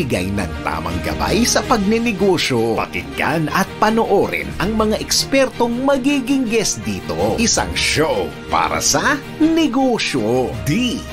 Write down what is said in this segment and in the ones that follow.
Bigay ng tamang gabay sa pagninegosyo. Pakinggan at panoorin ang mga ekspertong magiging guest dito. Isang show para sa negosyo. D-W-I-Z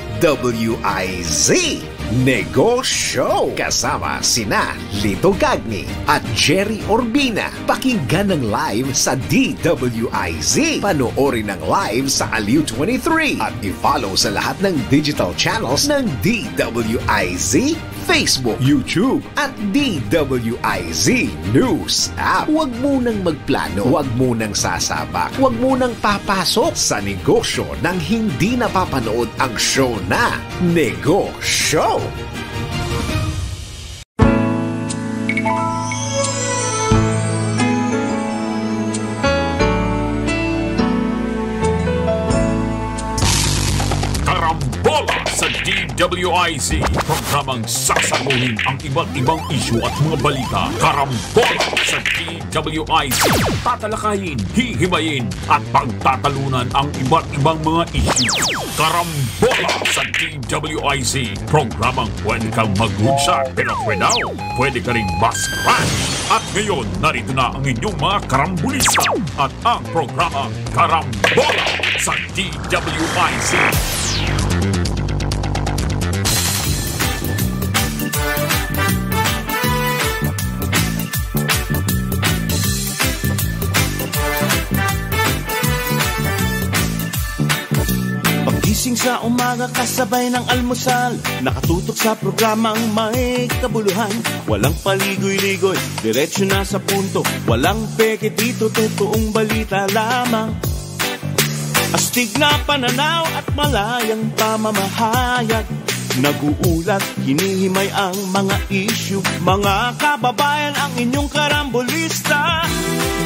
Negosyo! Kasama sina Lito Gagni at Jerry Orbina. Pakinggan ng live sa DWIZ. Panoorin ng live sa Aliw 23 at i-follow sa lahat ng digital channels ng DWIZ Facebook, YouTube, at DWIZ News App. Huwag munang magplano, huwag munang sasabak, huwag munang papasok sa negosyo nang hindi napapanood ang show na Negosyo! WIC programang sasaguhin ang iba't ibang isyu at mga balita karambola sa DWIC. Tatalakayin, hihimayin at pagtatalunan ang iba't ibang mga isyu. Karambola sa DWIC, programang pwede kang maghugsa pero pwede, pwede ka rin bascrash. At ngayon, narito na ang inyong mga karambulista at ang programa Karambola sa DWIC. sa umaga kasabay ng almusal Nakatutok sa programang may kabuluhan Walang paligoy-ligoy, diretsyo na sa punto Walang peke dito, totoong balita lamang Astig na pananaw at malayang pamamahayag Naguulat, hinihimay ang mga issue Mga kababayan ang inyong karambolista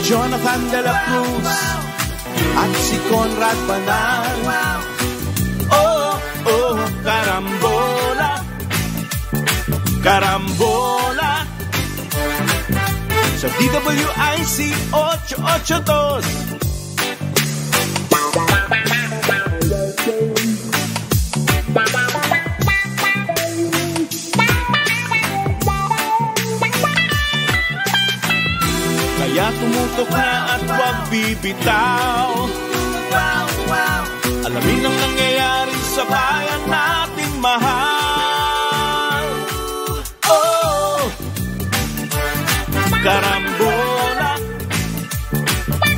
Jonathan de la Cruz at si Conrad Banal oh, oh, carambola, carambola. Sa DWIC 882. Kaya tumutok na at wag bibitaw. Wow, wow. Alamin ang nangyayari sa bayan nating mahal Oh! Karambola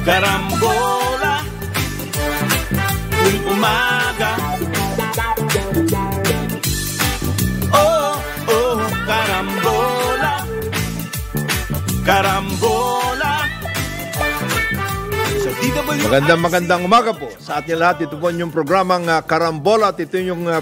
Karambola Tuwing umaga Oh, oh, karambola Karambola Magandang magandang umaga po sa ating lahat. Ito po yung programang uh, Karambola at ito yung uh,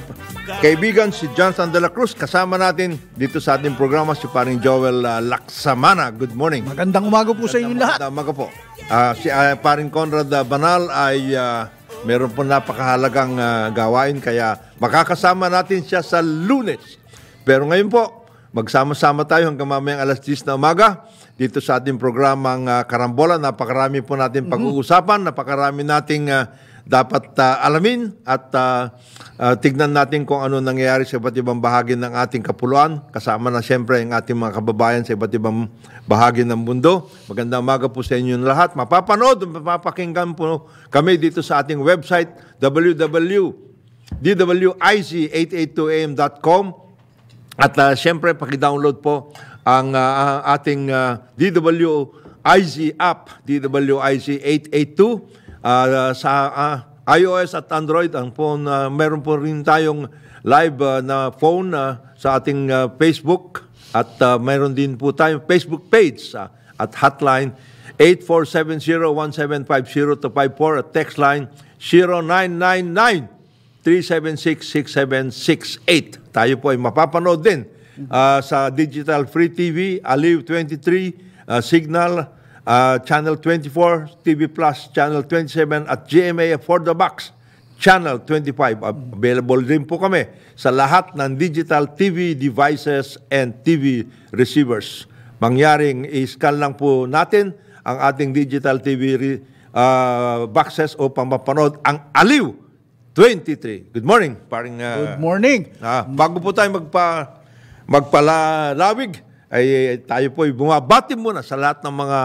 kaibigan si Johnson de la Cruz. Kasama natin dito sa ating programa si paring Joel uh, Laksamana. Good morning. Magandang umaga po magandang, sa inyo lahat. Magandang umaga po. Uh, si uh, paring Conrad uh, Banal ay uh, meron po napakahalagang uh, gawain kaya makakasama natin siya sa lunes. Pero ngayon po, magsama-sama tayo hanggang mamayang alas 10 na umaga dito sa ating programang uh, Karambola. Napakarami po natin mhm. pag-uusapan, napakarami nating uh, dapat uh, alamin at uh, uh, tignan natin kung ano nangyayari sa iba't ibang bahagi ng ating kapuluan. Kasama na siyempre ang ating mga kababayan sa iba't ibang bahagi ng mundo. Magandang umaga po sa inyo lahat. Mapapanood, mapapakinggan po kami dito sa ating website www.dwic882am.com at uh, siyempre, pakidownload po ang uh, ating uh, ah, DWIZ app, DWIZ 882 uh, sa uh, iOS at Android ang phone uh, meron po rin tayong live uh, na phone uh, sa ating uh, Facebook at uh, meron din po tayong Facebook page uh, at hotline 8470 to 54 at text line 0999 376-6768. Tayo po ay mapapanood din uh, sa Digital Free TV, Alive 23, uh, ah, Signal, uh, Channel 24, TV Plus, Channel 27 at GMA for the Box. Channel 25. Available din po kami sa lahat ng digital TV devices and TV receivers. Mangyaring i-scan lang po natin ang ating digital TV uh, boxes o pamapanood ang Aliw 23. Good morning, paring... Uh, Good morning. Uh, bago po tayo magpa magpalawig ay tayo po ay bumabati muna sa lahat ng mga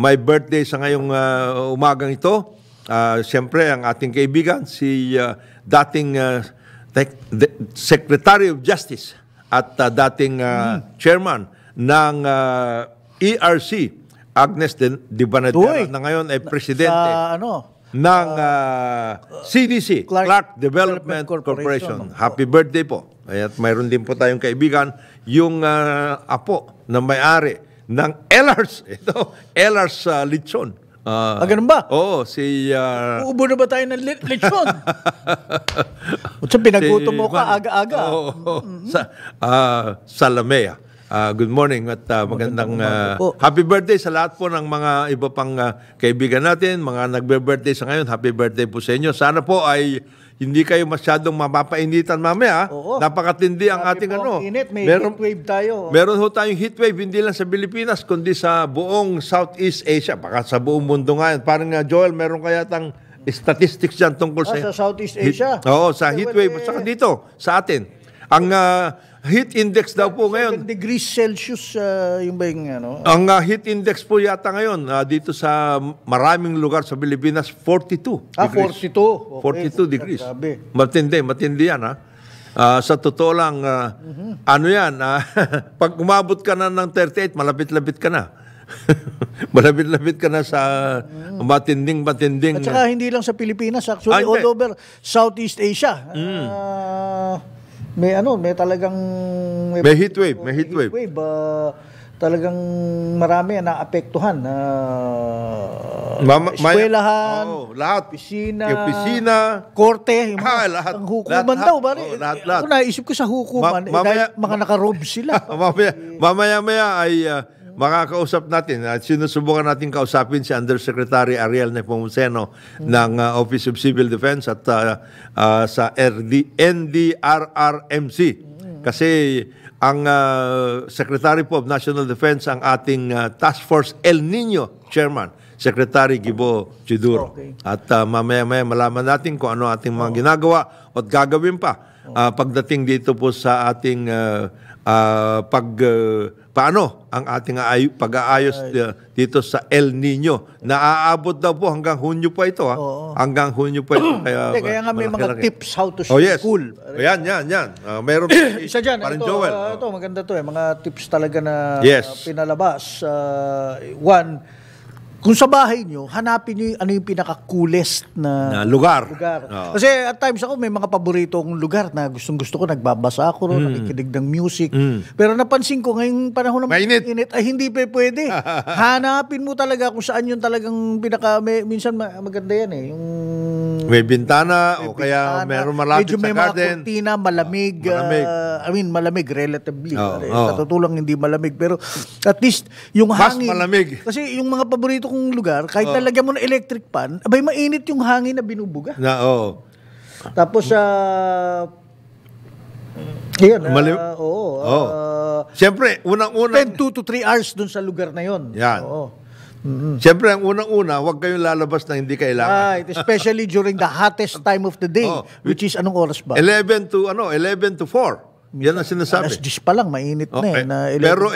my birthday sa ngayong uh, umagang ito. Uh, Siyempre, ang ating kaibigan, si uh, dating uh, Secretary of Justice at uh, dating uh, mm. chairman ng uh, ERC, Agnes De, De Banadera, na ngayon ay presidente. Sa ano? ng uh, ah, CDC, Clark, Clark Development, Corporation. Corporation. Happy birthday po. At mayroon din po tayong kaibigan, yung uh, apo na may-ari ng Ellars. Ito, Ellars uh, ah, Lichon. Uh, ah, ganun ba? Oo, si... Uh, Uubo na ba tayo ng le- lechon? At pinagutong si, mo ka aga-aga. Oo, oh, mm-hmm. sa, uh, Salamea. Uh, good morning at uh, magandang uh, happy birthday sa lahat po ng mga iba pang uh, kaibigan natin, mga nagbe-birthday sa ngayon. Happy birthday po sa inyo. Sana po ay hindi kayo masyadong mapapainitan mamaya. Oo. Napakatindi ang Sabi ating ano. Init, may meron, heat wave tayo. Meron ho tayong heat wave hindi lang sa Pilipinas kundi sa buong Southeast Asia, baka sa buong mundo nga. Parang nga, Joel, meron kaya tang statistics diyan tungkol ah, sa, sa Southeast Asia. oo, sa eh, heat wave at saka eh. dito sa atin. Ang uh, Heat index daw po ngayon. degrees Celsius uh, yung ba yung ano? Ang uh, heat index po yata ngayon uh, dito sa maraming lugar sa Pilipinas 42 ah, degrees. 42? Okay. 42 degrees. Sabi. Matindi, matindi yan ha. Uh, sa totoo lang, uh, mm-hmm. ano yan, uh, pag umabot ka na ng 38, malapit-lapit ka na. Malapit-lapit ka na sa matinding-matinding. Mhm. At saka hindi lang sa Pilipinas, actually, ah, all over Southeast Asia. Mm. Uh, may ano, may talagang may, may heat wave, may heat wave. wave uh, talagang marami ang apektuhan na uh, Mama, eskwelahan, oh, lahat. Pisina, yung pisina, korte, yung ah, mga, ah, lahat, ang hukuman lahat, daw. Bari, oh, lahat, lahat. Ako naisip ko sa hukuman, ma- eh, mamaya, eh, mga ma- nakarobs sila. mamaya, mamaya-maya ay uh, makakausap natin at sinusubukan natin kausapin si Undersecretary Ariel Nepomuceno mm. ng uh, Office of Civil Defense at uh, uh, sa RD, NDRRMC. Mm. Kasi ang uh, Secretary po of National Defense ang ating uh, Task Force El Nino Chairman. Secretary Gibo Chiduro. Okay. At uh, mamaya-maya malaman natin kung ano ating mga oh. ginagawa at gagawin pa uh, pagdating dito po sa ating uh, uh, pag uh, paano ang ating ay- pag-aayos uh, dito sa El Nino. Naaabot daw po hanggang Hunyo pa ito ha. Ah. Oo. Hanggang Hunyo pa ito kaya Hindi, kaya nga may mga tips how to oh, yes. school. Ayan, oh, yan, yan. Uh, meron Isa dyan, Parang ito, Joel. uh, ito, maganda to eh. Mga tips talaga na Yes. uh, pinalabas. Uh, one, kung sa bahay nyo, hanapin nyo yung, ano yung pinaka-coolest na, na lugar. lugar. Oh. Kasi at times ako may mga paboritong lugar na gustong-gusto ko, nagbabasa ako ron, mm. nakikinig ng music. Mm. Pero napansin ko ngayong panahon ng mainit, init, ay hindi pa pwede. hanapin mo talaga kung saan yung talagang pinaka, may, minsan maganda yan eh. Yung may bintana may o kaya bintana, meron malapit medyo may garden. Medyo may mga kurtina, malamig. Oh, malamig. Uh, I mean, malamig relatively. Oh, oh. Natutulang hindi malamig. Pero at least yung Mas hangin. Mas malamig. Kasi yung mga paborito akong lugar, kahit oh. talaga mo na electric pan, abay mainit yung hangin na binubuga. Na, oo. Oh. Tapos sa uh, Ayan, ah, Mali- uh, oo. Oh. Uh, Siyempre, unang-una... 10, 2 to 3 hours dun sa lugar na yon. Yan. Oo. Mm-hmm. Siyempre, ang unang-una, huwag kayong lalabas na hindi kailangan. Right, ah, especially during the hottest time of the day, oh, which, which is anong oras ba? 11 to, ano, 11 to 4. Yan ang sinasabi. Alas 10 pa lang, mainit eh, okay. na eh. Na 11 Pero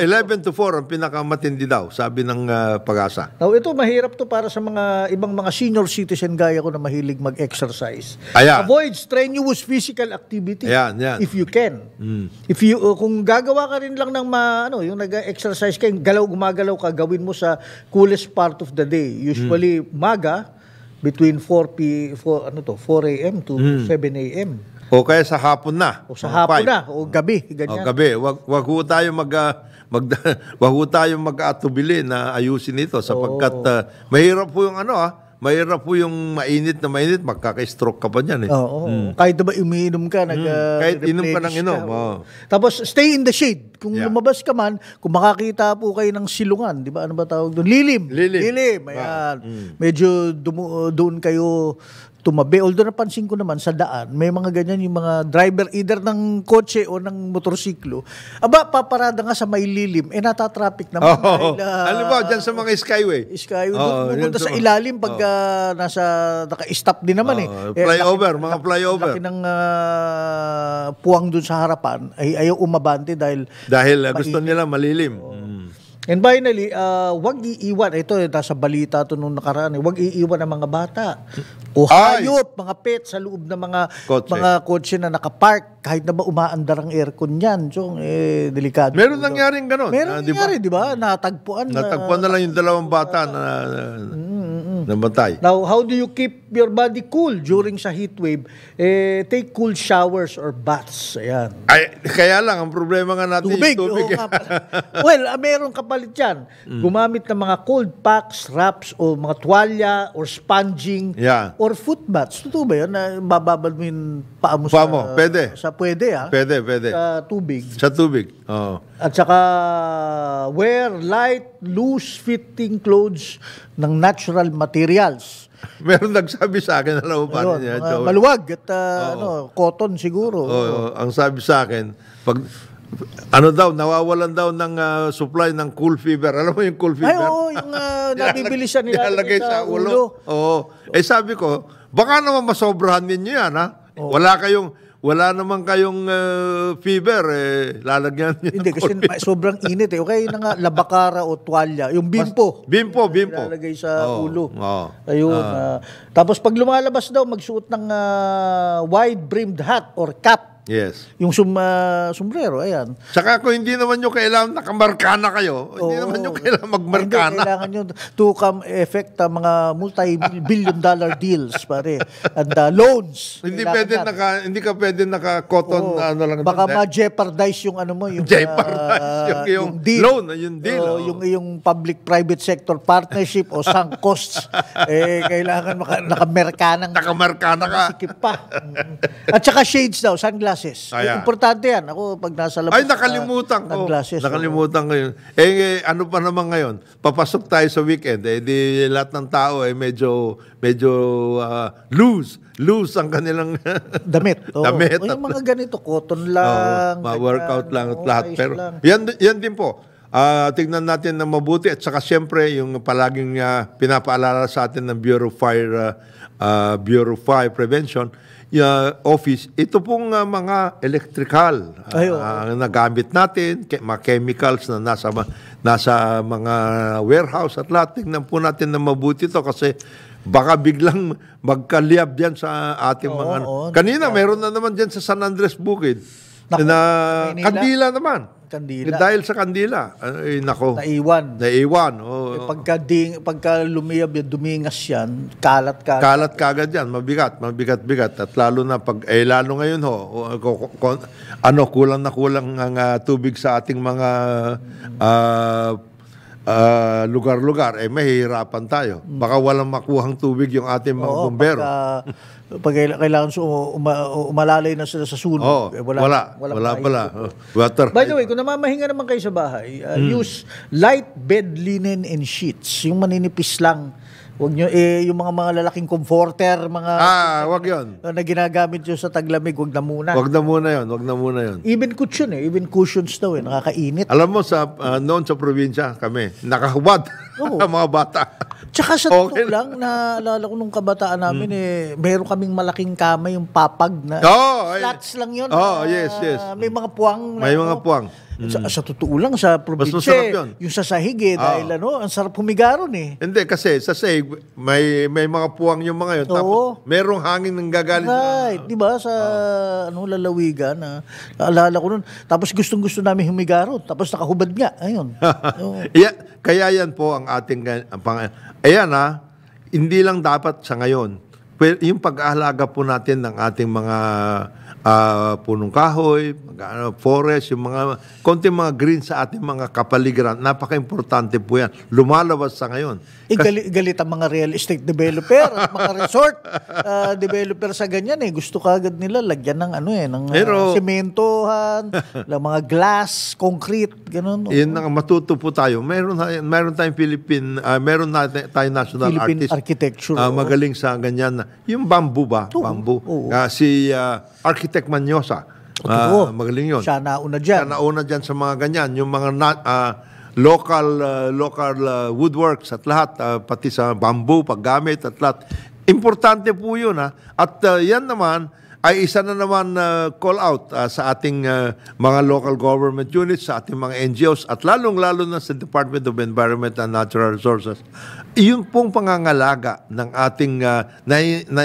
11 to 4 ang pinakamatindi daw, sabi ng uh, pag-asa. Now, ito mahirap to para sa mga ibang mga senior citizen gaya ko na mahilig mag-exercise. Avoid strenuous physical activity Ayan, yan. if you can. Mm. If you uh, kung gagawa ka rin lang ng ma, ano, yung nag-exercise ka, galaw gumagalaw ka, gawin mo sa coolest part of the day. Hmm. Usually mm. maga between 4 p 4 ano to, 4 AM to mm. 7 AM. O kaya sa hapon na. O sa hapon five. na, o gabi, ganyan. O gabi, wag wag ho tayo mag uh, mag wag ho tayo mag-atubili na ayusin ito sapagkat uh, mahirap po yung ano ah. Mahirap po yung mainit na mainit, magkaka-stroke ka pa niyan eh. Oo. mm. Kahit ba umiinom ka, hmm. nag mm. uh, Kahit inom ka ng inom. Ka, oh. Tapos stay in the shade. Kung yeah. lumabas ka man, kung makakita po kayo ng silungan, di ba ano ba tawag doon? Lilim. Lilim. Lilim. Ayan. Ah. Mm. Medyo dumu- doon kayo tumabi. Although napansin ko naman sa daan, may mga ganyan yung mga driver either ng kotse o ng motorsiklo. Aba, paparada nga sa may lilim. Eh, natatraffic naman. Oh, dahil, uh, alam mo, dyan sa mga skyway. Skyway. Oh, Pumunta sa ilalim pag oh. uh, nasa, naka-stop din naman oh, eh. Flyover, eh, laki, mga flyover. Laki ng uh, puwang dun sa harapan. Ay, ayaw umabante dahil... Dahil uh, gusto nila malilim. Oh. Mm. And finally, uh, wag iiwan, ito nasa balita to nung nakaraan, eh. wag iiwan ang mga bata o Ay! mga pet sa loob ng mga kotse. mga kotse na nakapark kahit na ba umaandar ang aircon niyan. So, eh, delikado. Meron Udo. nangyaring ganun. Meron ah, di ba? nangyari, di ba? Natagpuan. Ah. Natagpuan na lang yung dalawang bata na, na, mm, mm, mm. namatay. Now, how do you keep keep your body cool during sa heat wave, eh, take cool showers or baths. Ayan. Ay, kaya lang, ang problema nga natin tubig. tubig. Oo, well, ah, meron kapalit yan. Mm. Gumamit ng mga cold packs, wraps, o mga tuwalya, or sponging, yeah. or foot baths. Totoo ba yan? Na bababal mo yung paa mo, paa mo. Sa, pwede. sa pwede, ha? Ah. Pwede, pwede. Sa tubig. Sa tubig, oo. At saka, wear light, loose-fitting clothes ng natural materials Meron nagsabi sa akin, alam mo paano niya, Joel. Maluwag at uh, ano, cotton siguro. Oo, oo. ang sabi sa akin, pag ano daw, nawawalan daw ng uh, supply ng cool fever. Alam mo yung cool fever? Ay, oo, yung ah, uh, nabibili siya nila nilalagay sa ulo. Oo. Eh sabi ko, baka naman masobrahan ninyo yan, ha? Wala kayong wala naman kayong uh, fever, eh, lalagyan niyo. Hindi, kasi ma- sobrang init eh. Okay na nga, labakara o tuwalya. Yung bimpo. Mas, bimpo, bimpo. Lalagay sa oh, ulo. Oh, Ayun. Uh, uh, tapos pag lumalabas daw, magsuot ng uh, wide-brimmed hat or cap. Yes. Yung sum, uh, sombrero, ayan. Tsaka kung hindi naman nyo kailangan nakamarkana kayo, Oo, hindi naman nyo kailangan magmarkana. Hindi, kailangan nyo to come effect ang mga multi-billion dollar deals, pare. And uh, loans. Hindi pwede naka, hindi ka pwede naka-cotton, Oo, ah, ano lang. Baka eh. ma-jeopardize yung ano mo, yung, jeopardize yung, yung, yung deal. Loan, yung deal. Oo, oh. Yung, yung public-private sector partnership o sunk costs. eh, kailangan maka, nakamarkana. Nakamarkana ka. Sikip pa. Mm. At saka shades daw, sunglasses glasses. Eh, Ayan. Importante yan. Ako, pag nasa labas. Ay, nakalimutan na, ko. Glasses, nakalimutan ko yun. Eh, eh, ano pa naman ngayon? Papasok tayo sa weekend. Eh, di lahat ng tao eh, medyo, medyo uh, loose. Loose ang kanilang damit. Oh. damit. yung mga ganito, cotton lang. Oh, workout lang at oh, lahat. Pero lang. Yan, yan din po. Uh, tignan natin na mabuti at saka siyempre yung palaging uh, pinapaalala sa atin ng Bureau of Fire uh, uh, Bureau of Fire Prevention uh, office, ito pong uh, mga electrical uh, Ay, uh, nagamit natin, ke- mga chemicals na nasa, ma- nasa mga warehouse at lahat. Tingnan po natin na mabuti to kasi baka biglang magkaliab yan sa ating oo, mga... Ano. Oo, Kanina, meron na naman dyan sa San Andres Bukid. Naku, na Maynila. kandila naman kandila. Eh, dahil sa kandila. Ay, ano, eh, nako. Naiwan. Naiwan. Oh, eh, pagka, ding, pagka lumiyab, dumingas yan, kalat kagad. Kalat kagad yan. Mabigat, mabigat-bigat. At lalo na pag, eh lalo ngayon ho, ano, kulang na kulang ang uh, tubig sa ating mga uh, uh, lugar-lugar, eh mahihirapan tayo. Baka walang makuhang tubig yung ating mga Oo, bumbero. Pag, uh, pag kailangan so, uma, umalalay na sila sa sulok. Oo, eh, wala, wala, wala, wala pala. water. By the way, kung namamahinga naman kayo sa bahay, uh, hmm. use light bed linen and sheets. Yung maninipis lang Wag nyo, eh, yung mga mga lalaking comforter, mga... Ah, wag yun. Na ginagamit nyo sa taglamig, wag na muna. Wag na muna yon wag na muna yon Even cushion eh, even cushions daw eh, nakakainit. Alam mo, sa, uh, noon sa probinsya kami, nakahuwad. Oh. mga bata. Tsaka sa okay. totoo lang, naalala ko nung kabataan namin, mm. eh, meron kaming malaking kama, yung papag na oh, slats lang yun. Oh, ah, na, yes, yes. May mga puwang. May na, ano. mga ano. puwang. Mm. Sa, hmm. sa totoo lang, sa probinsya, yung sa sahig eh, dahil oh. ano, ang sarap humiga ron eh. Hindi, kasi sa sahig, may, may mga puwang yung mga yun. Oo. Tapos merong hangin nang gagaling. Right, na, ah. di ba? Sa oh. ano, lalawigan, na, naalala ko nun. Tapos gustong-gusto namin humiga ron. Tapos nakahubad nga, ayun. yeah, kaya yan po ang ang ating ang pang, ayan ha, hindi lang dapat sa ngayon. Well, yung pag-aalaga po natin ng ating mga uh, punong kahoy, ano, forest, yung mga konti mga green sa ating mga kapaligiran. Napaka-importante po yan. Lumalabas sa ngayon. Kasi, galit ang mga real estate developer mga resort uh, developer sa ganyan eh. Gusto kagad nila lagyan ng ano eh, ng ah, Pero, uh, sementohan, mga glass, concrete, ganun. Yun ang matuto po tayo. Meron, meron tayong Philippine, uh, meron natin, tayong national Philippine artist. architecture. Uh, magaling sa ganyan. Yung bamboo ba? Oo, bamboo. Uh, si uh, architect Tech Manyosa. Uh, ah, magaling yun. Siya nauna dyan. Siya nauna dyan sa mga ganyan. Yung mga na, uh, local uh, local uh, woodworks at lahat, uh, pati sa bamboo, paggamit at lahat. Importante po yun. Ha? At uh, yan naman, ay isa na naman uh, call out uh, sa ating uh, mga local government units, sa ating mga NGOs at lalong-lalo na sa Department of Environment and Natural Resources. Iyon pong pangangalaga ng ating uh, na, na,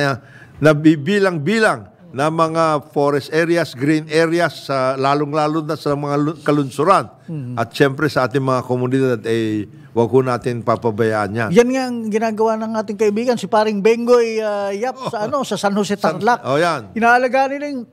nabibilang-bilang na mga forest areas, green areas, sa lalong-lalo na sa mga kalunsuran. Mm-hmm. At siyempre sa ating mga komunidad, eh, wag ho natin papabayaan yan. Yan nga ang ginagawa ng ating kaibigan, si Paring Bengoy uh, Yap, oh. sa, ano, sa San Jose Tarlac. San, oh, yan. Inaalagaan nila yung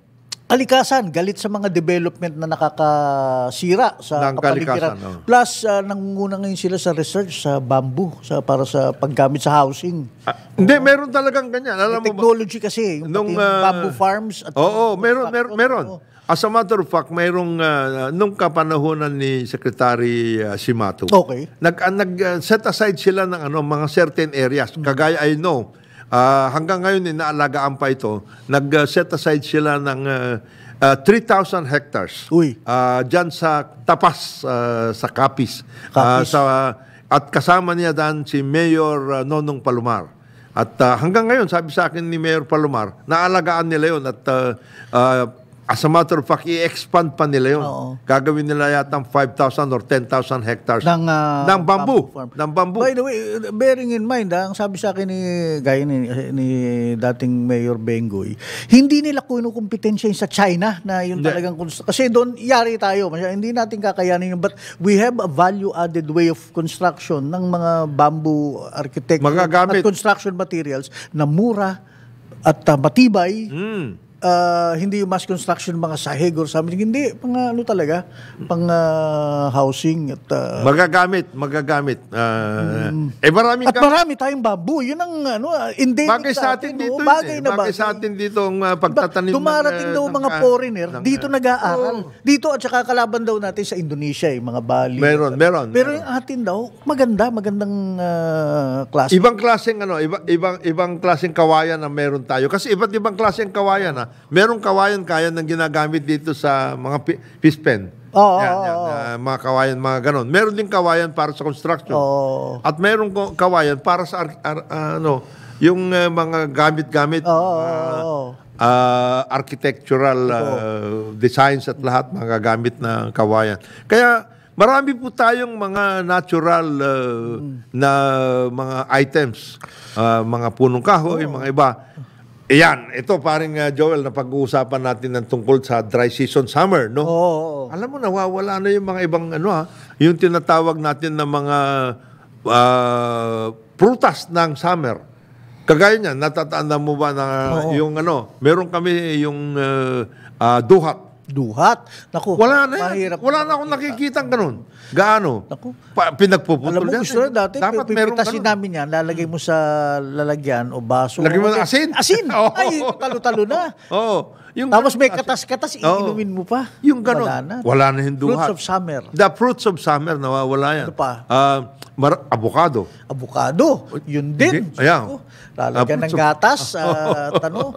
Alikasan, galit sa mga development na nakakasira sa ng kapaligiran. No? Oh. Plus, uh, nangunguna ngayon sila sa research sa bamboo sa, para sa paggamit sa housing. Ah, uh, hindi, meron talagang ganyan. Alam mo technology ba? kasi, yung nung, uh, bamboo farms. At oo, oh, meron, meron, meron. As a matter of fact, mayroong uh, nung kapanahonan ni Secretary uh, Simato, okay. nag, uh, nag uh, set aside sila ng ano, mga certain areas. Mm. Kagaya, I know, Uh, hanggang ngayon, inaalagaan pa ito. Nag-set aside sila ng uh, uh, 3,000 hectares Uy. Uh, dyan sa Tapas, uh, sa Kapis, Capiz. Uh, sa, at kasama niya dyan si Mayor uh, Nonong Palomar. At uh, hanggang ngayon, sabi sa akin ni Mayor Palomar, naalagaan nila yon at uh, uh, As a matter of fact, i-expand pa nila yun. Oo. Gagawin nila yata 5,000 or 10,000 hectares ng, uh, ng bamboo. Farm. Ng bamboo. By the way, bearing in mind, ha, ah, ang sabi sa akin ni, gaya ni, ni dating Mayor Bengoy, hindi nila kinukumpetensya sa China na yun hindi. talagang Kasi doon, yari tayo. Masya, hindi natin kakayanin yun. But we have a value-added way of construction ng mga bamboo architecture Magagamit. at construction materials na mura at uh, matibay. Mm uh, hindi mass construction mga sahig or something. Hindi, pang ah, ano talaga, pang uh, housing at... Uh, magagamit, magagamit. Uh, mm. Eh maraming... At marami tayong bamboo. Yun ang ano, endemic bagay sa atin. atin dito, oh. no? bagay eh. na bagay. sa atin dito ang uh, pagtatanim Dumarating ng, daw mga foreigner, ng, dito nag-aaral. Oh. Dito at saka kalaban daw natin sa Indonesia, yung eh, mga Bali. Meron, at, meron. Pero yung atin daw, maganda, magandang uh, klase. Ibang klaseng ano, iba, ibang ibang klaseng kawayan na meron tayo. Kasi iba't ibang klaseng kawayan ha na merong kawayan kaya ng ginagamit dito sa mga fishpen. Oo, yan, oo, yan, oo. Uh, mga kawayan, mga ganon. Meron din kawayan para sa construction. Oo. At meron kawayan para sa ar- ar- ah, ano, yung uh, mga gamit-gamit. Oo, uh, oo. Uh, architectural uh, oo. designs at lahat mga gamit na kawayan. Kaya Marami po tayong mga natural uh, na mga items, uh, mga punong kahoy, oh. mga iba Ayan, ito paring uh, Joel na pag-uusapan natin ng tungkol sa dry season summer, no? Oo. oo. Alam mo nawawala na yung mga ibang ano ha, ah, yung tinatawag natin na mga uh, prutas ng summer. Kagaya niyan, natatanda mo ba na oo. yung ano, meron kami yung uh, uh, duhat. Duhat? Naku, wala na yan. Wala na akong nakikita ganun. Gaano? Naku. Pa, pinagpuputol Alam mo, gusto na dati, Dapat meron pipitasin namin yan, lalagay mo sa lalagyan o baso. Lagay mo ng asin? Asin! oh. Ay, talo-talo na. Oo. Oh. Yung Tapos may katas-katas, oh. iinumin mo pa. Yung gano'n. Wala na. Wala na yung Fruits of summer. The fruits of summer, nawawala yan. Ano pa? Uh, mar- abukado. Abukado. Yun din. Hindi? Ayan. Lalagyan ng gatas. Uh, tano.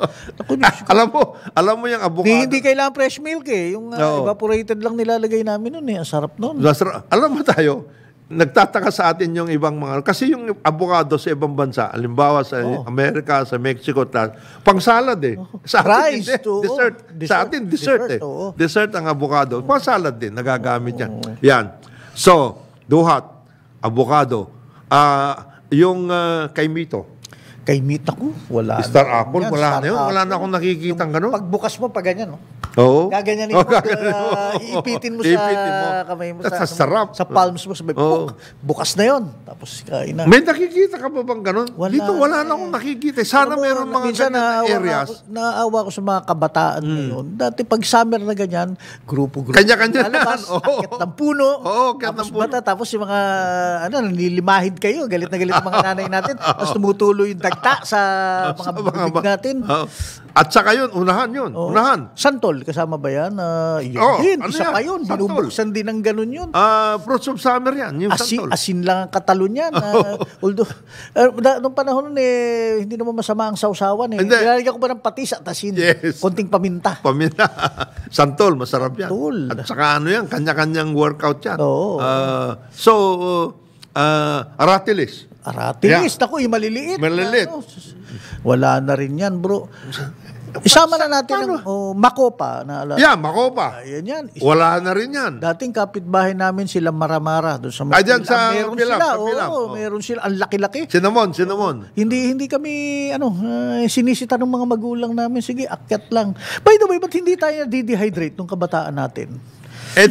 Naku, alam mo, alam mo yung abukado. Di, hindi kailangan fresh milk eh. Yung uh, evaporated lang nilalagay namin noon eh. Ang sarap noon. Masarap alam mo tayo, nagtataka sa atin yung ibang mga... Kasi yung abogado sa ibang bansa, alimbawa sa oh. Amerika, sa Mexico, ta, pang salad eh. Sa atin, Rice, to, dessert. dessert. Sa atin, dessert, dessert eh. Oh. Dessert ang abogado. Mm. Pang salad din, nagagamit oh. yan. So, duhat, abogado. Uh, yung uh, kay Mito. Kay Mito ko, wala. Star na. Apple, yan, wala Star na yun. Wala na akong nakikita ganun. Pagbukas mo pa ganyan, no? Oo. Gaganyanin oh, mo. Gaganyanin ah, mo. Uh, iipitin mo iipitin sa mo. kamay mo. sa, sarap. Sa palms mo. Sabi, oh. bukas na yon. Tapos kain na. May nakikita ka ba bang ganun? Wala, Dito wala eh. na akong nakikita. Sana mo, meron mga ganyan na areas. naawa ko sa mga kabataan hmm. ngayon. Dati pag summer na ganyan, grupo-grupo. Kanya-kanya lalabas, Oh. Akit ng puno. Oo, oh, akit ng puno. Bata, tapos yung mga, ano, nililimahid kayo. Galit na galit mga nanay natin. Tapos tumutulo yung dagta sa mga bibig natin. At saka yun, unahan yun. Unahan. Santol kasama ba yan? Uh, yun oh, din, ano isa yan? pa yun. Binubuksan din ng ganun yun. Uh, fruits of summer yan, yung asin, Santol. Asin lang ang katalon yan. Uh, although, uh, nung panahon nun, eh, hindi naman masama ang sausawan. Eh. Nilalagyan ko pa ng patis at asin. Yes. Konting paminta. Paminta. Santol, masarap yan. Santol. At saka ano yan, kanya-kanyang workout yan. Oo. Uh, so, uh, aratilis. Aratilis. Yeah. Ako, yung eh, maliliit. Maliliit. Ano, wala na rin yan, bro. Isama na natin paano? ang oh, Makopa. ala, Yeah, Makopa. Ayan ah, yan. Isama. Wala na rin yan. Dating kapitbahay namin sila Maramara. Doon sa Ay, ah, dyan sa ah, meron Pilam, sila. Sa Pilam. oh. meron sila. Ang laki-laki. Sinamon, sinamon. Hindi, hindi kami ano, uh, sinisita ng mga magulang namin. Sige, akyat lang. By the way, ba't hindi tayo didehydrate nung kabataan natin? Eh,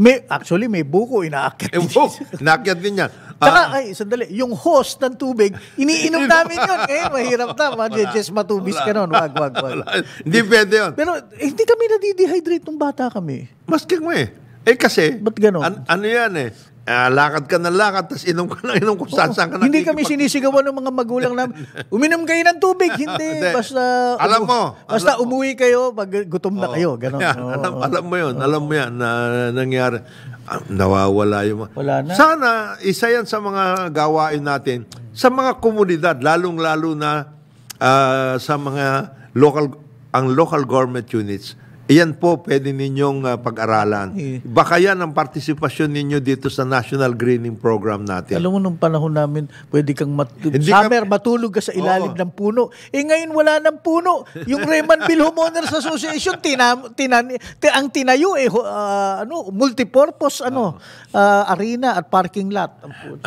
may, actually, may buko inaakyat. Eh, buko. Inaakyat din yan. Tsaka, ah. ay, sandali, yung host ng tubig, iniinom namin yun. Eh, mahirap na. Madjejes matubis wala. ka nun. Wag, wag, wag. hindi pwede yun. Pero, eh, hindi kami nadidehydrate nung bata kami. Maski mo eh. Eh kasi, Ba't ganun? An- ano yan eh? Uh, lakad ka na lakad, tapos inom ka lang, inom kung saan saan ka Hindi kami sinisigawan ng mga magulang namin. Uminom kayo ng tubig. Hindi. basta, alam mo. Basta alam umuwi kayo pag gutom na kayo. Ganon. Yeah, oh, alam, oh, alam mo yun. Oh. Alam mo yan na nangyari. Ah, nawawala yung Wala na. Sana, isa yan sa mga gawain natin. Sa mga komunidad, lalong-lalo na uh, sa mga local, ang local government units, Iyan po pwede ninyong uh, pag-aralan. Eh. Baka yan ang partisipasyon ninyo dito sa National Greening Program natin. Alam mo, nung panahon namin, pwede kang matulog. summer, ka... matulog ka sa ilalim Oo. ng puno. Eh ngayon, wala ng puno. Yung Remanville Homeowners Association, tina, tina, tina, ang tinayo, eh, uh, ano, multipurpose ano, uh, arena at parking lot.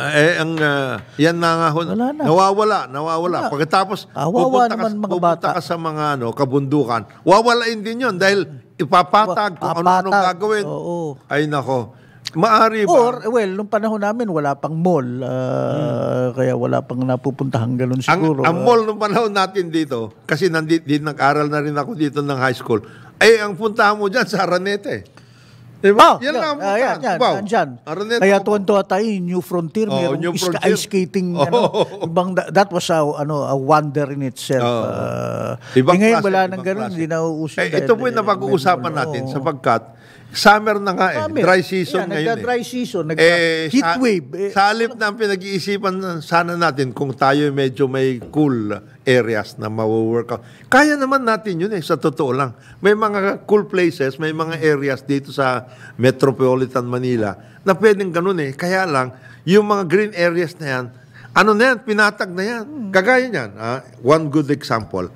Uh, eh, ang, uh, yan na nga, wala na. nawawala, nawawala. Wala. Pagkatapos, Awawa pupunta, ka, mga pupunta bata. ka sa mga ano, kabundukan, wawala din yun dahil ipapatag kung ano-ano gagawin. Oo. Ay nako. Maari ba? Or, well, nung panahon namin, wala pang mall. Uh, hmm. Kaya wala pang napupuntahan ganun siguro. Ang, ang ah. mall nung panahon natin dito, kasi din, nag-aral na rin ako dito ng high school, ay eh, ang puntahan mo dyan sa Aranete. Diba? Oh, yan lang ang ah, yan, yan, wow. Andyan. Kaya tuwan-tuwa tayo, eh, New Frontier, oh, merong new frontier. skating. Oh. Ano, ibang, that was a, ano, a wonder in itself. Oh. Uh, ibang eh, ngayon, wala nang ganun, hindi na uusin. Eh, ito po yung napag-uusapan natin sapagkat Summer na nga eh. Dry season yeah, ngayon nagda -dry eh. season, nagda eh, heat sa, wave. Eh, sa alip na pinag-iisipan sana natin kung tayo medyo may cool areas na mawo-workout. Kaya naman natin yun eh, sa totoo lang. May mga cool places, may mga areas dito sa Metropolitan Manila na pwedeng ganun eh. Kaya lang, yung mga green areas na yan, ano na yan, pinatag na yan. Hmm. Kagaya niyan, ah, one good example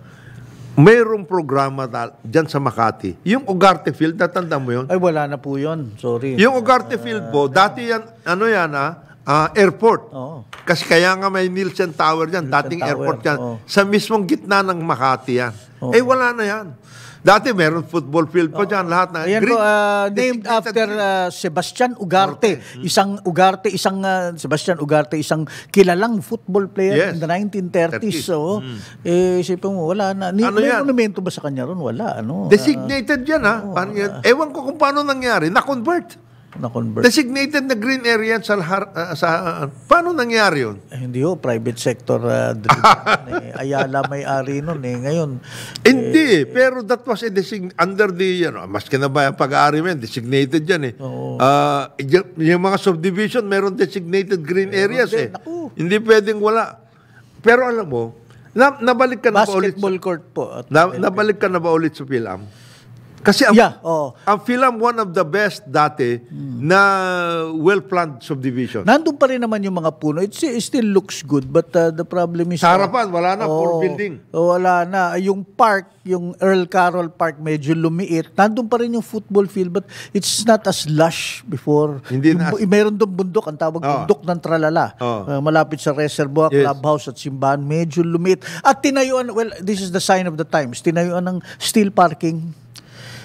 mayroong programa na, dyan sa Makati. Yung Ugarte Field, natanda mo yun? Ay, wala na po yun. Sorry. Yung Ugarte uh, Field po, dati yan, ano yan ah, uh, airport. Oo. Kasi kaya nga may Nielsen Tower yan, Nielsen dating Tower. airport yan. Oo. Sa mismong gitna ng Makati yan. Oo. Eh, wala na yan. Dati meron football field pa dyan, lahat ng Ayan green, po, uh, named after uh, Sebastian Ugarte. Hmm. Isang Ugarte, isang uh, Sebastian Ugarte, isang kilalang football player yes. in the 1930s. 30. So, hmm. eh, isipin mo, wala na. Ni, ano may yan? monumento ba sa kanya ron? Wala. Ano, Designated uh, yan, ha? Oh, paano yan? Ewan ko kung paano nangyari. Na-convert na-convert. Designated na green area sa, uh, sa uh, paano nangyari 'yon? Eh, hindi ho, private sector uh, eh. Ayala may-ari nun eh. Ngayon. Hindi, eh, pero that was a under the, you know, maski na ba pag-aari men designated yan eh. Oo. Uh, yung mga subdivision, meron designated green meron areas din, eh. Naku. Hindi pwedeng wala. Pero alam mo, na, nabalik ka na Basketball ba ulit? Basketball court po. At na, nabalik ka na ba ulit sa PhilAm? Kasi ang, yeah, oh. ang film, one of the best dati hmm. na well-planned subdivision. Nandun pa rin naman yung mga puno. It, it still looks good but uh, the problem is... Sa harapan, wala na, oh, poor building. Oh, wala na. Yung park, yung Earl Carroll Park, medyo lumiit. Nandun pa rin yung football field but it's not as lush before. Hindi na. Yung, meron doon bundok, ang tawag oh. bundok ng Tralala. Oh. Uh, malapit sa reservoir, yes. clubhouse at simbahan, medyo lumiit. At tinayuan, well, this is the sign of the times, tinayuan ng steel parking.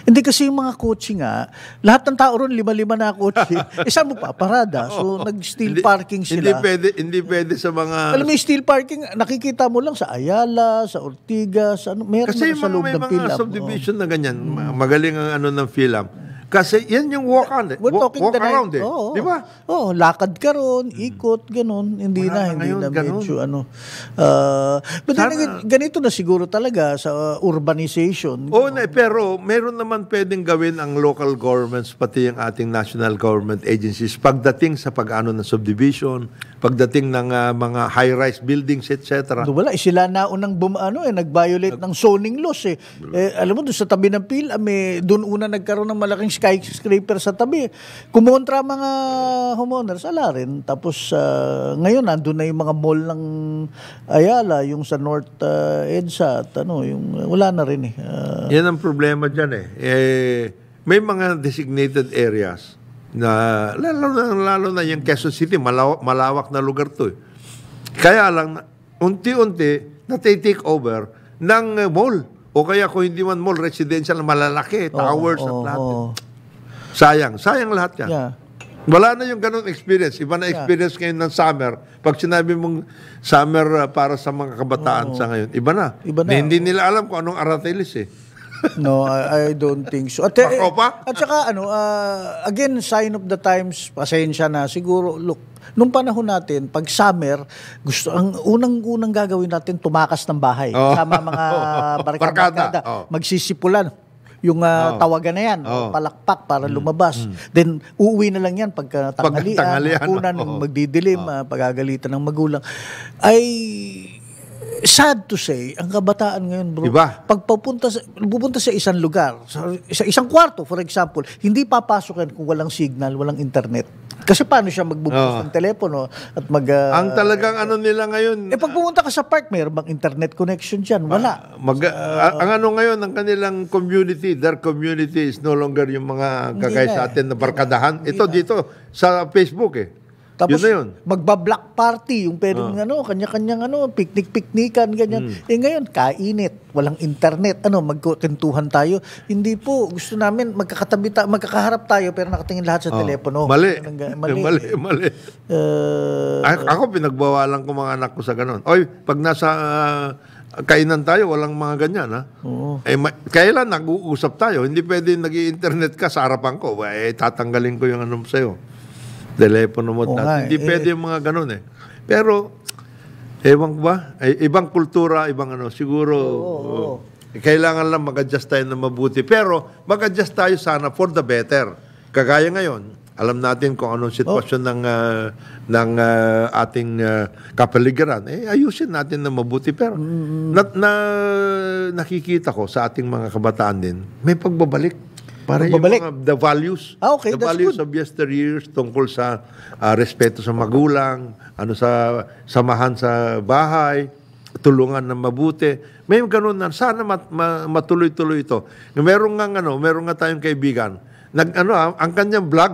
Hindi kasi yung mga kotse nga, lahat ng tao ron, lima-lima na kotse. Isa mo pa, parada. So, nag-steel parking sila. Hindi pwede, hindi pwede sa mga... Alam mo, steel parking, nakikita mo lang sa Ayala, sa Ortigas, ano, meron kasi na sa loob ng Kasi may mga subdivision oh. na ganyan. Magaling ang ano ng PhilHam kasi yan yung walk on. Eh. We're walk, walk around eh. Oh, Di ba? Oo, oh, lakad ka ron, hmm. ikot, ganun. Hindi Wala na, hindi na ganun. medyo ano. Uh, but Sana, then, ganito na siguro talaga sa uh, urbanization. Oo, oh, na, pero meron naman pwedeng gawin ang local governments, pati ang ating national government agencies, pagdating sa pag-ano ng subdivision, pagdating ng uh, mga high-rise buildings, etc. Wala, eh, sila na unang bum, ano, eh, nag-violate Nag ng zoning laws eh. eh alam mo, doon sa tabi ng pila, may, doon una nagkaroon ng malaking skyscraper sa tabi. Kumontra mga homeowners, ala rin. Tapos uh, ngayon, nandun na yung mga mall ng Ayala, yung sa North uh, EDSA, at ano, yung, wala na rin eh. Uh, Yan ang problema dyan eh. eh may mga designated areas na lalo na, lalo na yung Quezon City, malawak, malawak na lugar to eh. Kaya lang, unti-unti, natay-take over ng mall. O kaya kung hindi man mall, residential, malalaki, towers oh, oh, at lahat. Oh. Sayang. Sayang lahat yan. Yeah. Wala na yung ganun experience. Iba na experience yeah. ngayon ng summer. Pag sinabi mong summer uh, para sa mga kabataan oh, sa ngayon, iba na. Iba na. hindi nila alam kung anong aratilis eh. no, I, I don't think so. At, eh, at saka ano, uh, again, sign of the times, pasensya na. Siguro, look, nung panahon natin, pag summer, gusto ang unang-unang gagawin natin, tumakas ng bahay. Oh. Sama mga barkada. barkada. Oh. Magsisipulan yung uh, oh. tawagan na yan, oh. oh. palakpak para mm. lumabas. Mm. Then uuwi na lang yan pagka ah, tanghalian, pag kunan, oh. magdidilim, oh. Ah, pagagalitan ng magulang. Ay sad to say, ang kabataan ngayon, bro, diba? pag pupunta sa, pupunta sa isang lugar, sa, sa isang kwarto, for example, hindi papasok yan kung walang signal, walang internet. Kasi paano siya magbubukas oh. ng telepono at mag... Uh, ang talagang ano nila ngayon... Eh pag pumunta ka sa park, mayroon bang internet connection dyan? Wala. Mag, uh, ang ano ngayon, ang kanilang community, their community is no longer yung mga kagaya sa atin na barkadahan. Ito dito, sa Facebook eh. Tapos yun na magba-block party, yung pero ah. ano, kanya-kanyang ano, piknik-piknikan, ganyan. Mm. Eh ngayon, kainit, walang internet, ano, magkukintuhan tayo. Hindi po, gusto namin magkakatabi ta- magkakaharap tayo pero nakatingin lahat sa ah. telepono. Mali. Ano mali, mali. mali. Uh, eh, A- ako, pinagbawalan ko mga anak ko sa ganun. Oy, pag nasa uh, kainan tayo, walang mga ganyan, ha? Oo. Eh, ma- kailan nag-uusap tayo? Hindi pwede nag internet ka sa harapan ko. Eh, tatanggalin ko yung anong sa'yo telepono mo. Nga, Hindi eh, pwede yung mga ganun eh. Pero, ewan ba? Ay, eh, ibang kultura, ibang ano. Siguro, oo, oo. Oh, kailangan lang mag-adjust tayo na mabuti. Pero, mag-adjust tayo sana for the better. Kagaya ngayon, alam natin kung anong sitwasyon oh. ng uh, ng uh, ating uh, kapaligiran eh ayusin natin na mabuti pero mm. na, na nakikita ko sa ating mga kabataan din may pagbabalik para Babalik. yung mga, the values. Ah, okay, the that's values good. of yesteryears tungkol sa uh, respeto sa magulang, ano sa samahan sa bahay, tulungan ng mabuti. May ganun na. Sana mat, ma, matuloy-tuloy ito. Meron nga, ano, meron nga tayong kaibigan. Nag, ano, ah, ang, kanyang vlog,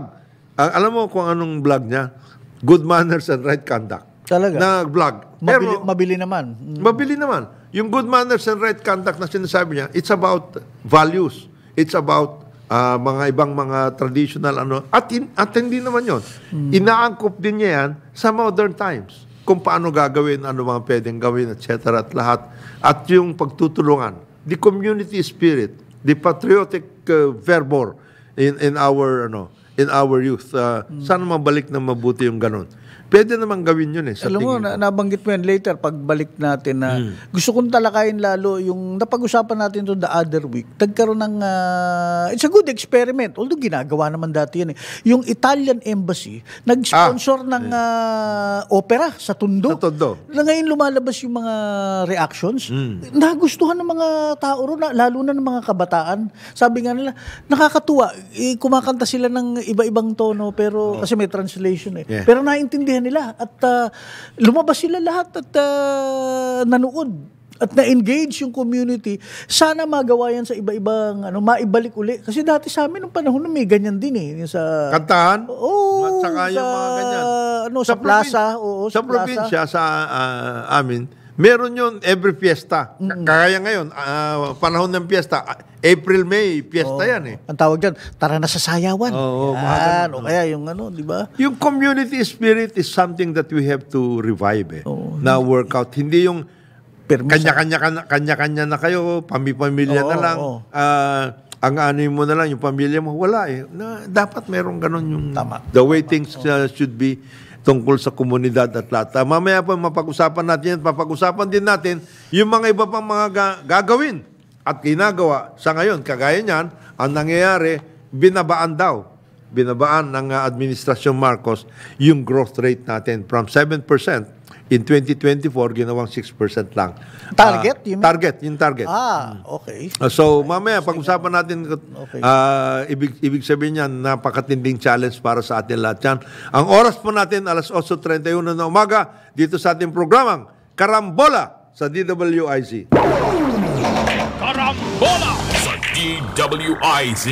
ang, ah, alam mo kung anong vlog niya? Good manners and right conduct. Talaga? Na vlog. Mabili, Pero, mabili naman. Mm. Mabili naman. Yung good manners and right conduct na sinasabi niya, it's about values. It's about uh, mga ibang mga traditional ano at in, at hindi naman 'yon. Mm. Inaangkop din niya 'yan sa modern times kung paano gagawin, ano mga pwedeng gawin, etc. at lahat. At yung pagtutulungan, the community spirit, the patriotic uh, fervor in in our ano, in our youth. Uh, mm. Sana mabalik na mabuti yung ganun. Pwede naman gawin yun eh. Sa Alam mo, na, nabanggit mo yan later, pagbalik natin na mm. gusto kong talakayin lalo yung napag-usapan natin to the other week. Nagkaroon ng, uh, it's a good experiment. Although ginagawa naman dati yan eh. Yung Italian Embassy, nag-sponsor ah. ng uh, opera sa Tondo. Sa Tondo. Na ngayon lumalabas yung mga reactions. Mm. Nagustuhan ng mga tao ron, lalo na ng mga kabataan. Sabi nga nila, nakakatuwa. Eh, kumakanta sila ng iba-ibang tono pero oh. kasi may translation eh. Yeah. Pero naintindihan kaya nila. At uh, lumabas sila lahat at uh, nanood at na-engage yung community, sana magawa yan sa iba-ibang, ano, maibalik uli. Kasi dati sa amin, nung panahon, may ganyan din eh. Sa, Kantahan? Oo. At saka sa, yung mga ganyan. Ano, sa, sa plaza. Oo, sa, sa plaza. probinsya, sa uh, amin, Meron yun every fiesta. Mm. Kaya ngayon, uh, panahon ng fiesta, April, May, fiesta oh, yan eh. Ang tawag dyan, tara na sa sayawan. Oo, oh, yan, o kaya yung ano, di ba? Yung community spirit is something that we have to revive eh. Oh, na workout. Hindi yung kanya-kanya kanya-kanya na kayo, pamipamilya oh, na lang. Oh. Uh, ang ano mo na lang, yung pamilya mo, wala eh. Na, dapat merong ganun yung Tama. the way Tama. things uh, should be tungkol sa komunidad at lahat. Mamaya pa mapag-usapan natin at papag-usapan din natin yung mga iba pang mga ga- gagawin at ginagawa sa ngayon. Kagaya niyan, ang nangyayari, binabaan daw. Binabaan ng uh, ah, Administrasyon Marcos yung growth rate natin from 7% In 2024, ginawang 6% lang. Target? Uh, Target, yung target. Ah, mm. okay. Uh, so, mamaya, pag-usapan natin, okay. uh, ibig, ibig sabihin yan, napakatinding challenge para sa atin lahat yan. Ang oras po natin, alas 8.31 na umaga, dito sa ating programang Karambola sa DWIC. Karambola sa DWIC.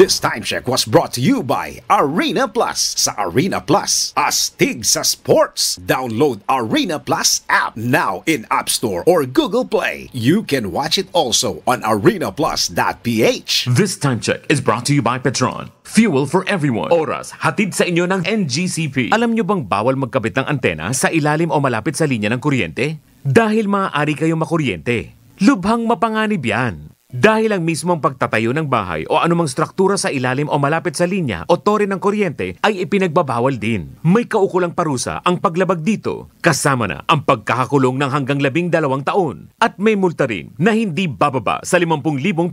This time check was brought to you by Arena Plus. Sa Arena Plus, astig sa sports. Download Arena Plus app now in App Store or Google Play. You can watch it also on arenaplus.ph. This time check is brought to you by Petron. Fuel for everyone. Oras, hatid sa inyo ng NGCP. Alam nyo bang bawal magkabit ng antena sa ilalim o malapit sa linya ng kuryente? Dahil maaari kayong makuryente. Lubhang mapanganib yan. Dahil ang mismong pagtatayo ng bahay o anumang struktura sa ilalim o malapit sa linya o tore ng kuryente ay ipinagbabawal din. May kaukulang parusa ang paglabag dito, kasama na ang pagkakakulong ng hanggang labing dalawang taon at may multa rin na hindi bababa sa 50,000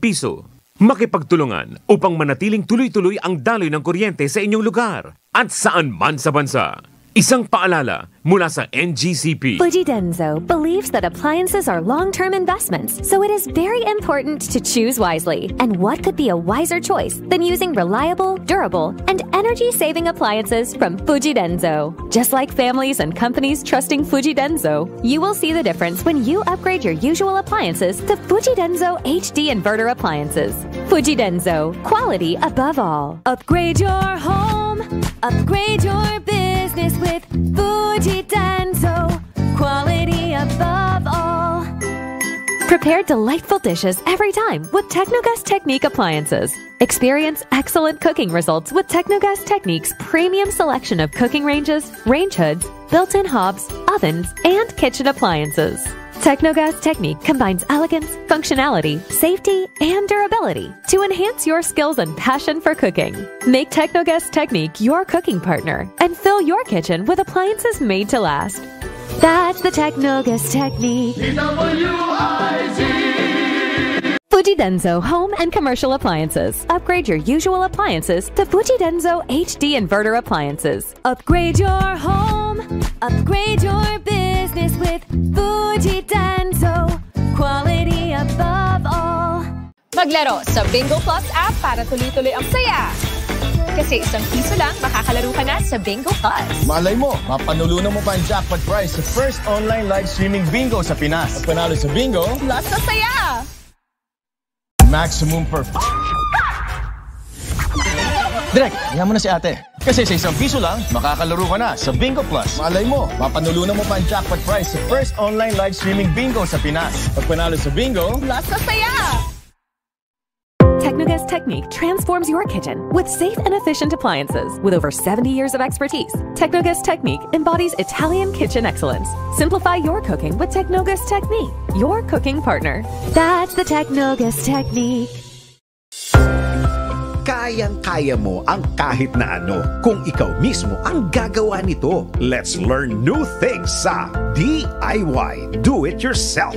piso. Makipagtulungan upang manatiling tuloy-tuloy ang daloy ng kuryente sa inyong lugar at saan man sa bansa. Isang paalala Munasa and Fujidenzo believes that appliances are long term investments, so it is very important to choose wisely. And what could be a wiser choice than using reliable, durable, and energy saving appliances from Fujidenzo? Just like families and companies trusting Fujidenzo, you will see the difference when you upgrade your usual appliances to Fujidenzo HD inverter appliances. Fujidenzo, quality above all. Upgrade your home, upgrade your business with Fujidenzo quality above all. Prepare delightful dishes every time with Technogas Technique appliances. Experience excellent cooking results with Technogas Technique's premium selection of cooking ranges, range hoods, built-in hobs, ovens, and kitchen appliances. Technogas Technique combines elegance, functionality, safety, and durability to enhance your skills and passion for cooking. Make Technogas Technique your cooking partner and fill your kitchen with appliances made to last. That's the Technogas Technique. Fujidenzo Home and Commercial Appliances. Upgrade your usual appliances to Fujidenzo HD Inverter Appliances. Upgrade your home, upgrade your business with Fujidenzo. Quality above all. Maglaro sa Bingo Plus app para tuloy-tuloy ang saya. Kasi isang piso lang, makakalaro ka na sa Bingo Plus. Malay mo, mapanulunan mo pa ang jackpot prize sa first online live streaming bingo sa Pinas. At panalo sa bingo, plus sa saya! Maximum perfect. Direk, hiyan mo na si ate. Kasi sa isang piso lang, makakalaro ka na sa Bingo Plus. Malay mo, mapanulunan mo pa ang jackpot prize sa first online live streaming bingo sa Pinas. Pag panalo sa bingo, last sa saya! Technogest Technique transforms your kitchen with safe and efficient appliances with over 70 years of expertise. Technogest Technique embodies Italian kitchen excellence. Simplify your cooking with Technogest Technique, your cooking partner. That's the Technogest Technique. Kayang-kaya mo ang kahit na ano kung ikaw mismo ang gagawa nito. Let's learn new things sa DIY Do It Yourself.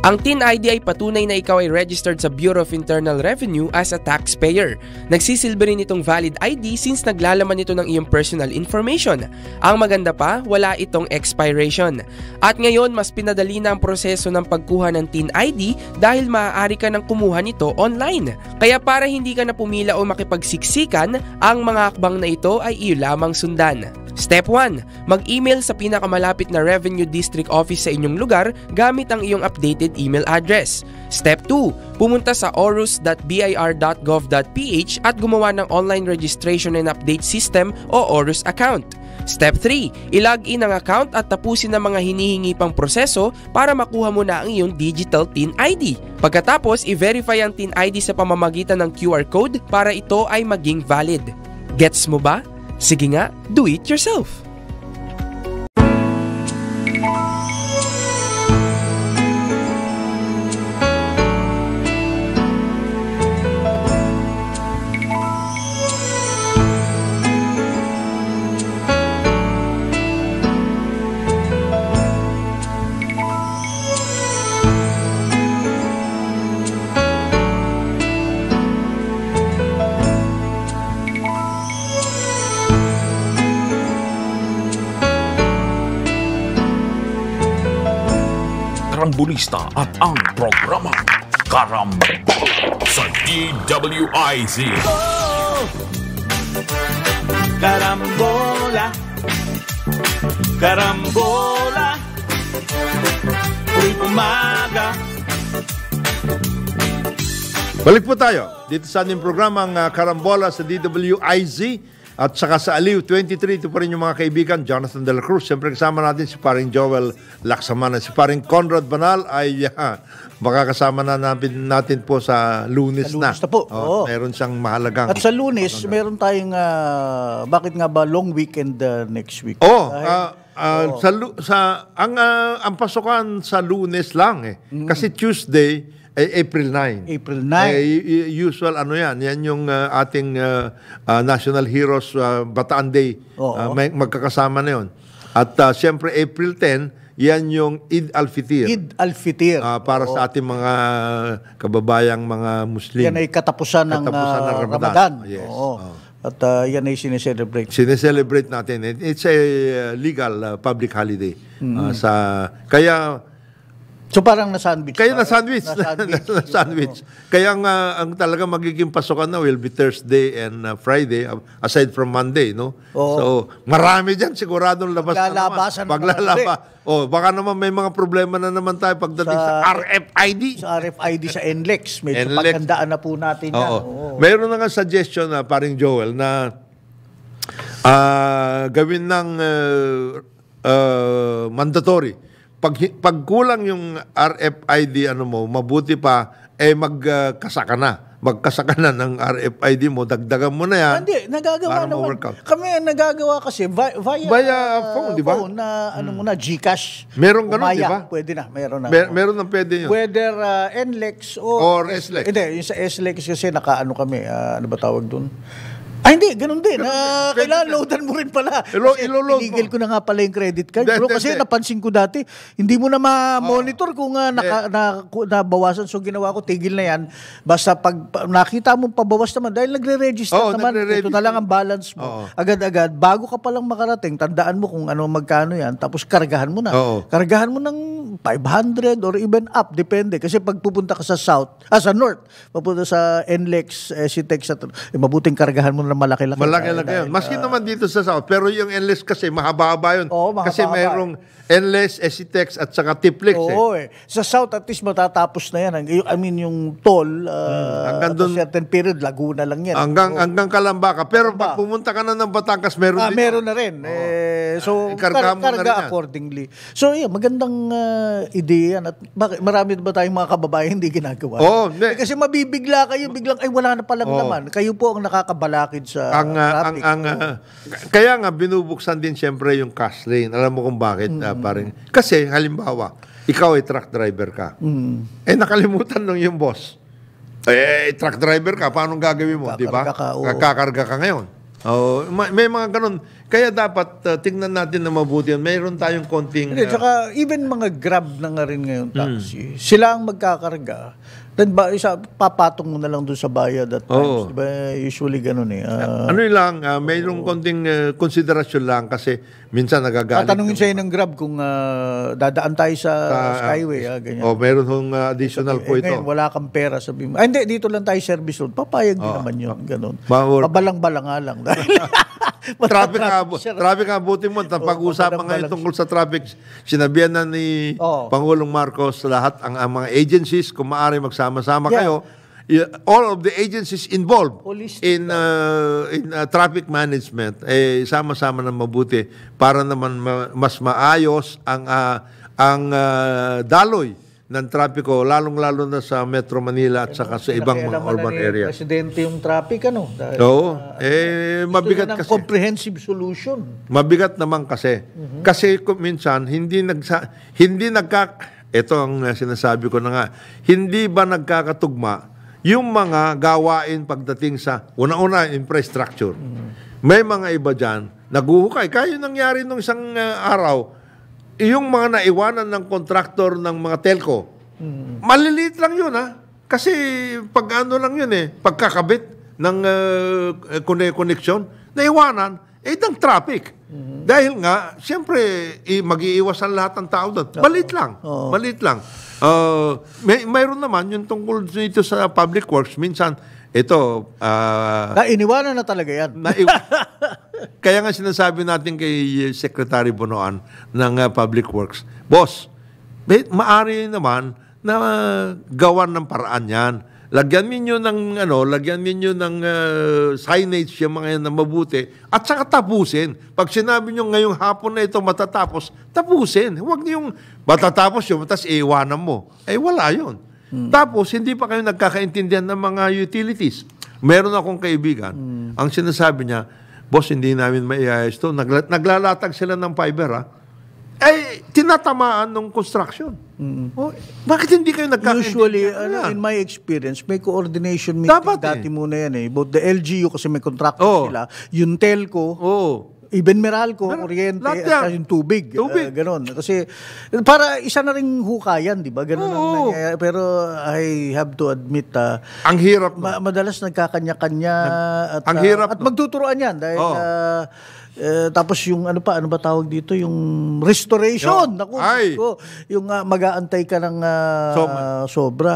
Ang TIN ID ay patunay na ikaw ay registered sa Bureau of Internal Revenue as a taxpayer. Nagsisilbi rin itong valid ID since naglalaman ito ng iyong personal information. Ang maganda pa, wala itong expiration. At ngayon, mas pinadali na ang proseso ng pagkuha ng TIN ID dahil maaari ka nang kumuha nito online. Kaya para hindi ka na pumila o makipagsiksikan, ang mga akbang na ito ay iyo lamang sundan. Step 1. Mag-email sa pinakamalapit na Revenue District Office sa inyong lugar gamit ang iyong updated valid email address. Step 2. Pumunta sa orus.bir.gov.ph at gumawa ng online registration and update system o Orus account. Step 3. Ilog in ang account at tapusin ang mga hinihingi pang proseso para makuha mo na ang iyong digital TIN ID. Pagkatapos, i-verify ang TIN ID sa pamamagitan ng QR code para ito ay maging valid. Gets mo ba? Sige nga, do it yourself! karambolista at ang programa Karambol sa DWIZ. karambola, karambola, uy umaga. Balik po tayo dito sa ating programang uh, Karambola sa DWIZ. At saka sa Aliw 23, ito pa rin yung mga kaibigan, Jonathan Del Cruz. Siyempre kasama natin si paring Joel Laksamana. Si paring Conrad Banal ay uh, baka kasama na natin, natin po sa lunes, sa lunes na. na po. Oh, Oo. Meron siyang mahalagang. At sa lunes, mahalagang. meron tayong, uh, bakit nga ba, long weekend uh, next week? Oh, oo. Oh, uh, uh, sa, sa, ang, uh, ang pasukan sa lunes lang eh. Mm. Kasi Tuesday, eh, April 9. April 9. Eh, usual ano yan, yan yung uh, ating uh, uh, National Heroes uh, Bataan Day. Uh, may, magkakasama na yun. At uh, siyempre April 10, yan yung Eid al-Fitr. Eid al-Fitr. Uh, ah, para Oo. sa ating mga kababayang mga Muslim. Yan ay katapusan, ng, katapusan ng, uh, Ramadan. Ramadan. Yes. Oo. Oo. At uh, yan ay sineselebrate. Sineselebrate natin. It's a uh, legal uh, public holiday. Mm-hmm. Uh, sa, kaya So parang na-sandwich. Kaya na-sandwich. Na-sandwich. Kaya nga, ang talaga magiging pasokan na will be Thursday and uh, Friday, um, aside from Monday, no? Oo. So, marami dyan, siguradong labas Paglalabasan na naman. Paglalaba. Na oh, baka naman may mga problema na naman tayo pagdating sa, sa RFID. Sa RFID sa NLEX. Medyo NLEX. paghandaan na po natin Oo. yan. Oo. Mayroon na nga suggestion na paring Joel na uh, gawin ng uh, uh, mandatory pag, pagkulang yung RFID ano mo, mabuti pa, eh magkasaka uh, na. Magkasaka na ng RFID mo, dagdagan mo na yan. Hindi, nagagawa naman. Workout. Kami nagagawa kasi via, via, via uh, phone, di ba? Phone na, ano hmm. na, Gcash. Meron ganun, di ba? Pwede na, meron na. Mer- meron na pwede yun. Whether uh, NLEX or... Or SLEX. Hindi, yung sa SLEX kasi nakaano kami, uh, ano ba tawag doon? Ay, hindi. Ganun din. Ah, kailangan loadan mo rin pala. Ilo, iloload mo. ko na nga pala yung credit card. De, bro, de, kasi napansin ko dati, hindi mo na ma-monitor kung uh, naka, na, nabawasan. So, ginawa ko, tigil na yan. Basta pag nakita mo pabawas naman, dahil nagre-register oh, naman, nagre-register. ito na lang ang balance mo. Oh. Agad-agad, bago ka palang makarating, tandaan mo kung ano magkano yan, tapos kargahan mo na. Oh. Kargahan mo ng 500 or even up, depende. Kasi pag pupunta ka sa south, ah, sa north, papunta sa NLEX, eh, si Texas, eh, mabuting kargahan mo na na malaki-laki. Malaki-laki yun. Maski uh, naman dito sa South. Pero yung enlist kasi mahaba-haba yun. Oo, mahaba Kasi mayroong Endless, Esitex, at saka Tiplex. Eh. Oo eh. eh. Sa South, at least matatapos na yan. I mean, yung toll, uh, hmm. hanggang ano, dun, certain period, Laguna lang yan. Hanggang, Oo. hanggang Kalambaka. Pero pag pumunta ka na ng Batangas, meron ah, din. Meron na rin. Oh. Eh, so, ah, kar karga, na rin accordingly. So, yeah, magandang uh, ideya yan. At bakit, marami ba tayong mga kababayan hindi ginagawa? Oo. Oh, eh, kasi mabibigla kayo, biglang, ay, wala na palang oh. naman. Kayo po ang nakakabalakid sa ang, uh, ah, traffic. Ang, ang, uh, kaya nga, binubuksan din siyempre yung cash lane. Alam mo kung bakit? Mm. Uh, parang, kasi halimbawa, ikaw ay truck driver ka. Mm. Eh nakalimutan lang yung boss. Eh, truck driver ka, paano gagawin mo, di ba? Ka, oo. Kakarga ka ngayon. Oh, may mga ganun. Kaya dapat uh, tingnan natin na mabuti yan. Mayroon tayong konting... Hindi, uh, tsaka even mga grab na nga rin ngayon mm. taxi, mm. sila ang magkakarga. Then ba, isa, papatong mo na lang doon sa bayad at times. Oh. Diba, usually ganun eh. Uh, ano ah, lang, uh, mayroong oh. konting uh, konsiderasyon lang kasi minsan nagagalit. Tatanungin siya ng Grab kung uh, dadaan tayo sa, sa ah, ah, Skyway. Ah, ganyan. Oh, meron hong uh, additional eh, po eh, ito. Ngayon, wala kang pera. Sabi mo, ah, hindi, dito lang tayo service road. Papayag oh, din naman yun. Ganun. Mawur- Pabalang-balanga lang. traffic nga, traffic nga buti mo. Oh, ang pag-uusapan ngayon tungkol sa traffic, sinabihan na ni oh. Pangulong Marcos lahat ang, ang mga agencies kung maaari magsama-sama yeah. kayo all of the agencies involved Holistic. in uh, in uh, traffic management eh sama-sama nang mabuti para naman ma- mas maayos ang uh, ang uh, daloy ng trapiko lalong-lalo na sa Metro Manila at saka sa ibang mga urban area. Presidente yung traffic ano? Dahil, Oo. Uh, eh mabigat kasi. comprehensive solution. Mabigat naman kasi. Mm-hmm. Kasi minsan hindi nag hindi nagka ito ang sinasabi ko na nga. Hindi ba nagkakatugma yung mga gawain pagdating sa una-una infrastructure. May mga iba dyan, naguhukay. Kaya yung nangyari nung isang uh, araw, yung mga naiwanan ng contractor ng mga telco, mm. maliliit lang yun ha. Kasi pag ano lang yun eh, pagkakabit ng uh, connection, naiwanan, eh ng traffic. Mm-hmm. Dahil nga, siyempre, eh, mag-iiwasan lahat ng tao doon. Balit lang. Oo. Malit lang. Uh, may, mayroon naman yung tungkol dito sa public works. Minsan, ito... Uh, Nainiwanan na talaga yan. Naiw- Kaya nga sinasabi natin kay eh, Secretary Bonoan ng uh, Public Works, Boss, maari naman na gawan ng paraan yan Lagyan niyo ng ano, lagyan niyo ng uh, signage yung mga yan na mabuti at saka tapusin. Pag sinabi niyo ngayong hapon na ito matatapos, tapusin. Huwag niyo yung matatapos yung tapos iiwanan mo. Eh wala 'yon. Hmm. Tapos hindi pa kayo nagkakaintindihan ng mga utilities. Meron akong kaibigan, hmm. ang sinasabi niya, boss, hindi namin maiayos to. Nagla- naglalatag sila ng fiber, ha? Ah ay eh, tinatamaan ng construction. Mm-hmm. Oh, bakit hindi kayo nagka- Usually, ano, in my experience, may coordination meeting Dapat eh. dati eh. muna yan eh. Both the LGU kasi may contractor oh. sila, yung telco, oh. Even Meralco, Pero, Oriente, at yung tubig. Uh, tubig. Uh, ganun. Kasi para isa na rin hukayan, di ba? Ganun Oo. ang nangyayari. Pero I have to admit, uh, ang hirap. Ma- madalas nagkakanya-kanya. Ang, at, ang ah, hirap. Uh, at magtuturoan yan. Dahil, Oo. uh, ah, eh, tapos yung ano pa, ano ba tawag dito? Yung restoration. Yo. Naku, Ko, yung uh, mag-aantay ka ng uh, sobra. sobra.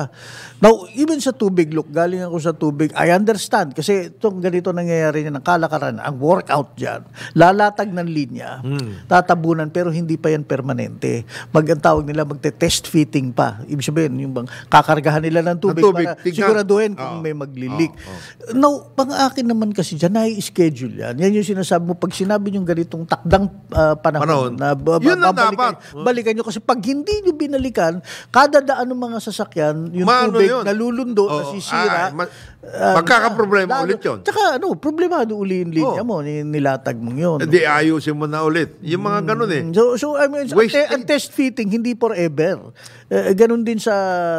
Now, even sa tubig, look, galing ako sa tubig, I understand. Kasi itong ganito nangyayari niya kalakaran, ang workout diyan lalatag ng linya, mm. tatabunan, pero hindi pa yan permanente. Mag, nila, magte-test fitting pa. Ibig sabihin, yung bang, kakargahan nila ng tubig, ng tubig para tingnan. siguraduhin oh. kung may maglilik. Oh, oh. Now, pang akin naman kasi dyan, nai-schedule yan. Yan yung sinasabi mo, pag sinabi yung ganitong takdang uh, panahon, panahon, na yun na dapat. balikan niyo Kasi pag hindi niyo binalikan, kada daan ng mga sasakyan, yung tubig yun? nalulundo, oh, nasisira. Ah, ah Uh, Magkakaproblema uh, ulit yon. Tsaka ano, problemado uli yung linya oh. mo, nilatag mo yun. Hindi, eh, no? ayusin mo na ulit. Yung mga mm, ganun eh. So, so I mean, Waste ang, ang test fitting, hindi forever. Uh, ganun din sa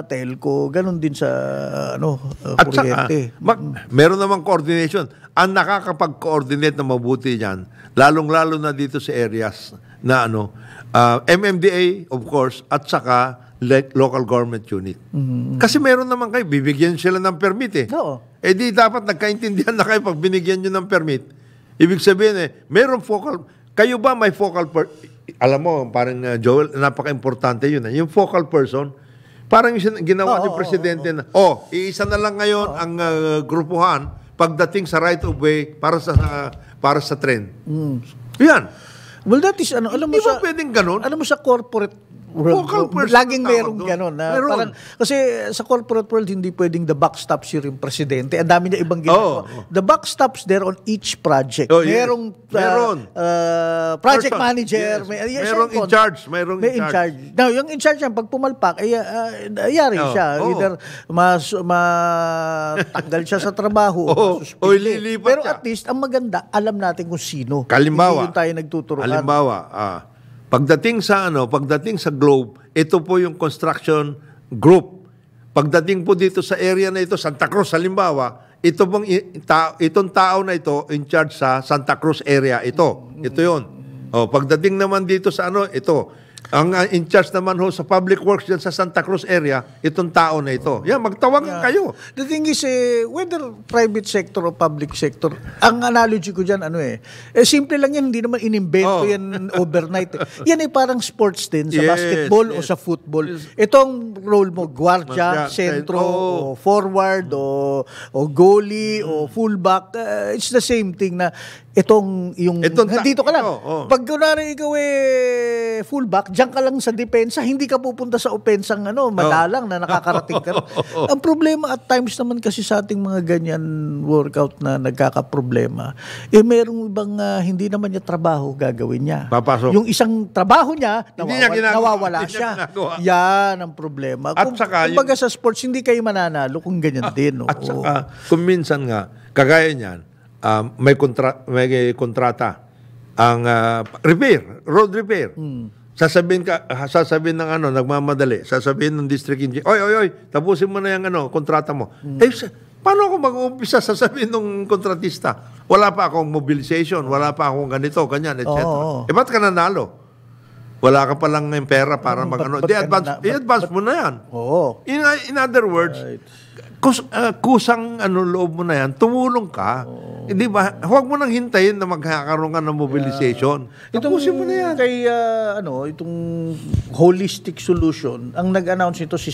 telco, ganun din sa ano, uh, At kuryente. Saka, mag, meron namang coordination. Ang nakakapag-coordinate na mabuti niyan, lalong-lalo na dito sa areas na ano, uh, ah, MMDA, of course, at saka like local government unit. Mm-hmm. Kasi meron naman kayo, bibigyan sila ng permit eh. Oo. Eh di dapat nagkaintindihan na kayo pag binigyan nyo ng permit. Ibig sabihin eh, meron focal, kayo ba may focal, per, alam mo, parang uh, Joel, napaka-importante yun. Eh. Yung focal person, parang yung ginawa oh, ni Presidente oh, oh, oh. na, oh, iisa na lang ngayon oh. ang uh, grupuhan pagdating sa right of way para sa uh, para sa trend. Mm. Yan. Well, that is ano, alam mo Di sa... Di ba pwedeng ganun? Alam mo sa corporate world. Vocal person Laging merong gano'n. Na meron. parang, kasi sa corporate world, hindi pwedeng the buck stops here yung presidente. Ang dami niya ibang ginagawa. Oh. The buck stops there on each project. Oh, yes. Merong uh, meron. uh, project person. manager. Yes. May, yes, merong in charge. Merong may in charge. charge. Now, yung in charge niya, pag pumalpak, ay, uh, ayari oh. siya. Oh. Either mas, matanggal siya sa trabaho. Oh. O oh, ililipat Pero siya. at least, ang maganda, alam natin kung sino. Kalimbawa. Hindi tayo nagtuturuan. Kalimbawa. Ah Pagdating sa ano, pagdating sa globe, ito po yung construction group. Pagdating po dito sa area na ito, Santa Cruz halimbawa, ito pong itong tao na ito in charge sa Santa Cruz area ito. Ito 'yon. Oh, pagdating naman dito sa ano, ito ang uh, in charge naman ho sa public works diyan sa Santa Cruz area, itong tao na ito. Yan, yeah, magtawagan yeah. kayo. The thing is, eh, whether private sector or public sector, ang analogy ko diyan ano eh, eh simple lang yan, hindi naman inimbento oh. yan overnight. Eh. Yan ay parang sports din, sa yes, basketball yes. o sa football. Yes. Itong role mo, guardia, yeah. oh. o forward, o, o goalie, mm. o fullback, uh, it's the same thing na Itong yung Itong ta- dito ka lang. Oh, oh. Pag kunwari ikaw eh fullback, diyan ka lang sa depensa, hindi ka pupunta sa opensang ano, oh. madalang oh. na nakakarating ka. Ang problema at times naman kasi sa ating mga ganyan workout na nagkakaproblema, eh merong ibang uh, hindi naman niya trabaho gagawin niya. Papasok. Yung isang trabaho niya, nawawala, niya ginagawa, nawawala siya. Ginagawa. Yan ang problema. At kung, saka, kumbaga yung... sa sports, hindi kayo mananalo kung ganyan at, ah, din. At oo. saka, kung minsan nga, kagaya niyan, uh, may, kontra- may kontrata ang uh, repair, road repair. Hmm. Sasabihin ka, ah, sasabihin ng ano, nagmamadali. Sasabihin ng district engineer, oy, oy, oy, tapusin mo na yung ano, kontrata mo. Hmm. Eh, paano ako mag-uumpisa sasabihin ng kontratista? Wala pa akong mobilization, wala pa akong ganito, ganyan, etc. Oh, oh. Eh, ba't ka nanalo? Wala ka pa lang ng pera para hmm, mag-ano. Di-advance mo na yan. Oo. Oh. In, in other words, right kus, uh, kusang ano loob mo na yan, tumulong ka. Oh. Eh, di ba? Huwag mo nang hintayin na magkakaroon ka ng mobilization. Yeah. Itong, mo na yan. Kay, uh, ano, itong holistic solution, ang nag-announce nito si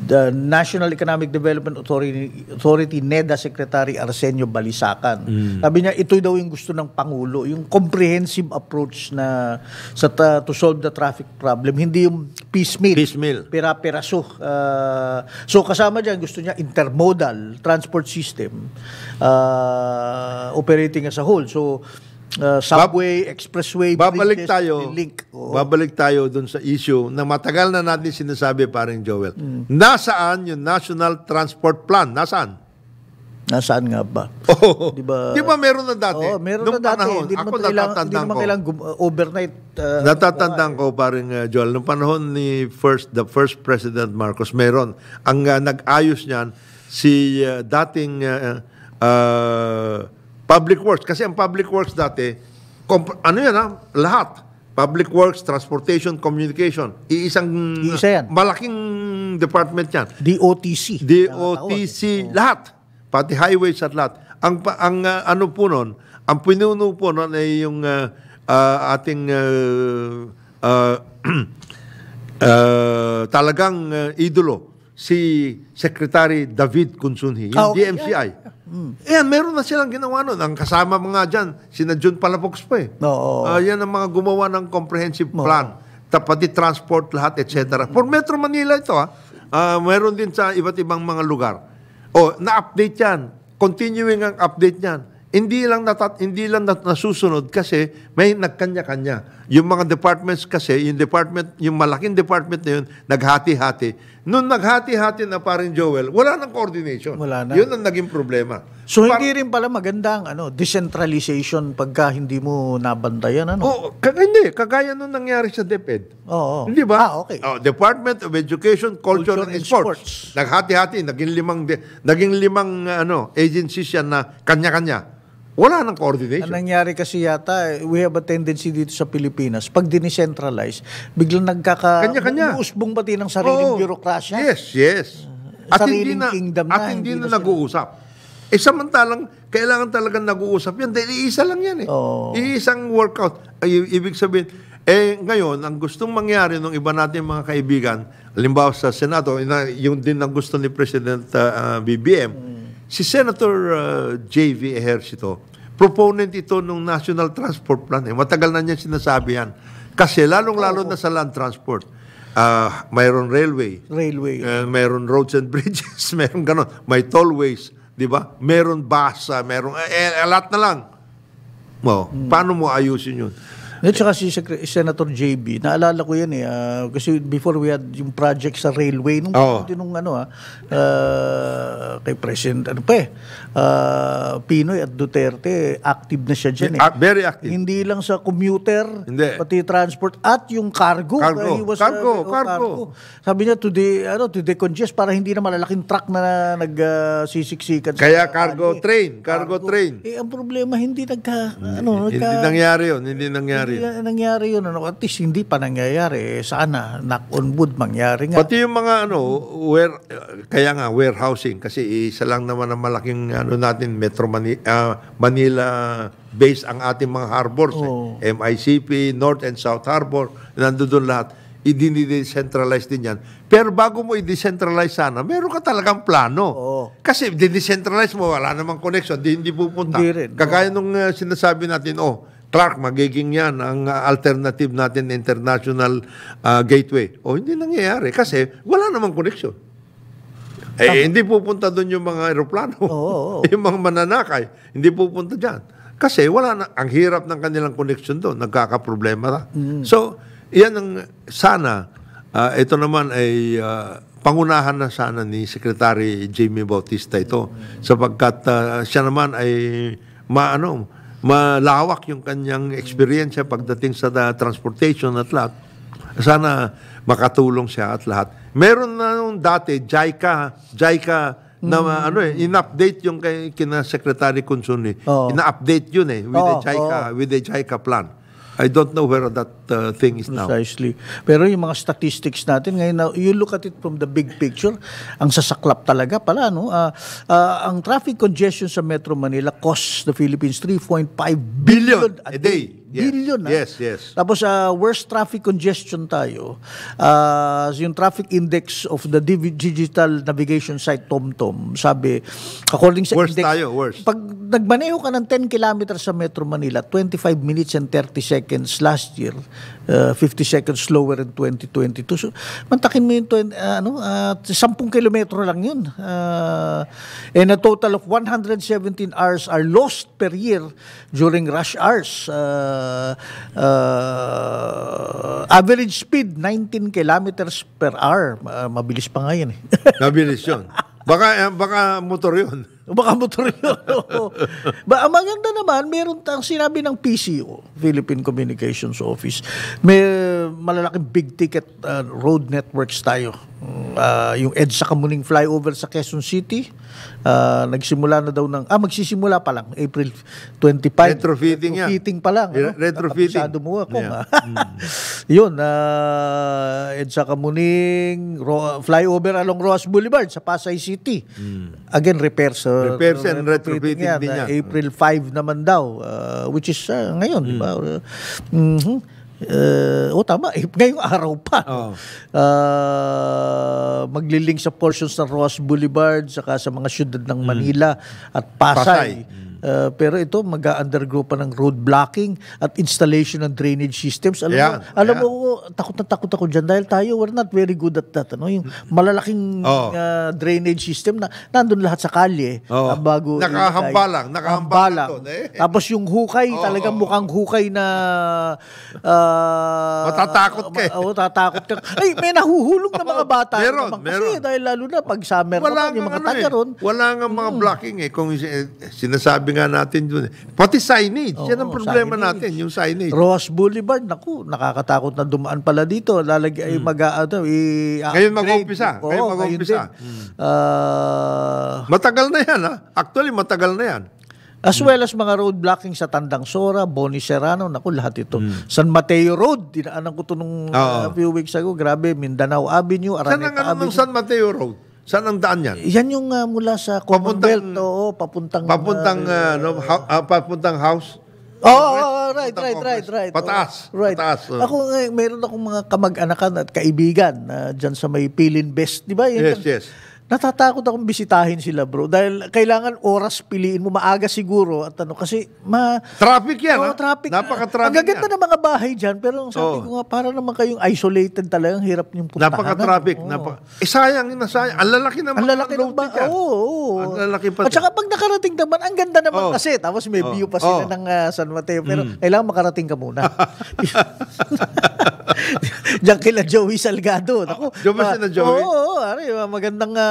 the National Economic Development Authority, Authority NEDA Secretary Arsenio Balisacan. Mm. Sabi niya, ito daw yung gusto ng Pangulo, yung comprehensive approach na sa ta- to solve the traffic problem, hindi yung piecemeal. Piecemeal. Pira-piraso. Uh, so kasama dyan, gusto niya inter intermodal transport system uh, operating as a whole. So, uh, subway, expressway, babalik tayo, link. Oo. Babalik tayo dun sa issue na matagal na natin sinasabi, paring Joel. Mm. Nasaan yung National Transport Plan? Nasaan? Nasaan nga ba? Oh, di ba? Di ba meron na dati? oh, meron nung na dati. Panahon, hindi ako natatandaan ko. Hindi naman kailangan uh, overnight. Uh, natatandaan uh, ko, paring uh, Joel, nung panahon ni first the first President Marcos, meron. Ang uh, nag-ayos niyan, si uh, dating uh, uh, public works. Kasi ang public works dati, ano yan ha? Ah, lahat. Public works, transportation, communication. Iisang Iisa yan. malaking department yan. DOTC. DOTC, lahat. Pati highways at lahat. Ang, ang uh, ano po nun, ang pinuno po nun ay yung uh, uh, ating uh, uh, uh, talagang uh, idolo si Secretary David Consunhi, yung oh, okay. DMCI. Mm. Ayan, meron na silang ginawa nun. Ang kasama mga dyan, sina Jun Palafox pa eh. Oo. Oh, oh. Uh, yan ang mga gumawa ng comprehensive plan. Tapati transport lahat, etc. For Metro Manila ito ha. Uh, ah, meron din sa iba't ibang mga lugar. O, oh, na-update yan. Continuing ang update niyan hindi lang natat hindi lang nat nasusunod kasi may nagkanya-kanya. Yung mga departments kasi, yung department, yung malaking department na yun, naghati-hati. Noon naghati-hati na parang Joel, wala nang coordination. Wala na. Yun ang naging problema. So Par- hindi rin pala maganda ang ano, decentralization pagka hindi mo nabantayan ano. Oh, k- hindi, kagaya nung nangyari sa DepEd. Oo. Oh, oh. Hindi ba? Ah, okay. Oh, Department of Education, Culture, Culture and, and Sports. Sports. Naghati-hati, naging limang de- naging limang ano, agencies yan na kanya-kanya. Wala nang coordination. Ang nangyari kasi yata, eh, we have a tendency dito sa Pilipinas, pag dinicentralize, biglang nagkaka... kanya Uusbong pati ng sariling oh, bureaucracy. Yes, yes. Uh, at hindi na, kingdom na. At hindi, hindi na, na nag-uusap. Eh samantalang, kailangan talagang nag-uusap yan. Dahil iisa lang yan eh. Oh. Iisang workout. Ay, ibig sabihin, eh ngayon, ang gustong mangyari ng iba natin mga kaibigan, halimbawa sa Senado, yung din ang gusto ni President uh, ah, ah, BBM, hmm Si Senator uh, J.V. Ejercito, proponent ito ng National Transport Plan. Eh. Matagal na niya sinasabi yan. Kasi lalong-lalo na sa land transport. Uh, mayroon railway. Railway. Uh, mayroon roads and bridges. mayroon ganon. May tollways. Di ba? Mayroon bus. Uh, mayroon, eh, a eh, lot na lang. Well, hmm. Paano mo ayusin yun? At saka si Secre- Senator JB, naalala ko yan eh, uh, kasi before we had yung project sa railway, nung, oh. nung ano ah, uh, kay President, ano pa eh, uh, Pinoy at Duterte, active na siya dyan eh. Very active. Hindi lang sa commuter, Hindi. pati transport, at yung cargo. Cargo, uh, was, cargo, uh, cargo. cargo. Sabi niya, to the, ano, today congest para hindi na malalaking truck na nagsisiksikan. Uh, Kaya cargo uh, train, cargo, cargo train. Eh, ang problema, hindi nagka, ano, nagka, hindi nangyari yun, hindi nangyari rin. nangyari yun. Ano, at least hindi pa nangyayari. Eh, sana, knock on wood, mangyari nga. Pati yung mga ano, where, kaya nga, warehousing. Kasi isa lang naman ang malaking ano natin, Metro ah, Manila, uh, Manila based ang ating mga harbors. Oh. Eh. MICP, North and South Harbor, nandoon lahat i-decentralize din yan. Pero bago mo i-decentralize sana, meron ka talagang plano. Oo. Kasi i-decentralize mo, wala namang connection, di hindi pupunta. Hindi rin. Kagaya nung uh, sinasabi natin, oh, Clark, magiging yan ang ah, alternative natin international uh, gateway. O hindi nangyayari kasi wala namang connection. Eh, Tama. Eh, hindi pupunta doon yung mga aeroplano. Oo, oo. yung mga mananakay, hindi pupunta dyan. Kasi wala na, ang hirap ng kanilang connection doon, nagkakaproblema na. Mm. So, yan ang sana, uh, ito naman ay uh, pangunahan na sana ni Secretary Jamie Bautista ito. Mm. Sapagkat uh, siya naman ay maano, malawak yung kanyang experience pagdating sa transportation at lahat. Sana makatulong siya at lahat. Meron na nung dati, JICA, JICA na mm. ano eh, in-update yung kay kina Secretary Consuni. Oh. Ina-update yun eh with oh, the JICA, oh. with the JICA plan. I don't know where that uh, thing is now. Precisely. Pero yung mga statistics natin ngayon, you look at it from the big picture, ang sasaklap talaga pala. No? Uh, uh, ang traffic congestion sa Metro Manila costs the Philippines 3.5 billion, billion a day. A day. Yes. Billion. Ha? Ah. Yes, yes. Tapos sa uh, worst traffic congestion tayo, uh, yung traffic index of the digital navigation site TomTom, sabi, according sa worst index, tayo, worst. pag nagmaneho ka ng 10 kilometers sa Metro Manila, 25 minutes and 30 seconds last year, 50 uh, seconds slower in 2022. So, mantakin mo yung 20, uh, ano, uh, 10 kilometro lang yun. Uh, and a total of 117 hours are lost per year during rush hours. Uh, uh, average speed, 19 kilometers per hour. Uh, mabilis pa nga yan eh. mabilis yun. Baka, eh, baka motor yun. O baka motor yun. ba, ang maganda naman, meron tang sinabi ng PCO, Philippine Communications Office, may malalaking big ticket uh, road networks tayo. Uh, yung EDSA Kamuning Flyover sa Quezon City, Uh, nagsimula na daw ng, ah, magsisimula pa lang, April 25. Retrofitting, retrofitting yan. pa lang. Ano? Retrofitting. Kapisado mo ako. Yeah. Mm. Yun, uh, ah, sa Kamuning, ro- flyover along Roas Boulevard sa Pasay City. Mm. Again, repairs. Uh, repairs and retrofitting, retrofitting yan, din yan. April 5 naman daw, uh, which is uh, ngayon, mm. di ba? Uh, mm-hmm. Uh, eh, o oh, tama, eh, ngayong araw pa. Oh. Uh, ah, magliling sa portions ng Ross Boulevard, saka sa mga syudad ng hmm. Manila mm. at Pasay. Pasay. Ah, pero ito, mag-undergo pa ng road blocking at installation ng drainage systems. Alam yeah, mo, alam yeah. mo, oh, takot na takot ako dyan dahil tayo, we're not very good at that. Ano? Yung malalaking oh. uh, drainage system na nandun lahat sa kalye. Oh. Uh, bago Nakahamba lang. Ito, eh. Tapos yung hukay, oh, talagang oh, mukhang hukay na... Uh, matatakot ka Oo, eh. oh, tatakot ka. Ay, may nahuhulog na mga bata. meron, naman. Kasi dahil lalo na pag summer wala naman, yung mga ano taga eh. ron. Wala nga mga hmm. blocking eh. Kung eh, sinasabi nga natin yun. Eh. Pati signage. Oo, yan ang problema signage. natin, yung signage. Roas Boulevard, naku, nakakatakot na dumaan pala dito. Lalagay, hmm. mag, ano, i Ngayon mag-umpisa. Oo, ngayon mag-umpisa. Hmm. Uh, matagal na yan, ha? Actually, matagal na yan. As mm. well as mga road blocking sa Tandang Sora, Boni Serrano, naku lahat ito. Mm. San Mateo Road, dinaanan ko to nung uh, few weeks ago. Grabe, Mindanao Avenue, Araneta Avenue. Saan ang ano San Mateo Road? Saan ang daan yan? Yan yung uh, mula sa Commonwealth, papuntang, oo, papuntang... Papuntang, uh, ah, ah, no, ha- uh, papuntang house? Oo, oh, oh, right, right, right, right. Pataas, oh, right. pataas. Oh. Ako, eh, meron akong mga kamag-anakan at kaibigan uh, dyan sa may Pilin Best, di ba? Yan yes, yung, yes natatakot akong bisitahin sila, bro. Dahil kailangan oras piliin mo maaga siguro at ano kasi ma traffic 'yan. Oh, traffic. Napaka-traffic. Ang gaganda ng mga bahay diyan, pero ang sabi oh. ko nga para naman kayong isolated talaga, ang hirap niyong puntahan. Napaka-traffic, oh. napaka. Eh sayang na sayang. Ang lalaki naman ang lalaki ng ba- Oo. Oh, oh. Ang lalaki pa. At saka pag nakarating naman, ang ganda naman oh. kasi tapos may oh. view pa sila oh. ng uh, San Mateo, pero mm. kailangan makarating ka muna. Diyan kila Joey Salgado. Ako, Diyan ba siya na Joey? Oo, oo ari, magandang uh,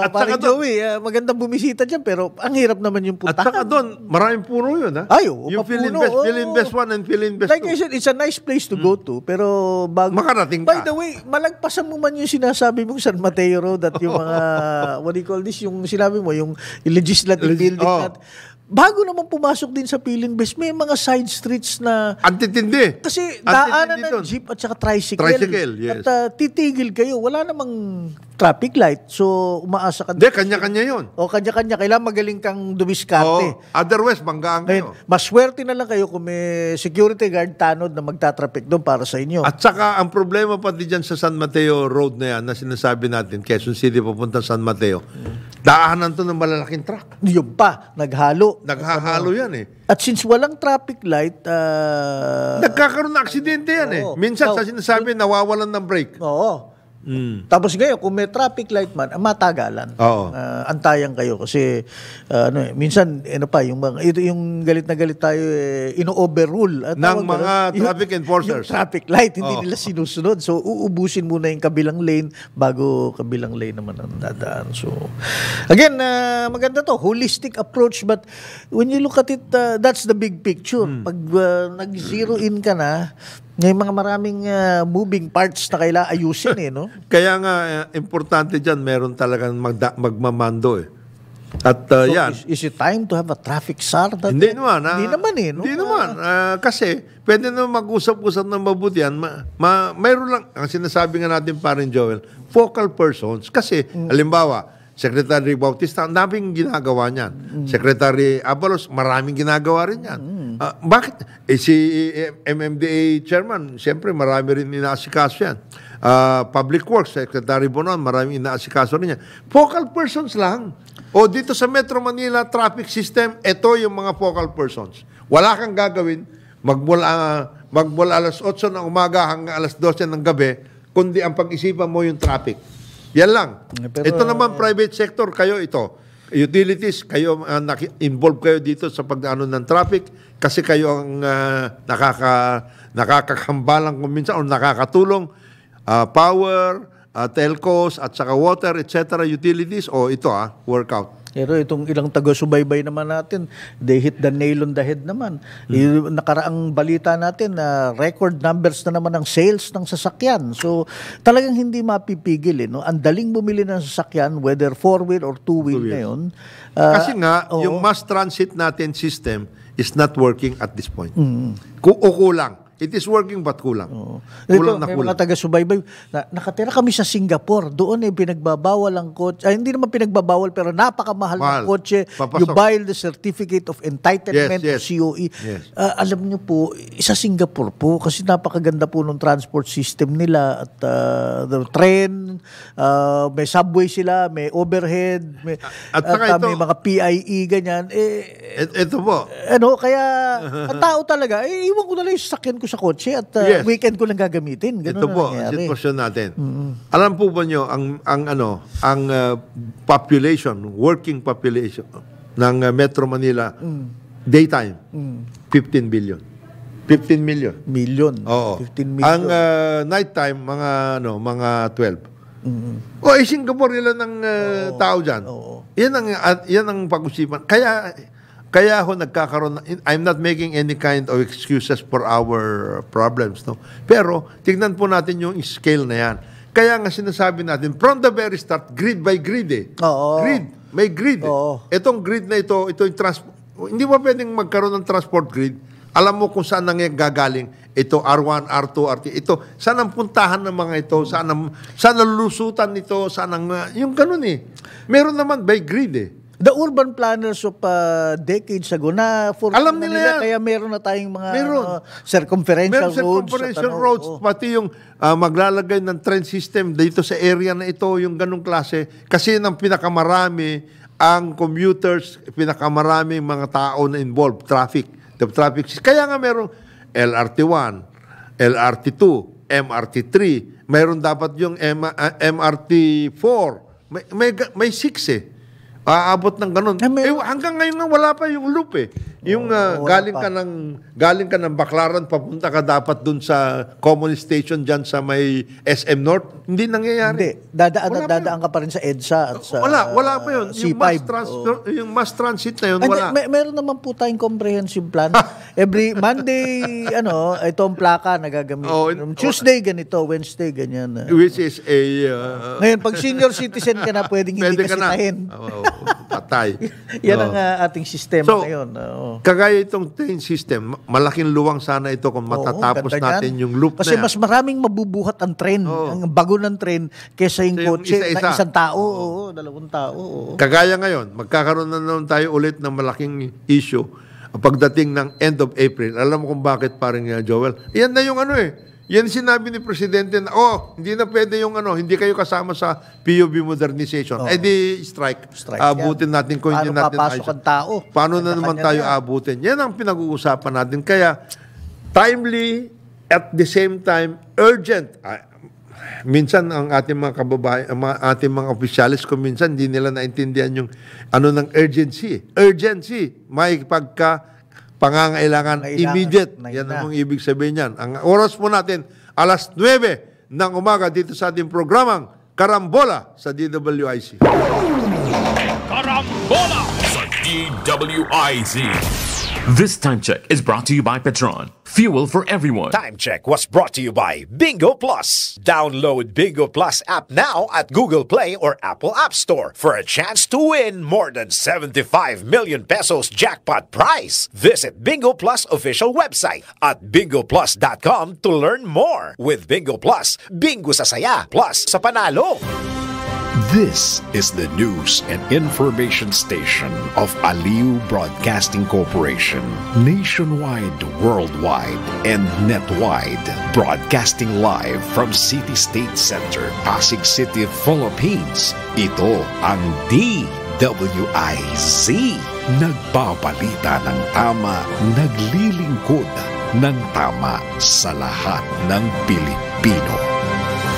at, at parang Joey. Uh, magandang bumisita dyan, pero ang hirap naman yung puntahan. At saka doon, maraming puro yun. Ha? Ah. Ay, oo, yung Philinvest, oh, best one and Philinvest 2. Like I said, it's a nice place to hmm. go to, pero bago... Makarating ka. By the way, malagpasan mo man yung sinasabi mong San Mateo Road at yung mga, what do you call this, yung sinabi mo, yung legislative building. Oh. At, bago naman pumasok din sa Pilinbes, may mga side streets na... Antitindi! Kasi daanan ng jeep at saka tricycle. Tricycle, yes. At uh, titigil kayo. Wala namang traffic light. So, umaasa ka. Hindi, kanya-kanya yun. O, kanya-kanya. Kailangan magaling kang dumiskarte. O, otherwise, banggaan kayo. Ngayon, maswerte na lang kayo kung may security guard tanod na magta-traffic doon para sa inyo. At saka, ang problema pati dyan sa San Mateo Road na yan, na sinasabi natin, Quezon City papunta San Mateo, daanan to ng malalaking truck. Yun pa, naghalo. Naghahalo yan eh. At since walang traffic light, uh, Nagkakaroon ng aksidente yan eh. Oo. Minsan, sa sinasabi, nawawalan ng brake. oo, Mm. Tapos ngayon, kung may traffic light man, ah, matagalan. Oo. Uh, antayan kayo kasi uh, ano, eh, minsan ano pa yung mga ito yung galit na galit tayo eh, ino-overrule at ng mga ganun, traffic yung, enforcers. Yung traffic light hindi Oo. nila sinusunod. So uubusin muna yung kabilang lane bago kabilang lane naman ang dadaan. So again, uh, maganda to, holistic approach but when you look at it uh, that's the big picture. Mm. Pag uh, nag-zero in ka na, may mga maraming uh, moving parts na kailangan ayusin eh, no? Kaya nga, eh, importante dyan, meron talagang magda- magmamando eh. At uh, so yan. Is, is it time to have a traffic SAR? That hindi naman. Uh, hindi naman eh. No? Hindi naman. Uh, kasi, pwede na mag-usap-usap ng mabuti yan. Ma, ma, mayroon lang, ang sinasabi nga natin pa Joel, focal persons. Kasi, mm. halimbawa, Secretary Bautista, ang daming ginagawa niyan. Mm. Secretary Abalos, maraming ginagawa rin niyan. Mm. Uh, bakit? Eh, si eh, MMDA Chairman, siyempre marami rin inaasikaso yan. Uh, Public Works, Secretary Bonon, maraming inaasikaso rin yan. Focal persons lang. O dito sa Metro Manila traffic system, ito yung mga focal persons. Wala kang gagawin magmula, uh, magmula alas 8 ng umaga hanggang alas 12 ng gabi, kundi ang pag-isipan mo yung traffic. Yan lang. Eh, pero, ito naman private sector, kayo ito. Utilities, kayo uh, involved kayo dito sa pag-ano ng traffic kasi kayo ang uh, nakaka, nakakakambalang kung minsan o nakakatulong. Uh, power, uh, telcos, at saka water, etc. Utilities, o ito ah, workout. Pero itong ilang taga-subaybay naman natin, they hit the nail on the head naman. Mm. Yung nakaraang balita natin na uh, record numbers na naman ang sales ng sasakyan. So talagang hindi mapipigil. Eh, no? Ang daling bumili ng sasakyan, whether four-wheel or two-wheel two ngayon. Uh, Kasi nga, ah, oo. yung mass transit natin system is not working at this point. Mm. Mm-hmm. Kukulang. It is working but kulang. Oo. Kulang Ito, na kulang. mga taga-subaybay. Na, nakatira kami sa Singapore. Doon eh, pinagbabawal ang kotse. Ay, hindi naman pinagbabawal, pero napakamahal Mahal. ang kotse. Papasok. You buy the Certificate of Entitlement yes, yes. COE. Yes. Uh, alam niyo po, isa Singapore po, kasi napakaganda po ng transport system nila. At uh, the train, uh, may subway sila, may overhead, may, at, at, at ito, may mga PIE, ganyan. Eh, ito po. Ano, kaya, ang tao talaga, eh, iwan ko na lang yung sakyan ko sa kotse at uh, Yes. weekend ko lang gagamitin. Ganun Ito na po, ang nangyari. sitwasyon natin. Alam po ba nyo, ang, ang, ano, ang uh, population, working population ng uh, Metro Manila, mm. daytime, 15 mm. billion. 15 million. Million. Oo. 15 million. Ang uh, nighttime, mga, ano, mga 12. O, eh, Singapore, ilan ng uh, tao dyan? Oo. Yan ang, at, yan ang pag-usipan. Kaya, kaya ho nagkakaroon, I'm not making any kind of excuses for our problems. No? Pero tignan po natin yung scale na yan. Kaya nga sinasabi natin, from the very start, grid by grid eh. Oo. Grid. May grid. Eh. Oo. Itong grid na ito, ito yung transport. Hindi mo pwedeng magkaroon ng transport grid. Alam mo kung saan nangyagaling. Ito, R1, R2, R3. Ito, saan ang puntahan ng mga ito? Saan ang, saan ang lusutan nito? Saan ang, yung ganun eh. Meron naman by grid eh. The urban planners of uh, decades ago na for Alam nila, nila kaya meron na tayong mga meron. Uh, circumferential meron roads. circumferential ano. roads. Oh. Pati yung uh, maglalagay ng train system dito sa area na ito, yung ganong klase. Kasi ng pinakamarami ang commuters, pinakamarami mga tao na involved, traffic. The traffic. Kaya nga meron LRT1, LRT2, MRT3, meron dapat yung M- uh, MRT4. May, may, may six eh aabot ng ganun. Eh, hanggang ngayon nga wala pa yung loop eh. Yung uh, galing ka ng galing ka ng Baclaran papunta ka dapat doon sa Communist Station diyan sa may SM North, hindi nangyayari. Hindi. Dadaan wala dadaan ka pa rin sa EDSA at sa Wala, wala pa 'yun. C5. Yung mass transfer, oh. yung mass transit na 'yun, And wala. May, meron naman po tayong comprehensive plan. Every Monday, ano, itong plaka nagagamit. Oh, in, Tuesday ganito, Wednesday ganyan. Which is a uh, Ngayon pag senior citizen ka na, pwedeng hindi ka, ka na. Oh, oh patay. Yan oh. ang uh, ating sistema so, ngayon. Oh. Kagaya itong train system, malaking luwang sana ito kung matatapos Oo, natin yan. yung loop Kasi na yan. mas maraming mabubuhat ang train, Oo. ang bago ng train, kesa yung, so, yung kotse isa-isa. na isang tao, Oo. Oo, dalawang tao. Oo. Kagaya ngayon, magkakaroon na naman tayo ulit ng malaking issue pagdating ng end of April. Alam mo kung bakit parang uh, Joel? Yan na yung ano eh yan sinabi ni Presidente na, oh, hindi na pwede yung ano, hindi kayo kasama sa POB modernization. Oh. Eh di strike. strike abutin yan. natin kung hindi natin ayos. Paano tao? Paano na naman tayo yan. abutin? Yan ang pinag-uusapan natin. Kaya, timely, at the same time, urgent. Ah, minsan ang ating mga kababayan, ang ating mga opisyalis ko minsan hindi nila naintindihan yung ano ng urgency. Urgency, may pagka pangangailangan immediate. Yan ang ibig sabihin yan. Ang oras po natin, alas 9 ng umaga dito sa ating programang Karambola sa DWIC. Karambola sa DWIC. This time check is brought to you by Petron, fuel for everyone. Time check was brought to you by Bingo Plus. Download Bingo Plus app now at Google Play or Apple App Store for a chance to win more than 75 million pesos jackpot prize. Visit Bingo Plus official website at bingoplus.com to learn more. With Bingo Plus, bingo sa saya plus sa panalo. This is the news and information station of Aliu Broadcasting Corporation. Nationwide, worldwide, and netwide. Broadcasting live from City State Center, Pasig City, Philippines. Ito ang DWIZ. Nagbabalita ng tama, naglilingkod ng tama sa lahat ng Pilipino.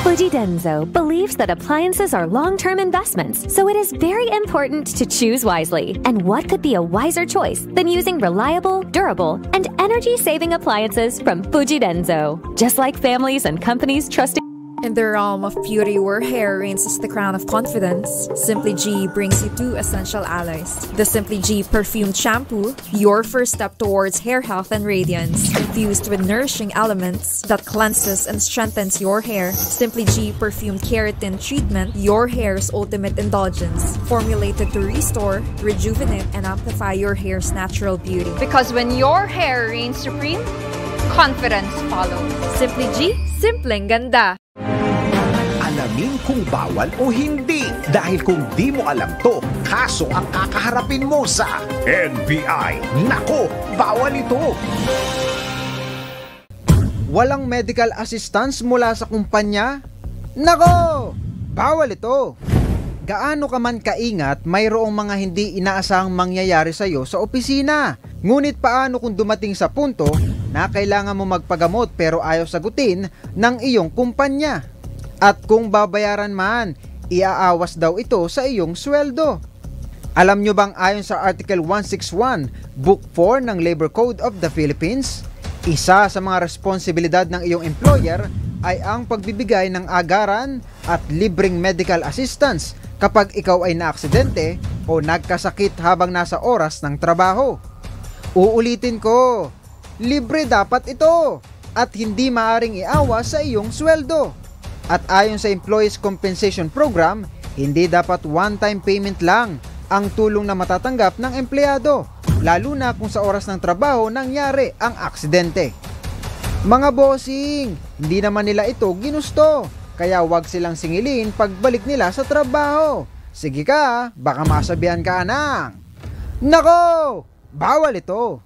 Fujidenzo believes that appliances are long term investments, so it is very important to choose wisely. And what could be a wiser choice than using reliable, durable, and energy saving appliances from Fujidenzo? Just like families and companies trusting in the realm of beauty where hair reigns as the crown of confidence, Simply G brings you two essential allies. The Simply G Perfumed Shampoo, your first step towards hair health and radiance, infused with nourishing elements that cleanses and strengthens your hair. Simply G Perfumed Keratin Treatment, your hair's ultimate indulgence, formulated to restore, rejuvenate, and amplify your hair's natural beauty. Because when your hair reigns supreme, confidence follows. Simply G, simpleng ganda. alamin kung bawal o hindi. Dahil kung di mo alam to, kaso ang kakaharapin mo sa NBI. Nako, bawal ito! Walang medical assistance mula sa kumpanya? Nako! Bawal ito! Gaano ka man kaingat, mayroong mga hindi inaasahang mangyayari sa iyo sa opisina. Ngunit paano kung dumating sa punto na kailangan mo magpagamot pero ayaw sagutin ng iyong kumpanya? At kung babayaran man, iaawas daw ito sa iyong sweldo. Alam nyo bang ayon sa Article 161, Book 4 ng Labor Code of the Philippines, isa sa mga responsibilidad ng iyong employer ay ang pagbibigay ng agaran at libreng medical assistance kapag ikaw ay naaksidente o nagkasakit habang nasa oras ng trabaho. Uulitin ko, libre dapat ito at hindi maaring iawas sa iyong sweldo. At ayon sa Employees Compensation Program, hindi dapat one-time payment lang ang tulong na matatanggap ng empleyado, lalo na kung sa oras ng trabaho nangyari ang aksidente. Mga bossing, hindi naman nila ito ginusto, kaya wag silang singilin pagbalik nila sa trabaho. Sige ka, baka masabihan ka anang. Nako! Bawal ito!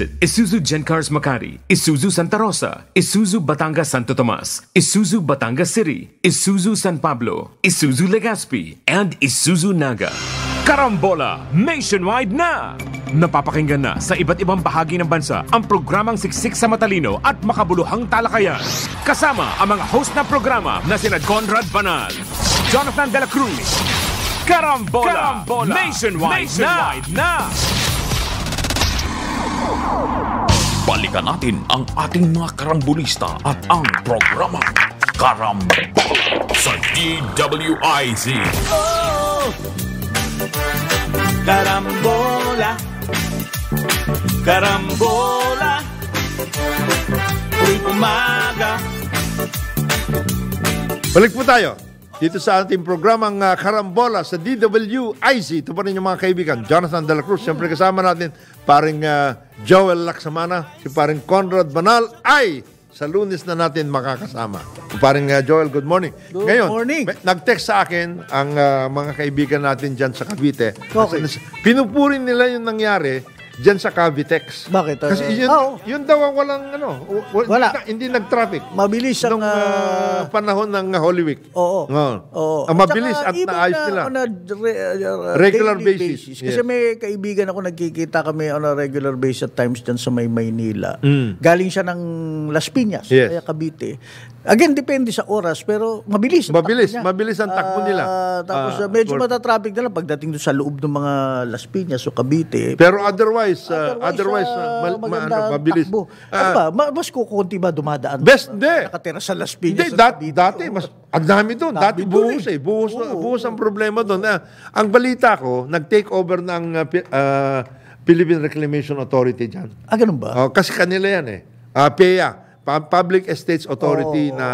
Vincent, Isuzu Gencars Makati, Isuzu Santa Rosa, Isuzu Batangas Santo Tomas, Isuzu Batangas City, Isuzu San Pablo, Isuzu Legazpi, and Isuzu Naga. Karambola! Nationwide na! Napapakinggan na sa iba't ibang bahagi ng bansa ang programang Siksik sa Matalino at Makabuluhang Talakayan. Kasama ang mga host na programa na sina Conrad Banal, Jonathan Dela Cruz, Karambola, Karambola! Nationwide, Nationwide na! na! Balikan natin ang ating mga karambulista at ang programa Karambol sa DWIZ. Oh! Karambola, karambola, uy umaga. Balik po tayo dito sa ating programang uh, Karambola sa DWIC. Ito pa rin yung mga kaibigan. Jonathan De La Cruz, siyempre kasama natin paring uh, Joel Laksamana, si paring Conrad Banal ay sa lunes na natin makakasama. Paring uh, Joel, good morning. Good Ngayon, morning. May, nag-text sa akin ang uh, mga kaibigan natin dyan sa Cavite. Okay. As, pinupuri nila yung nangyari Diyan sa Cavitex. Bakit? Uh, Kasi ah. yun, oh. yun daw ang walang ano, wala. hindi, hindi nag-traffic. Mabilis ang nung, uh, panahon ng Holy Week. Oo. Oo. oh. Ang mabilis at, at naayos nila. On a re, uh, regular basis. basis. Kasi yes. may kaibigan ako nagkikita kami on a regular basis at times diyan sa may Maynila. Mm. Galing siya ng Las Piñas, yes. kaya Cavite. Again, depende sa oras, pero mabilis. Mabilis, takbo mabilis ang takbo nila. Uh, tapos uh, medyo for... matatraffic na lang pagdating doon sa loob ng mga Las Piñas o Cavite. Pero otherwise, uh, otherwise, uh, otherwise uh, ma- ma- ano, mabilis. Takbo. Uh, ano ba, ma- mas kukunti ba dumadaan? Best, uh, Nakatira sa Las Piñas. Hindi, dat- dati, mas, ang dami doon. Dati buhos eh. eh buhos, oh, buhos ang problema doon. Uh, ang balita ko, nag-take over ng uh, Philippine Reclamation Authority dyan. Ah, ganun ba? Uh, kasi kanila yan eh. Uh, PEA. Public Estates Authority oh. na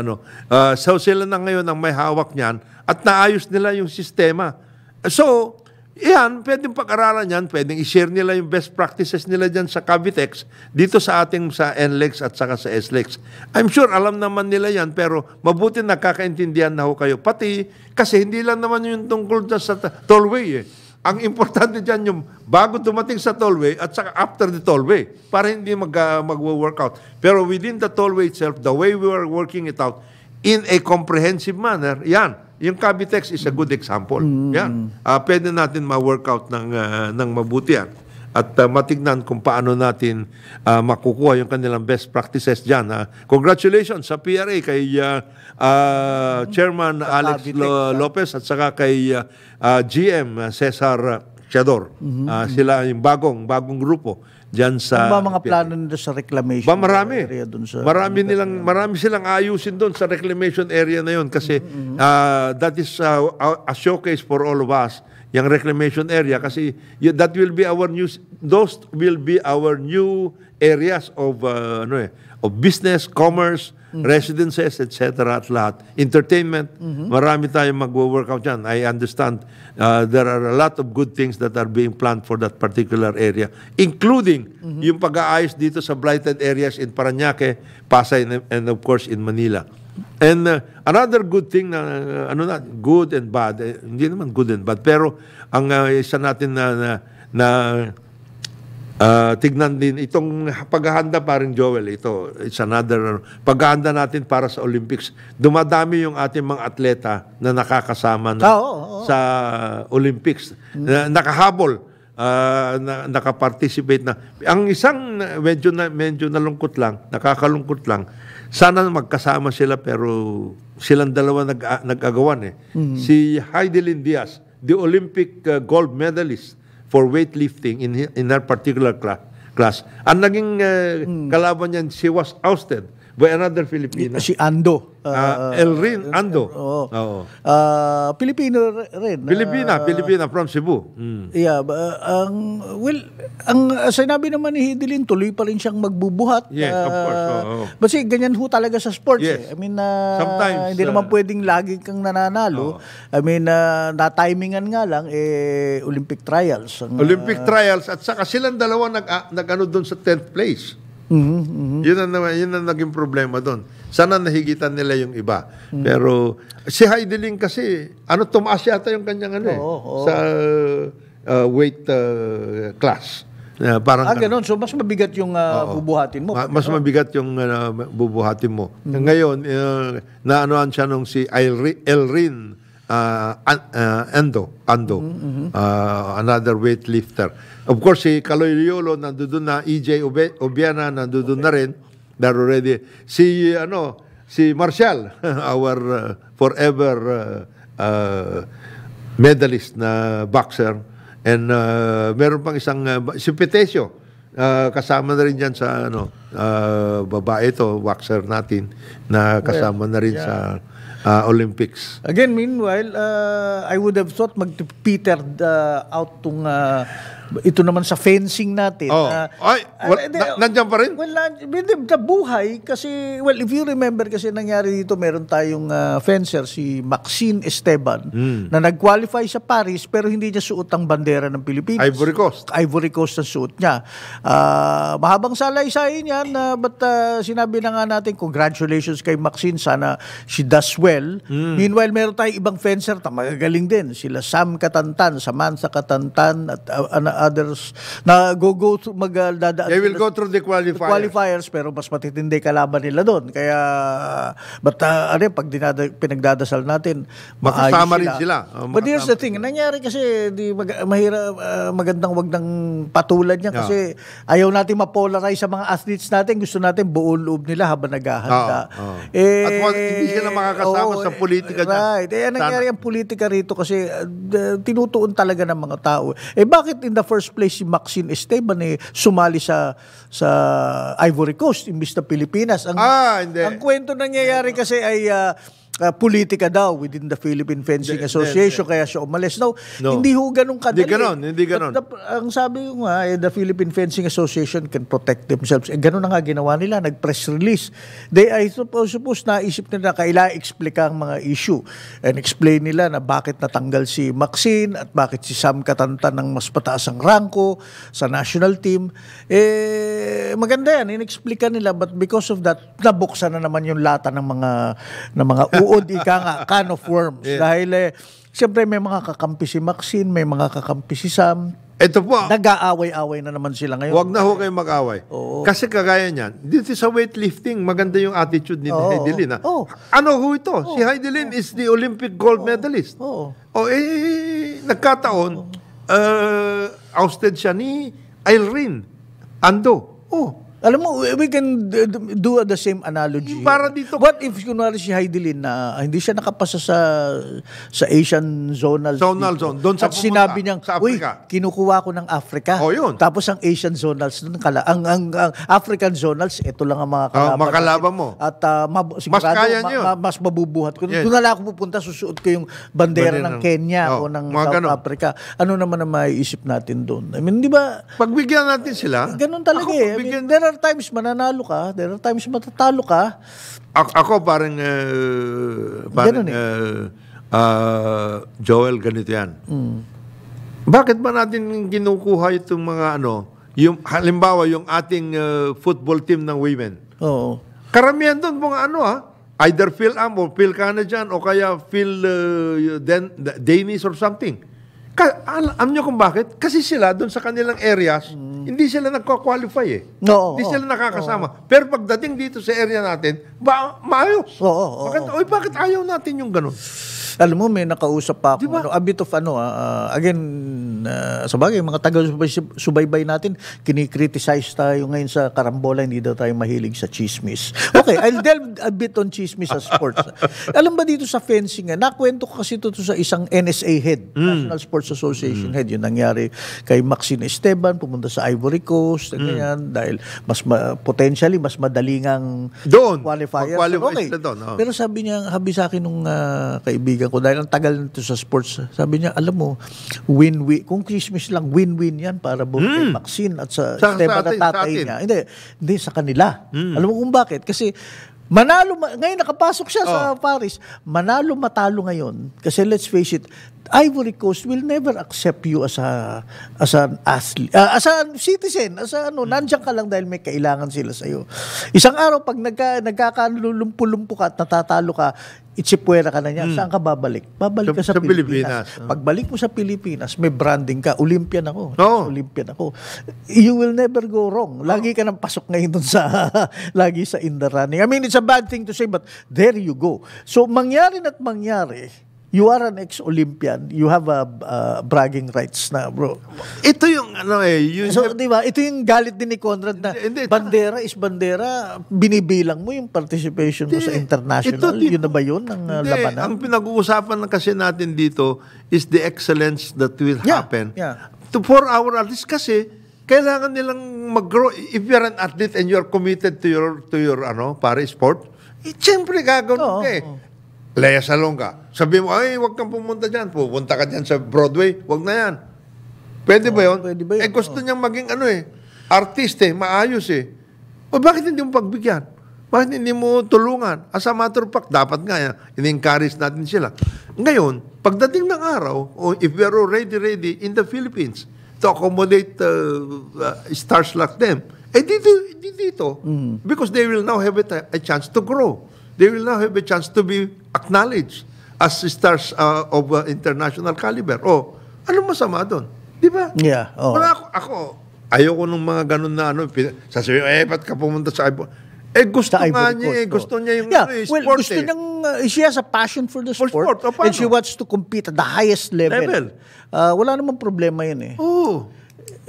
ano. Uh, so sila na ngayon ang may hawak niyan at naayos nila yung sistema. So, yan, pwedeng pag-aralan niyan pwedeng i-share nila yung best practices nila diyan sa Cavitex, dito sa ating sa NLEX at saka sa SLEX. I'm sure alam naman nila yan, pero mabuti nakakaintindihan na ho kayo. Pati, kasi hindi lang naman yung tungkol sa tollway eh. Ang importante dyan yung bago dumating sa tollway at saka after the tollway para hindi mag, uh, ah, mag-workout. Pero within the tollway itself, the way we were working it out in a comprehensive manner, yan. Yung Cavitex is a good example. Mm. Yan. Uh, pwede natin ma-workout ng, uh, ng mabuti yan at uh, matignan kung paano natin uh, makukuha yung kanilang best practices dyan. Uh, congratulations sa PRA kay uh, uh, Chairman sa Alex Lo- Lopez at saka kay uh, uh, GM uh, Cesar Chador. Mm-hmm. Uh, sila yung bagong, bagong grupo diyan sa ano ba mga plano nila sa reclamation ba marami area dun sa marami nilang marami silang ayusin doon sa reclamation area na yon kasi mm-hmm. uh, that is uh, a showcase for all of us yung reclamation area kasi that will be our new those will be our new areas of uh, ano eh, of business, commerce, mm-hmm. residences, etc. at lahat. Entertainment, mm-hmm. marami tayong magwo-workout diyan I understand uh, there are a lot of good things that are being planned for that particular area, including mm-hmm. yung pag-aayos dito sa blighted areas in Paranaque, Pasay, and, and of course in Manila. And uh, another good thing na uh, ano na good and bad, eh, hindi naman good and bad, pero ang uh, isa natin na na, na uh, tignan din itong paghahanda pa rin Joel ito. It's another ano, paghahanda natin para sa Olympics. Dumadami yung ating mga atleta na nakakasama na, oh, oh, oh. sa Olympics. Na, nakahabol uh, na, nakaparticipate na. Ang isang medyo na, medyo nalungkot lang, nakakalungkot lang sana magkasama sila pero silang dalawa nag, uh, nag-agawan eh. Mm-hmm. Si Heidelin Diaz, the Olympic uh, gold medalist for weightlifting in, in her particular class, class. Ang naging uh, mm-hmm. kalaban niyan, she was ousted by another Filipina. Si Ando. Uh, uh, Elrin Ando. Oo. Oh. Ah, uh, Filipino rin. Filipina, uh, ah, Pilipina from Cebu. Mm. Yeah, uh, ang well, ang sinabi naman ni Hidilin, tuloy pa rin siyang magbubuhat. Yeah, uh, of course. Oh, oh. Kasi ganyan ho talaga sa sports. Yes. Eh. I mean, uh, Sometimes, hindi uh, naman pwedeng lagi kang nananalo. Oh. I mean, uh, na-timingan nga lang eh Olympic trials. Ang, Olympic uh, trials at saka silang dalawa nag uh, nag ano doon sa 10th place. Mm-hmm, mm-hmm. Yun, ang, yun ang naging problema doon. Sana nahigitan nila yung iba. Mm-hmm. Pero si Heideling kasi, ano, tumaas yata yung kanyang ano eh, oo, sa uh, uh, weight uh, class. Uh, parang ah, ganun. So, mas mabigat yung uh, bubuhatin mo. Ma- mas oh. mabigat yung uh, bubuhatin mo. Mm-hmm. Ngayon, uh, naanoan siya nung si Elrin uh, uh, Ando, Ando mm-hmm. uh, another weightlifter. Of course, si Kaloy Riolo nandoon na, EJ Obiana nandoon na rin. They're already, si, ano, si Marshall, our uh, forever uh, uh, medalist na boxer. And uh, meron pang isang, uh, si Petesio, uh, kasama na rin dyan sa, ano, uh, babae to, boxer natin, na kasama well, na rin yeah. sa uh, Olympics. Again, meanwhile, uh, I would have thought mag-peter uh, out tong uh, ito naman sa fencing natin. Oh. Uh, Ay, ah, well, uh, oh. nandiyan pa rin? Well, nabuhay kasi, well, if you remember kasi nangyari dito, meron tayong uh, fencer, si Maxine Esteban, mm. na nag-qualify sa Paris pero hindi niya suot ang bandera ng Pilipinas. Ivory Coast. Ivory Coast ang suot niya. Uh, mahabang salaysay niyan, uh, but uh, sinabi na nga natin, congratulations kay Maxine, sana she does well. Mm. Meanwhile, meron tayong ibang fencer, tamagagaling din. Sila Sam Katantan, Samantha Katantan, at uh, others na go go through magdadaan. Ah, They will go through the qualifiers. The qualifiers pero mas matitindi kalaban nila doon. Kaya but uh, ano pag dinada, pinagdadasal natin makasama rin sila. Oh, But here's the thing, nangyari kasi di mag, mahirap uh, ah, magandang wag nang patulad niya kasi yeah. ayaw natin mapolarize sa mga athletes natin. Gusto natin buo loob nila habang naghahanda. Oh, oh. Eh, At once, hindi sila makakasama oh, sa politika niya. Right. Eh, nangyari ang politika rito kasi uh, tinutuon talaga ng mga tao. Eh bakit in the first place si Maxine Esteban eh, sumali sa sa Ivory Coast imbis na Pilipinas. Ang, ah, hindi. ang kwento nangyayari kasi ay uh, uh, politika daw within the Philippine Fencing de, Association, de, kaya siya umalis. Now, no. hindi ho ganun kadali. Hindi ganun, hindi ganun. But, the, ang sabi ko nga, eh, the Philippine Fencing Association can protect themselves. Eh, ganun na nga ginawa nila, nag-press release. They, I suppose, suppose naisip nila kailangan explica ang mga issue and explain nila na bakit natanggal si Maxine at bakit si Sam Katantan ng mas pataas ang rangko sa national team. Eh, maganda yan, inexplica nila but because of that, nabuksan na naman yung lata ng mga ng mga nanonood ika nga, can of worms. Yeah. Dahil eh, siyempre may mga kakampi si Maxine, may mga kakampi si Sam. Ito po. Nag-aaway-away na naman sila ngayon. Huwag na ho kayo mag aaway Kasi kagaya niyan, dito sa weightlifting, maganda yung attitude ni Oo. Heidi Lin. Ah. Ano ho ito? Oo. Si Heidi Lin is the Olympic gold medalist. Oo. O oh, eh, eh, eh, nagkataon, uh, ousted siya ni Irene Ando. Oh, alam mo, we can do the same analogy. Para dito. What if, kunwari si Heidelin na ah, hindi siya nakapasa sa sa Asian Zonal Zonal dito. Zone. Doon sa At pumunta, sinabi niya, sa Uy, kinukuha ko ng Africa. Oh, yun. Tapos ang Asian Zonals, doon kala, ang, ang, ang African Zonals, ito lang ang mga oh, kalaban. Oh, makalaban mo. At uh, mab- sigurado, mas kaya niyo. Ma- ma- mas mabubuhat ko. Yes. Doon na ako pupunta, susuot ko yung bandera, bandera ng, ng Kenya oh, o ng South ganun. Africa. Ano naman ang maiisip natin doon? I mean, di ba? Pagbigyan natin sila. Ganun talaga ako, eh. I mean, are times mananalo ka, there are times matatalo ka. A- ako parang, uh, parang eh. uh, uh, Joel, ganito yan. Mm. Bakit ba natin kinukuha itong mga ano, yung, halimbawa yung ating uh, football team ng women? Oo. Karamihan doon mga ano ha, ah, either Phil Am or Phil Canadian o kaya Phil uh, Dan- Danish or something. Ka- alam nyo kung bakit? Kasi sila doon sa kanilang areas, mm hindi sila nagka-qualify eh. Oo, hindi oo, sila nakakasama. Oo. Pero pagdating dito sa area natin, ba maayos. Oo, oo, Bakit, oo. Oy, bakit ayaw natin yung ganun? Alam mo, may nakausap pa ako. Diba? Ano, a bit of ano, uh, again, uh, sa bagay, mga taga-subaybay natin, kinikriticize tayo ngayon sa karambola, hindi daw tayo mahilig sa chismis. Okay, I'll delve a bit on chismis sa sports. Alam ba dito sa fencing, nakwento ko kasi ito sa isang NSA head, mm. National Sports Association mm. head, yung nangyari kay Maxine Esteban, pumunta sa Ivory Coast, mm. ganyan, dahil mas ma- potentially, mas madaling ang doon, qualifiers. Okay. Doon, oh. Pero sabi niya, habi sa akin nung uh, kaibigan kaibigan ko, dahil ang tagal nito sa sports, sabi niya, alam mo, win-win, kung Christmas lang, win-win yan para both mm. vaccine at sa, sa tema na tatay niya. Hindi, hindi, sa kanila. Mm. Alam mo kung bakit? Kasi Manalo, ngayon nakapasok siya oh. sa Paris. Manalo matalo ngayon. Kasi let's face it, Ivory Coast will never accept you as a as an athlete, uh, as a citizen, as a ano, nandiyan ka lang dahil may kailangan sila sa iyo. Isang araw pag nagka nagkakalulumpo-lumpo ka at natatalo ka, itsipuwera ka na niya, mm. saan ka babalik? Babalik ka sa, sa Pilipinas. Pilipinas. Ah. Pagbalik mo sa Pilipinas, may branding ka, Olympian ako. Oh. Olympian ako. You will never go wrong. Lagi ka nang pasok ngayon dun sa, lagi sa in the running. I mean, it's a bad thing to say, but there you go. So, mangyari na't mangyari, you are an ex-Olympian, you have a uh, bragging rights na, bro. Ito yung, ano eh, you so, have... di ba, ito yung galit din ni Conrad na hindi, hindi, bandera is bandera, binibilang mo yung participation hindi, mo sa international. Ito, dito, yun na ba yun ang hindi, ah, labanan? Ang pinag-uusapan na kasi natin dito is the excellence that will yeah, happen. Yeah. To for our artists kasi, kailangan nilang mag-grow. If you're an athlete and you're committed to your, to your ano, para sport, eh, siyempre gagawin oh, eh. Oh. Lea Salonga. Sabi mo, ay, huwag kang pumunta dyan. Pupunta ka dyan sa Broadway. Huwag na yan. Pwede oh, ba yun? Pwede ba yun? Eh, gusto oh. niyang maging ano eh, artist eh, maayos eh. O bakit hindi mo pagbigyan? Bakit hindi mo tulungan? As a matter of fact, dapat nga yan, eh, in-encourage natin sila. Ngayon, pagdating ng araw, oh, if we are already ready in the Philippines to accommodate uh, uh, stars like them, eh dito, dito. Mm. Because they will now have a, a chance to grow. They will now have a chance to be acknowledged as stars uh, of uh, international caliber. Oh, ano masama doon? Di ba? Yeah. Oh. Pero ako, ako, ayoko nung mga ganun na ano, sasabihin, eh, ba't ka pumunta sa Ibon? Eh, gusto sa nga niya, eh, gusto oh. niya yung yeah. ano, eh, sport. Well, gusto eh. niyang, uh, she has a passion for the for sport. sport oh, and she wants to compete at the highest level. level. Uh, wala namang problema yun eh. Oo. Oh.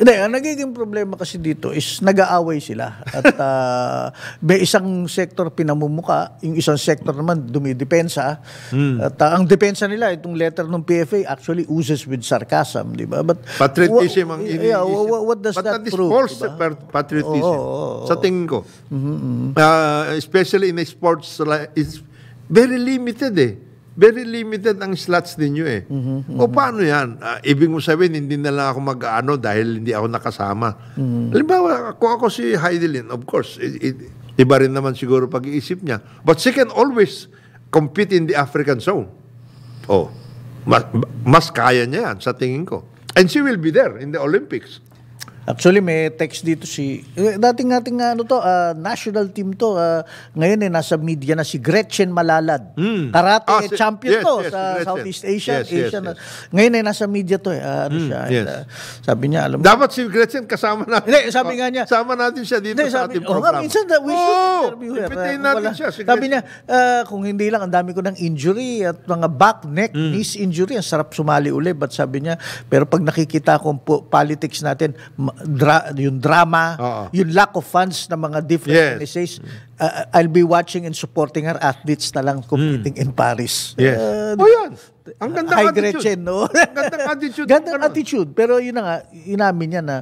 Hindi, ang nagiging problema kasi dito is nag-aaway sila. At uh, may isang sector pinamumuka, yung isang sector naman dumidepensa. Mm. At uh, ang depensa nila, itong letter ng PFA actually uses with sarcasm, di ba? But, patriotism ang iniisip. Yeah, what, what does But that, that prove? False diba? patriotism. Oo, oo, oo. Sa tingin ko. Mm-hmm. Uh, especially in sports, like, it's very limited eh very limited ang slots ninyo eh. Mm-hmm, mm-hmm. O paano yan? Uh, ibig mo sabihin, hindi na lang ako mag-ano dahil hindi ako nakasama. Mm-hmm. Halimbawa, ako, ako si Heidelin, of course, it, it, iba rin naman siguro pag-iisip niya. But she can always compete in the African zone. Oh, mas, mas kaya niya yan sa tingin ko. And she will be there in the Olympics. Actually, may text dito si... Eh, dating nga ano to, uh, national team to. Uh, ngayon eh, nasa media na si Gretchen Malalad. Mm. Karate ah, si, champion yes, to yes, sa Gretchen. Southeast Asia. Yes, yes, Asian, ah. yes, Ngayon eh, nasa media to eh. ano mm, siya, eh, yes. uh, sabi niya, alam mo... Dapat si Gretchen kasama natin. Hindi, sabi nga niya. Kasama natin siya dito hindi, sa sabi, ating oh, program. Oh, minsan, that we should oh, interview her. Ipitayin natin wala. siya. Si sabi niya, uh, kung hindi lang, ang dami ko ng injury at mga back, neck, mm. knees injury. Ang sarap sumali uli. But sabi niya, pero pag nakikita ko politics natin, dra- yung drama, Oo. yung lack of funds ng mga different Yes. organizations. Uh, I'll be watching and supporting her athletes na lang competing hmm. in Paris. Yes. Uh, o oh, yan. Ang ganda Hi, Gretchen, attitude. no? Ang gandang attitude. Gandang Ano? attitude. Pero yun na nga, inamin niya na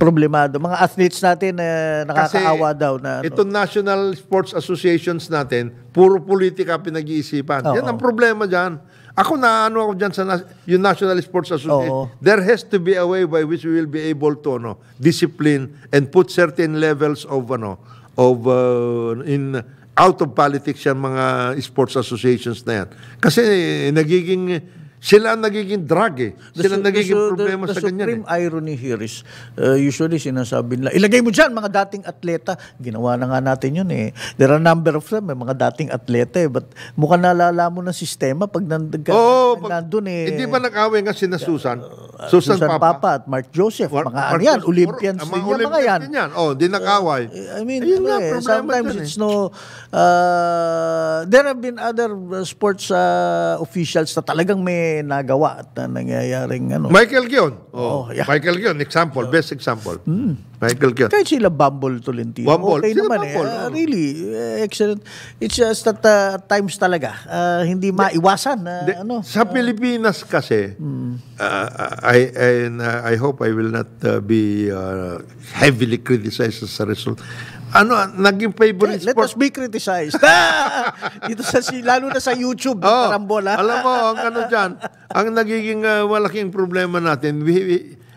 problemado. Mga athletes natin na nakakaawa daw na ano. Itong national sports associations natin, puro politika pinag-iisipan. Yan ang problema dyan. Ako na ano ako diyan sa yung National Sports Association. Oo. There has to be a way by which we will be able to ano, discipline and put certain levels of ano of uh, in out of politics yan mga sports associations na yan. Kasi eh, nagiging sila ang nagiging drag eh. Sila ang nagiging the, problema the, the, sa ganyan eh. The supreme irony here is, uh, usually sinasabi nila, ilagay mo dyan mga dating atleta. Ginawa na nga natin yun eh. There are number of them, may mga dating atleta eh. But mukha nalala mo ng sistema pag nandag ka, oh, nandun eh. Hindi eh, ba nag-away nga sina Susan? Uh, uh, Susan, Susan Papa. Papa at Mark Joseph. Mar mga Mark yan, Olympians din yan, mga yan. yan. Oh, hindi nag-away. Uh, I mean, Ayun ano eh, sometimes it's eh. no... Uh, there have been other sports uh, officials na talagang may nagawa at na nangyayaring ano. Michael Gion. Oh, oh yeah. Michael Gion, example, so, best example. Mm. Michael Gion. Kahit sila Bumble Tolentino. Bumble. Okay sila naman eh. Bumble, ah, oh. eh. Uh, really, uh, excellent. It's just that uh, times talaga, uh, hindi maiwasan. Uh, the, ano, sa uh, Pilipinas kasi, mm. uh, I, and, uh, I hope I will not uh, be uh, heavily criticized as a result ano, naging favorite let, sport. Let us be criticized. Dito sa, lalo na sa YouTube, oh, karambola. alam mo, ang ano diyan ang nagiging uh, malaking problema natin, we, we,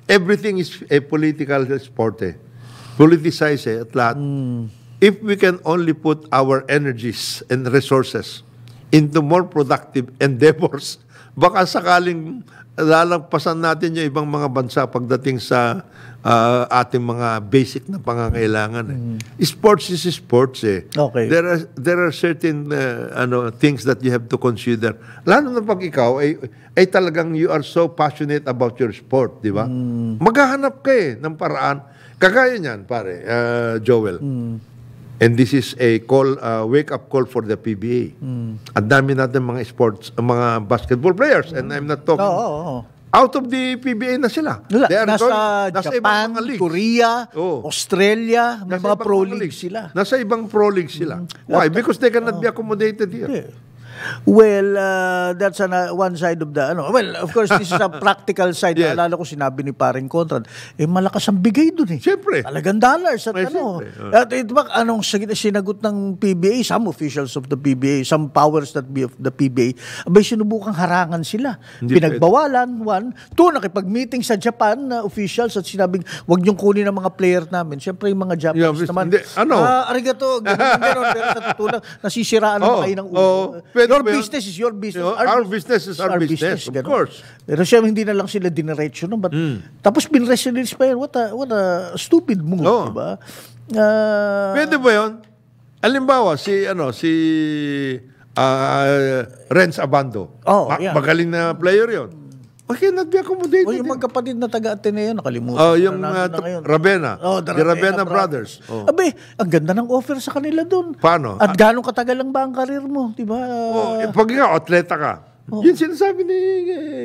everything is a political sport eh. Politicize eh, at lahat. Mm. If we can only put our energies and resources into more productive endeavors, baka sakaling lalagpasan natin yung ibang mga bansa pagdating sa uh, ating mga basic na pangangailangan. Eh. Mm. Sports is sports eh. Okay. There are there are certain uh, ano things that you have to consider. Lalo na pag ikaw ay ay talagang you are so passionate about your sport, di ba? Mm. Maghahanap ka eh ng paraan. Kagaya niyan, pare, uh, Joel. Mm. And this is a call uh, wake up call for the PBA. Mm. Ang dami natin mga sports, mga basketball players mm. and I'm not talking oh, oh, oh. Out of the PBA na sila. Wala, They are nasa gone, nasa Japan, mga Korea, oh. Australia, may nasa mga pro league sila. Nasa ibang pro league sila. Mm. Why? Because they cannot oh. be accommodated here. Yeah. Well, uh, that's an, uh, one side of the ano. Well, of course, this is a practical side. yes. Naalala ko sinabi ni paring Conrad, eh malakas ang bigay doon eh. Siyempre. Talagang dollars at May ano. Siyempre. Oh. At eh, it, bak, anong sinagot ng PBA, some officials of the PBA, some powers that be of the PBA, abay sinubukang harangan sila. Hindi Pinagbawalan, one. Two, nakipag-meeting sa Japan na uh, officials at sinabing, wag niyong kunin ang mga player namin. Siyempre, yung mga Japanese yeah, naman. Hindi, ano? Uh, arigato, ganun, ganun, pero natutulang, nasisiraan oh, kayo ng oh, ulo. Oh, pwede Your pero, business is your business. Our, our business is our, our business, business, of course. Pero siya, hindi na lang sila diniretso. No? But, mm. Tapos binresidence pa yan. What a, what a stupid move, oh. diba? Uh, Pwede ba yun? Alimbawa, si, ano, si uh, Renz Abando. Oh, Ma- yeah. Magaling na player yon I cannot be accommodated. O yung magkapatid na taga Ateneo, nakalimutan. Oh, yung na uh, na Ravena. Oh, the Ravena, Ravena Brothers. Oh. Abe, ang ganda ng offer sa kanila doon. Paano? At, At gano'ng katagal lang ba ang karir mo? Diba? Oh, eh, pag ikaw, atleta ka, Oh. Yun sinasabi ni eh,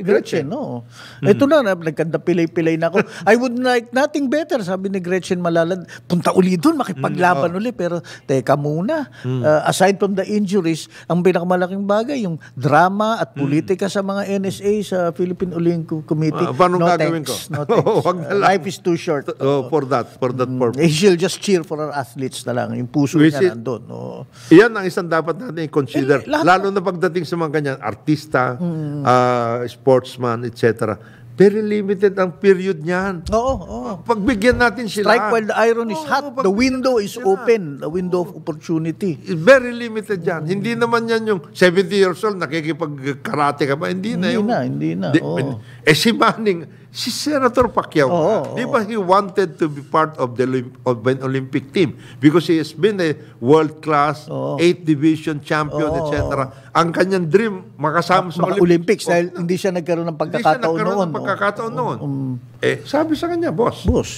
Gretchen. Gretchen no? Mm. Ito na, nagkanda pilay-pilay na ako. I would like nothing better, sabi ni Gretchen Malalad. Punta uli doon, makipaglaban mm, oh. uli. Pero teka muna, mm. uh, aside from the injuries, ang pinakamalaking bagay, yung drama at mm. politika mm. sa mga NSA sa Philippine Olympic Committee. Uh, paano no gagawin thanks, ko? No oh, wag na uh, lang. Life is too short. Oh, for that, for that mm. purpose. Mm, she'll just cheer for our athletes na lang. Yung puso Which niya it, nandun. Oh. Yan ang isang dapat natin i-consider. Eh, lalo na, na pagdating sa mga ganyan, artist artista, mm. uh, sportsman, etc. Very limited ang period niyan. Oo, oo. Pagbigyan natin sila. Strike while the iron is oo, hot. The window is sila. open. The window oo. of opportunity. Very limited yan. Mm. Hindi naman yan yung 70 years old, nakikipag-karate ka ba? Hindi, hindi na. Yung, na, hindi na. Di, oh. Eh si Manning, si Senator Pacquiao. Oh, Di ba he wanted to be part of the of an Olympic team because he has been a world-class, oh. eight division champion, oh. etc. Ang kanyang dream, makasama sa Olympics. Olympics oh, dahil hindi siya nagkaroon ng pagkakataon noon. Hindi siya nagkaroon noon. ng pagkakataon oh. noon. Um, eh, sabi sa kanya, boss. Boss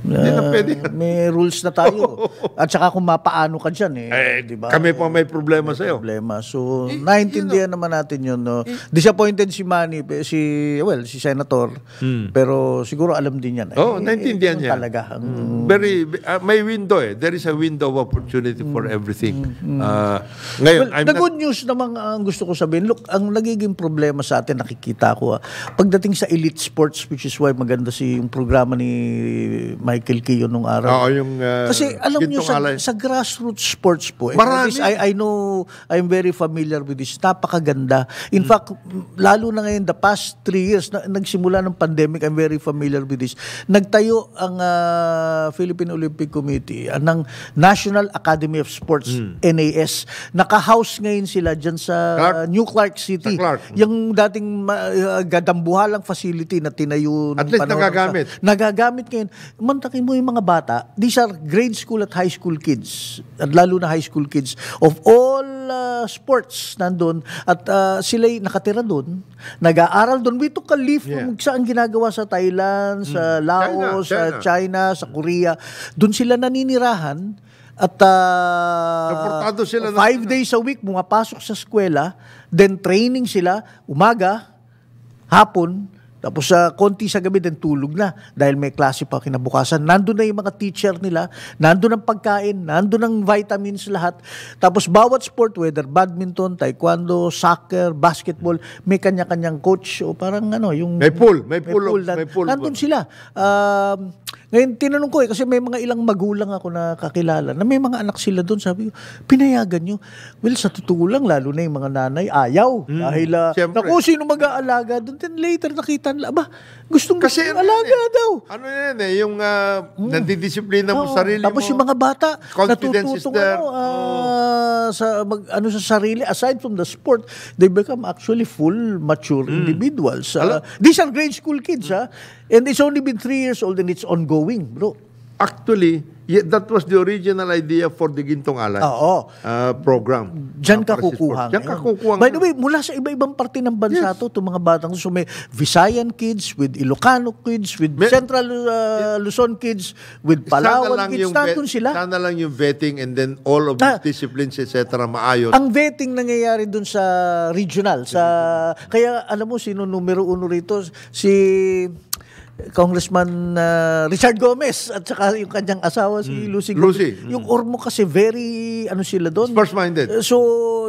hindi na ah, pwede. May rules na tayo. At saka kung mapaano ka dyan eh. eh di ba? Kami pa may problema sa'yo. Problema. So, eh, naintindihan you know, naman natin yun. No? Eh, Disappointed si Manny, si, well, si Senator. Hmm. Pero siguro alam din yan. Eh. Oo, oh, eh, naintindihan eh, niya. Talaga. Ang, hmm. Very, uh, may window eh. There is a window of opportunity for hmm. everything. Hmm. Uh, ngayon, well, I'm the good news naman ang gusto ko sabihin. Look, ang nagiging problema sa atin, nakikita ko, ah, pagdating sa elite sports, which is why maganda si yung programa ni Michael Key nung araw. Oo, yung, uh, Kasi alam nyo, sa, sa grassroots sports po, eh, Marami. I, I know, I'm very familiar with this. Napakaganda. In hmm. fact, lalo na ngayon, the past three years, na, nagsimula ng pandemic, I'm very familiar with this. Nagtayo ang uh, Philippine Olympic Committee uh, ng National Academy of Sports, hmm. NAS. Naka-house ngayon sila dyan sa Clark? Uh, New Clark City. Sa Clark. Yung dating uh, gadambuhalang facility na tinayo ng At least nagagamit. nagagamit ngayon. Man, kukontakin mo yung mga bata, these are grade school at high school kids, at lalo na high school kids, of all uh, sports nandun, at uh, sila'y nakatira doon, nag-aaral doon. We took a leaf yeah. from saan ginagawa sa Thailand, mm. sa Laos, China, sa China, sa Korea. Doon sila naninirahan, at uh, sila five na, days a week, mga pasok sa eskwela, then training sila, umaga, hapon, tapos sa uh, konti sa gabi din tulog na dahil may klase pa kinabukasan. Nandoon na yung mga teacher nila, nandoon ang pagkain, nandoon ang vitamins lahat. Tapos bawat sport, whether badminton, taekwondo, soccer, basketball, may kanya-kanyang coach o parang ano, yung... May pool, may pool. May pool, may pool, may pool nandun ano. sila. Um, uh, ngayon, tinanong ko eh, kasi may mga ilang magulang ako na kakilala na may mga anak sila doon. Sabi ko, pinayagan nyo. Well, sa totoo lang, lalo na yung mga nanay, ayaw. Mm, dahil, uh, naku, sino mag-aalaga doon? Then later nakita nila, ba, Gustong Kasi gusto, ano alaga eh. daw. Ano yan eh, yung uh, hmm. nadidisiplina mo Oo, sarili tapos mo. Tapos yung mga bata, Confidence natututong ano, uh, oh. sa, mag, ano sa sarili, aside from the sport, they become actually full, mature mm. individuals. Uh, ah. Hello? these are grade school kids, mm. Ah. ha? And it's only been three years old and it's ongoing, bro. Actually, yeah, that was the original idea for the Gintong Alay Uh, program. Diyan uh, ka kukuha. Diyan ka kukuha. By the way, mula sa iba-ibang parte ng bansa yes. to, itong mga batang so may Visayan kids, with Ilocano kids, with may, Central uh, Luzon kids, with Palawan kids, nandun sila. Sana lang yung vetting and then all of the ah, disciplines, etc. maayos. Ang vetting nangyayari dun sa regional. sa Kaya alam mo, sino numero uno rito? Si Congressman uh, Richard Gomez at saka yung kanyang asawa si mm. Lucy. Lucy. Mm. Yung Ormo kasi very ano sila doon. Sports-minded. Eh, so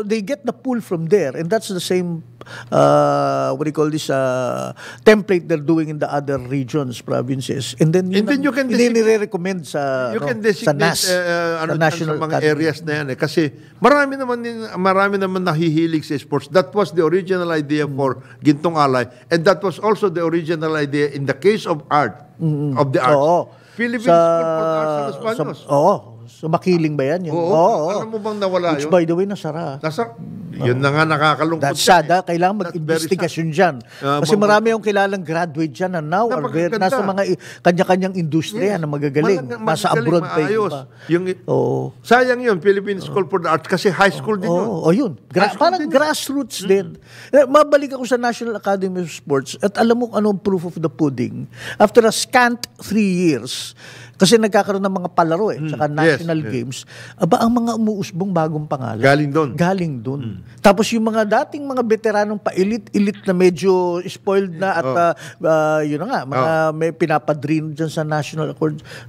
they get the pull from there and that's the same uh, what do you call this uh, template they're doing in the other regions, provinces. And then, yun and then you can nire-recommend sa, you no, can sa NAS, uh, uh ano, sa national sa mga Academy. areas na yan. Eh. Kasi marami naman, marami naman nahihilig sa sports. That was the original idea for Gintong Alay and that was also the original idea in the case of art, mm-hmm. of the arts. Oo. Philippines sa, School for Arts and Spanish. oo, Sumakiling ba yan? Yung, oo, oo, oo. Alam mo bang nawala Which, yun? Which by the way, nasara. Nasa, oh. yun na nga nakakalungkot. That's sad. Ha? Eh. Ah. Kailangan mag-investigasyon dyan. Uh, Kasi marami yung kilalang graduate dyan na ah, now are very, nasa mga kanya-kanyang industriya yes. na magagaling. Mag- nasa abroad pa yun pa. Yung, oh. Sayang yun, Philippine oh. for the Arts. Kasi high school oh. din yun. Oo, oh, yun. Gra- parang din grassroots mm. din. mm Mabalik ako sa National Academy of Sports at alam mo anong proof of the pudding. After a scant three years, kasi nagkakaroon ng mga palaro eh, mm. saka national yes, games. Aba, ang mga umuusbong bagong pangalan. Galing doon. Galing doon. Mm. Tapos yung mga dating mga veteranong pa-elite-elite na medyo spoiled na at oh. uh, yun na nga, mga oh. may pinapadrin dyan sa National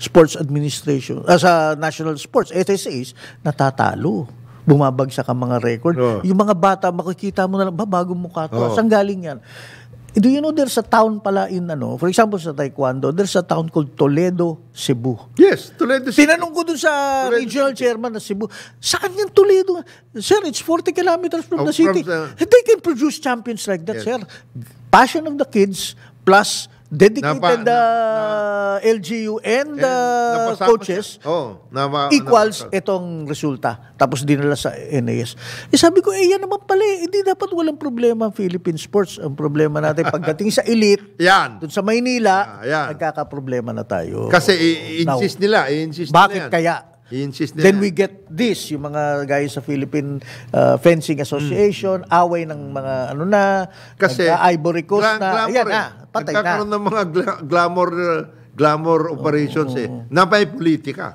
Sports Administration, uh, sa National Sports, SSAs, natatalo bumabagsak ang mga record. Oh. Yung mga bata, makikita mo na lang, ba, bagong mukha to. Oh. Saan galing yan? Eh, do you know there's a town pala in ano, for example sa Taekwondo, there's a town called Toledo, Cebu. Yes, Toledo. Cebu. Tinanong ko dun sa Toledo, regional Cebu. chairman na Cebu, saan yung Toledo? Sir, it's 40 kilometers from oh, the city. From the... They can produce champions like that, yes. sir. Passion of the kids plus dedicated Napa, uh, na, eh, uh, LGU and uh, napasama coaches siya. oh, nama, equals napasama. itong resulta. Tapos dinala sa NAS. Eh, sabi ko, eh yan naman pala eh. Hindi dapat walang problema ang Philippine sports. Ang problema natin pagdating sa elite, yan. dun sa Maynila, ah, yan. nagkakaproblema na tayo. Kasi i-insist nila. I-insist nila yan. kaya? Then we get this, yung mga guys sa Philippine uh, Fencing Association, mm. away ng mga ano na, Kasi, Ivory Coast na, ayan eh. na, patay na. ng mga gla- glamour, glamour operations oh, eh. Napay politika.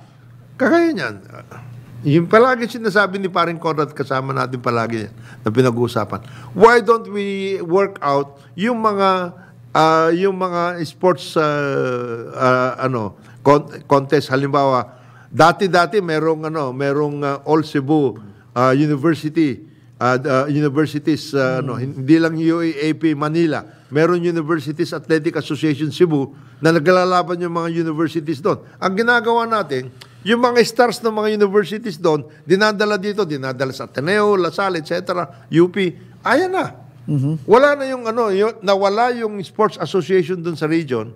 Kagaya niyan. Uh, yung palagi sinasabi ni paring Conrad, kasama natin palagi yan, na pinag-uusapan. Why don't we work out yung mga uh, yung mga sports uh, uh, ano con- contest halimbawa Dati-dati merong ano, merong uh, All Cebu uh, University uh, uh, universities uh, mm. ano, hmm. hindi lang UAAP Manila. Meron Universities Athletic Association Cebu na naglalaban yung mga universities doon. Ang ginagawa natin, yung mga stars ng mga universities doon, dinadala dito, dinadala sa Ateneo, Lasal, etc., UP. Ayan na. Mm-hmm. Wala na yung ano, yung, nawala yung sports association doon sa region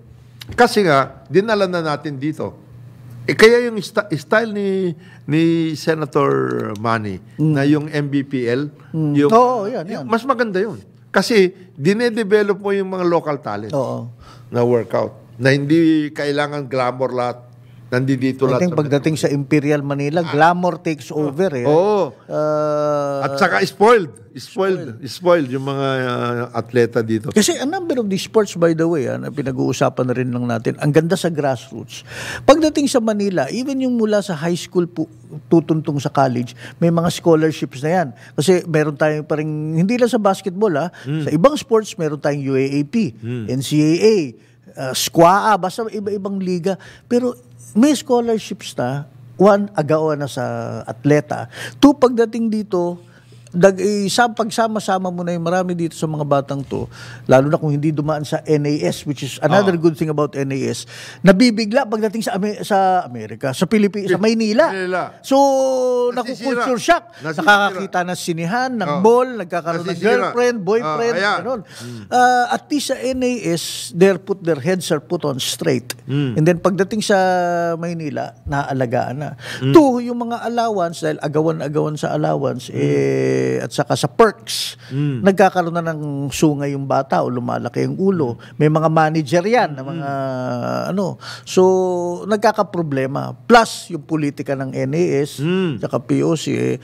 kasi nga, dinala na natin dito. Eh, kaya yung st- style ni ni Senator Manny mm. na yung MBPL, mm. yung, Oo, yan, yan. mas maganda yun. Kasi dine-develop mo yung mga local talent Oo. na workout na hindi kailangan glamour lahat Nandito lahat. I think pagdating sa Imperial Manila, ah. glamour takes over eh. Oo. Uh, At saka spoiled. Spoiled. Spoiled, spoiled yung mga uh, atleta dito. Kasi a number of the sports, by the way, ah, na pinag-uusapan na rin lang natin, ang ganda sa grassroots. Pagdating sa Manila, even yung mula sa high school po, tutuntong sa college, may mga scholarships na yan. Kasi meron tayong pa hindi lang sa basketball, ha, mm. sa ibang sports, meron tayong UAAP, mm. NCAA, uh, SQUAA, basta iba-ibang liga. Pero may scholarship na, one, agawa na sa atleta. Two, pagdating dito, dag, isam, eh, pagsama-sama mo na yung marami dito sa mga batang to, lalo na kung hindi dumaan sa NAS, which is another uh good thing about NAS, nabibigla pagdating sa, Amer- sa Amerika, sa Pilipinas, sa Maynila. Manila. So, nakukulture shock. Nasisira. Nakakakita ng sinihan, ng oh. mall, nagkakaroon Nasisira. ng girlfriend, boyfriend, oh, ganun. Mm. Uh, at least sa NAS, they're put, their heads are put on straight. Mm. And then pagdating sa Maynila, naaalagaan na. Mm. Two, yung mga allowance, dahil agawan-agawan sa allowance, mm. eh, eh, at saka sa perks, mm. nagkakaroon na ng sungay yung bata o lumalaki yung ulo. May mga manager yan, mm. mga ano. So, nagkakaproblema. Plus, yung politika ng NAS, mm. saka POC, eh,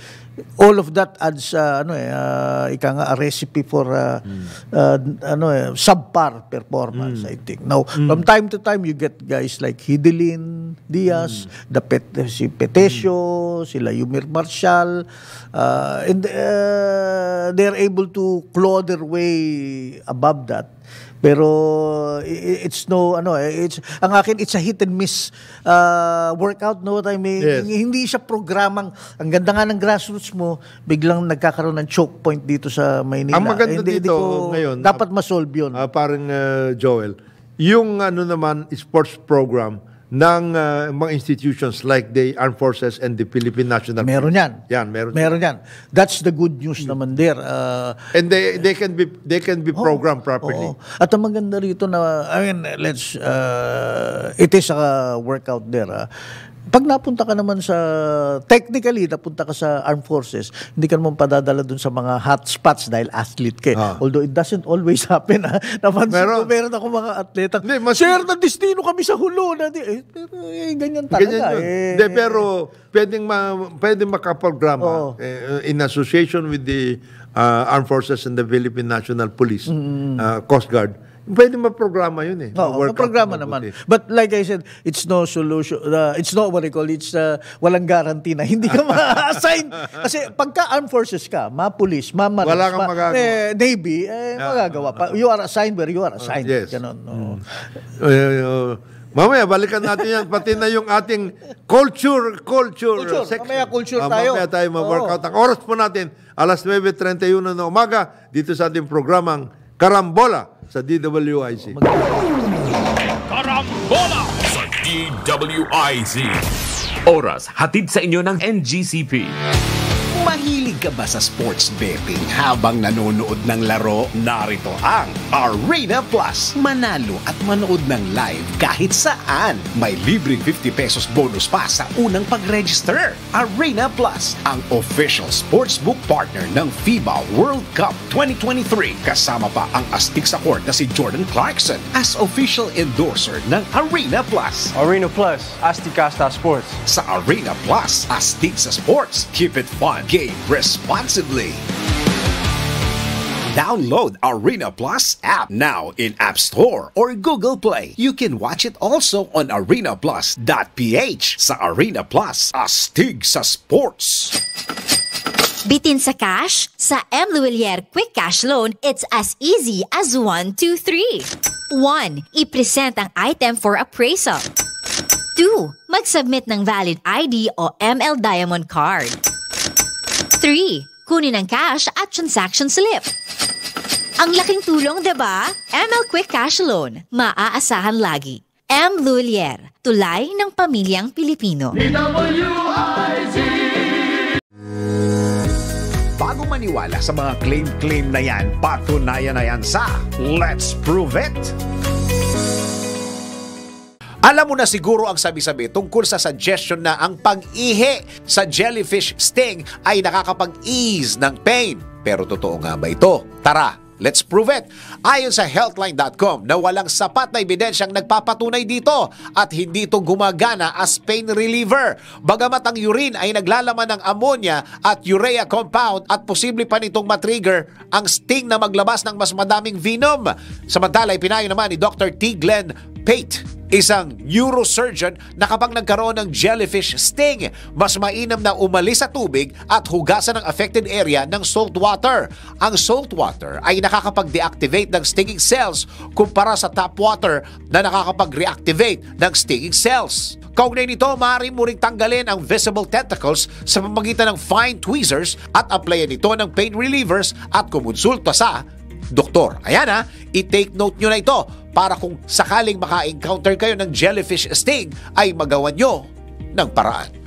all of that adds uh, ano eh uh, ika nga a recipe for uh, mm. uh, ano eh subpar performance mm. I think. Now mm. from time to time you get guys like Hidelin Diaz, mm. the Pet si Petesio, mm. sila Yumir Marshall uh, and uh, they're able to claw their way above that. Pero it's no ano eh, it's ang akin it's a hit and miss uh, workout no what I mean. Yes. Hindi siya programang ang ganda nga ng grassroots mo biglang nagkakaroon ng choke point dito sa Maynila. Ang maganda eh, hindi, dito ko, ngayon dapat ah, ma-solve 'yun. Uh, parang uh, Joel, yung ano naman sports program ng uh, mga institutions like the Armed Forces and the Philippine National Meron yan. Yan, meron. Meron yan. That's the good news hmm. naman there. Uh, and they they can be they can be oh, programmed oh. properly. Oh. At ang maganda rito na I mean let's uh, it is a workout there. Uh, ah pag napunta ka naman sa, technically, napunta ka sa armed forces, hindi ka naman padadala dun sa mga hot spots dahil athlete ka. Eh. Ah. Although it doesn't always happen. Ha? Ah. Napansin meron. ko, meron ako mga atleta. Hindi, mas... Share na destino kami sa hulo. Na di, eh, eh, ganyan talaga. Ganyan yun. eh. Hindi, pero pwedeng, ma, pwedeng makaprograma oh. eh, in association with the uh, Armed Forces and the Philippine National Police, mm. -hmm. uh, Coast Guard, Pwede ma-programa yun eh. No, maprograma naman. But like I said, it's no solution, uh, it's no what I call, it's uh, walang guarantee na hindi ka ma-assign. Kasi pagka armed forces ka, ma-police, ma-marines, Wala kang ma magagawa. eh, Navy, eh, yeah. magagawa pa. You are assigned where you are oh, assigned. Uh, yes. Ganun, no. Mm. Eh, eh, mamaya, balikan natin yan. Pati na yung ating culture, culture, culture. section. Mamaya culture uh, tayo. Mamaya tayo ma-workout. Ang oras po natin, alas 9.31 na umaga, dito sa ating programang Karambola sa DWIC. Karambola sa DWIC. Oras hatid sa inyo ng NGCP. Mahi Mahilig ka ba sa sports betting? Habang nanonood ng laro, narito ang Arena Plus. Manalo at manood ng live kahit saan. May libreng 50 pesos bonus pa sa unang pag-register. Arena Plus, ang official sportsbook partner ng FIBA World Cup 2023. Kasama pa ang astig sa court na si Jordan Clarkson as official endorser ng Arena Plus. Arena Plus, astig sa sports. Sa Arena Plus, astig sa sports. Keep it fun, game, risk, responsibly. Download Arena Plus app now in App Store or Google Play. You can watch it also on arenaplus.ph sa Arena Plus, astig sa sports. Bitin sa cash? Sa M. Luillier Quick Cash Loan, it's as easy as 1, 2, 3. 1. I-present ang item for appraisal. 2. Mag-submit ng valid ID o ML Diamond Card. 3. Kunin ang cash at transaction slip. Ang laking tulong, ba? ML Quick Cash Loan. Maaasahan lagi. M. Lulier, tulay ng pamilyang Pilipino. Bago maniwala sa mga claim-claim na yan, patunayan na yan sa Let's Prove It! Alam mo na siguro ang sabi-sabi tungkol sa suggestion na ang pag-ihi sa jellyfish sting ay nakakapag-ease ng pain. Pero totoo nga ba ito? Tara, Let's prove it! Ayon sa healthline.com na walang sapat na ebidensyang nagpapatunay dito at hindi ito gumagana as pain reliever. Bagamat ang urine ay naglalaman ng ammonia at urea compound at posible pa nitong matrigger ang sting na maglabas ng mas madaming venom. Samantala, ipinayo naman ni Dr. T. Glenn Pate Isang neurosurgeon na kapag nagkaroon ng jellyfish sting, mas mainam na umalis sa tubig at hugasan ang affected area ng salt water. Ang salt water ay nakakapag-deactivate ng stinging cells kumpara sa tap water na nakakapag-reactivate ng stinging cells. Kaugnay nito, maaari mo rin tanggalin ang visible tentacles sa pamagitan ng fine tweezers at applyan nito ng pain relievers at kumonsulta sa doktor. Ayan ha, i-take note nyo na ito para kung sakaling maka-encounter kayo ng jellyfish sting ay magawa nyo ng paraan.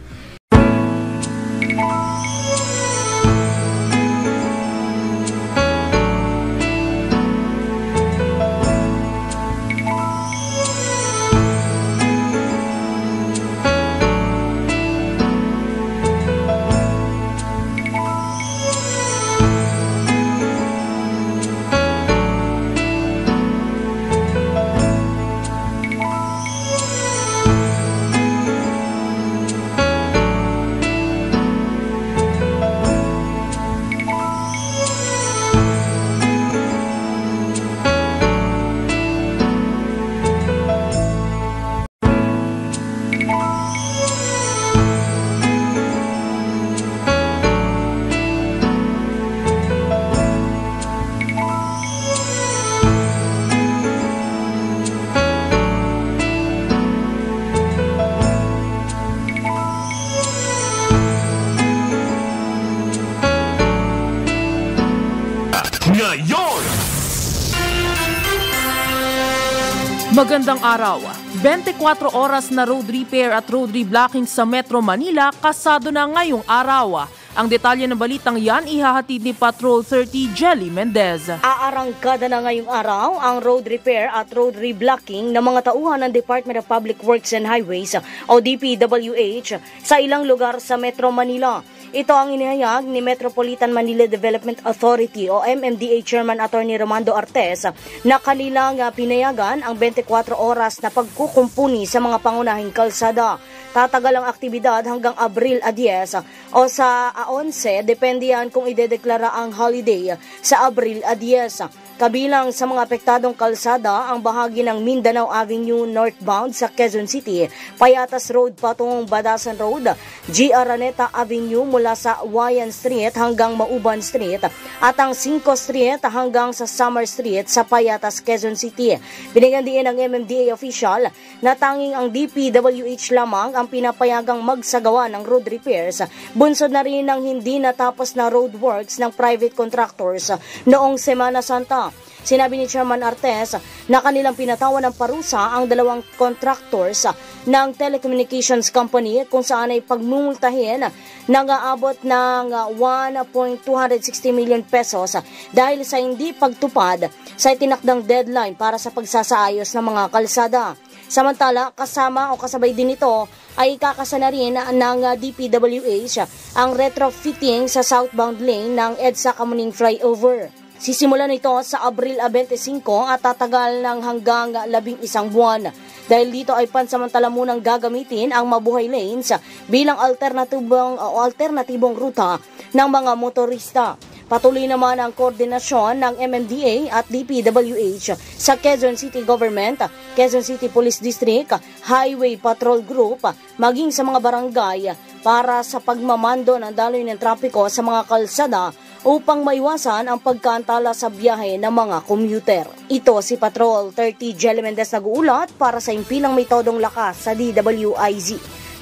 Magandang araw. 24 oras na road repair at road reblocking sa Metro Manila kasado na ngayong araw. Ang detalye ng balitang yan ihahatid ni Patrol 30 Jelly Mendez. Aarangkada na ngayong araw ang road repair at road reblocking ng mga tauhan ng Department of Public Works and Highways o DPWH sa ilang lugar sa Metro Manila. Ito ang inihayag ni Metropolitan Manila Development Authority o MMDA Chairman Attorney Romando Artes na kanilang ah, pinayagan ang 24 oras na pagkukumpuni sa mga pangunahing kalsada. Tatagal ang aktibidad hanggang Abril 10 o sa 11 depende yan kung idedeklara ang holiday sa Abril 10. Kabilang sa mga apektadong kalsada ang bahagi ng Mindanao Avenue northbound sa Quezon City, Payatas Road patungong Badasan Road, G. Araneta Avenue mula sa Wayan Street hanggang Mauban Street at ang 5 Street hanggang sa Summer Street sa Payatas, Quezon City. Binigyan din ng MMDA official na tanging ang DPWH lamang ang pinapayagang magsagawa ng road repairs. Bunsod na rin ang hindi natapos na roadworks ng private contractors noong Semana Santa. Sinabi ni Chairman Artes na kanilang pinatawan ng parusa ang dalawang contractors ng telecommunications company kung saan ay pagmumultahin ng aabot ng 1.260 uh, million pesos dahil sa hindi pagtupad sa itinakdang deadline para sa pagsasaayos ng mga kalsada. Samantala, kasama o kasabay din ito ay kakasana rin ng DPWH uh, ang retrofitting sa southbound lane ng EDSA Kamuning Flyover. Sisimulan ito sa Abril 25 at tatagal ng hanggang 11 buwan. Dahil dito ay pansamantala munang gagamitin ang mabuhay lanes bilang alternatibong, alternatibong ruta ng mga motorista. Patuloy naman ang koordinasyon ng MMDA at DPWH sa Quezon City Government, Quezon City Police District, Highway Patrol Group, maging sa mga barangay para sa pagmamando ng daloy ng trapiko sa mga kalsada upang maiwasan ang pagkaantala sa biyahe ng mga commuter. Ito si Patrol 30 Jelly Mendez nag-uulat para sa impilang metodong lakas sa DWIZ.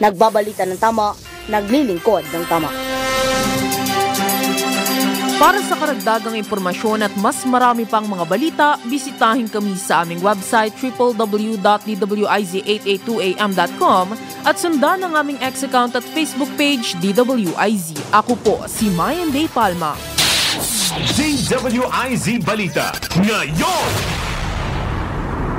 Nagbabalita ng tama, naglilingkod ng tama. Para sa karagdagang impormasyon at mas marami pang mga balita, bisitahin kami sa aming website www.dwiz882am.com at sundan ang aming X account at Facebook page DWIZ. Ako po si Mayan Day Palma. DWIZ Balita ngayon!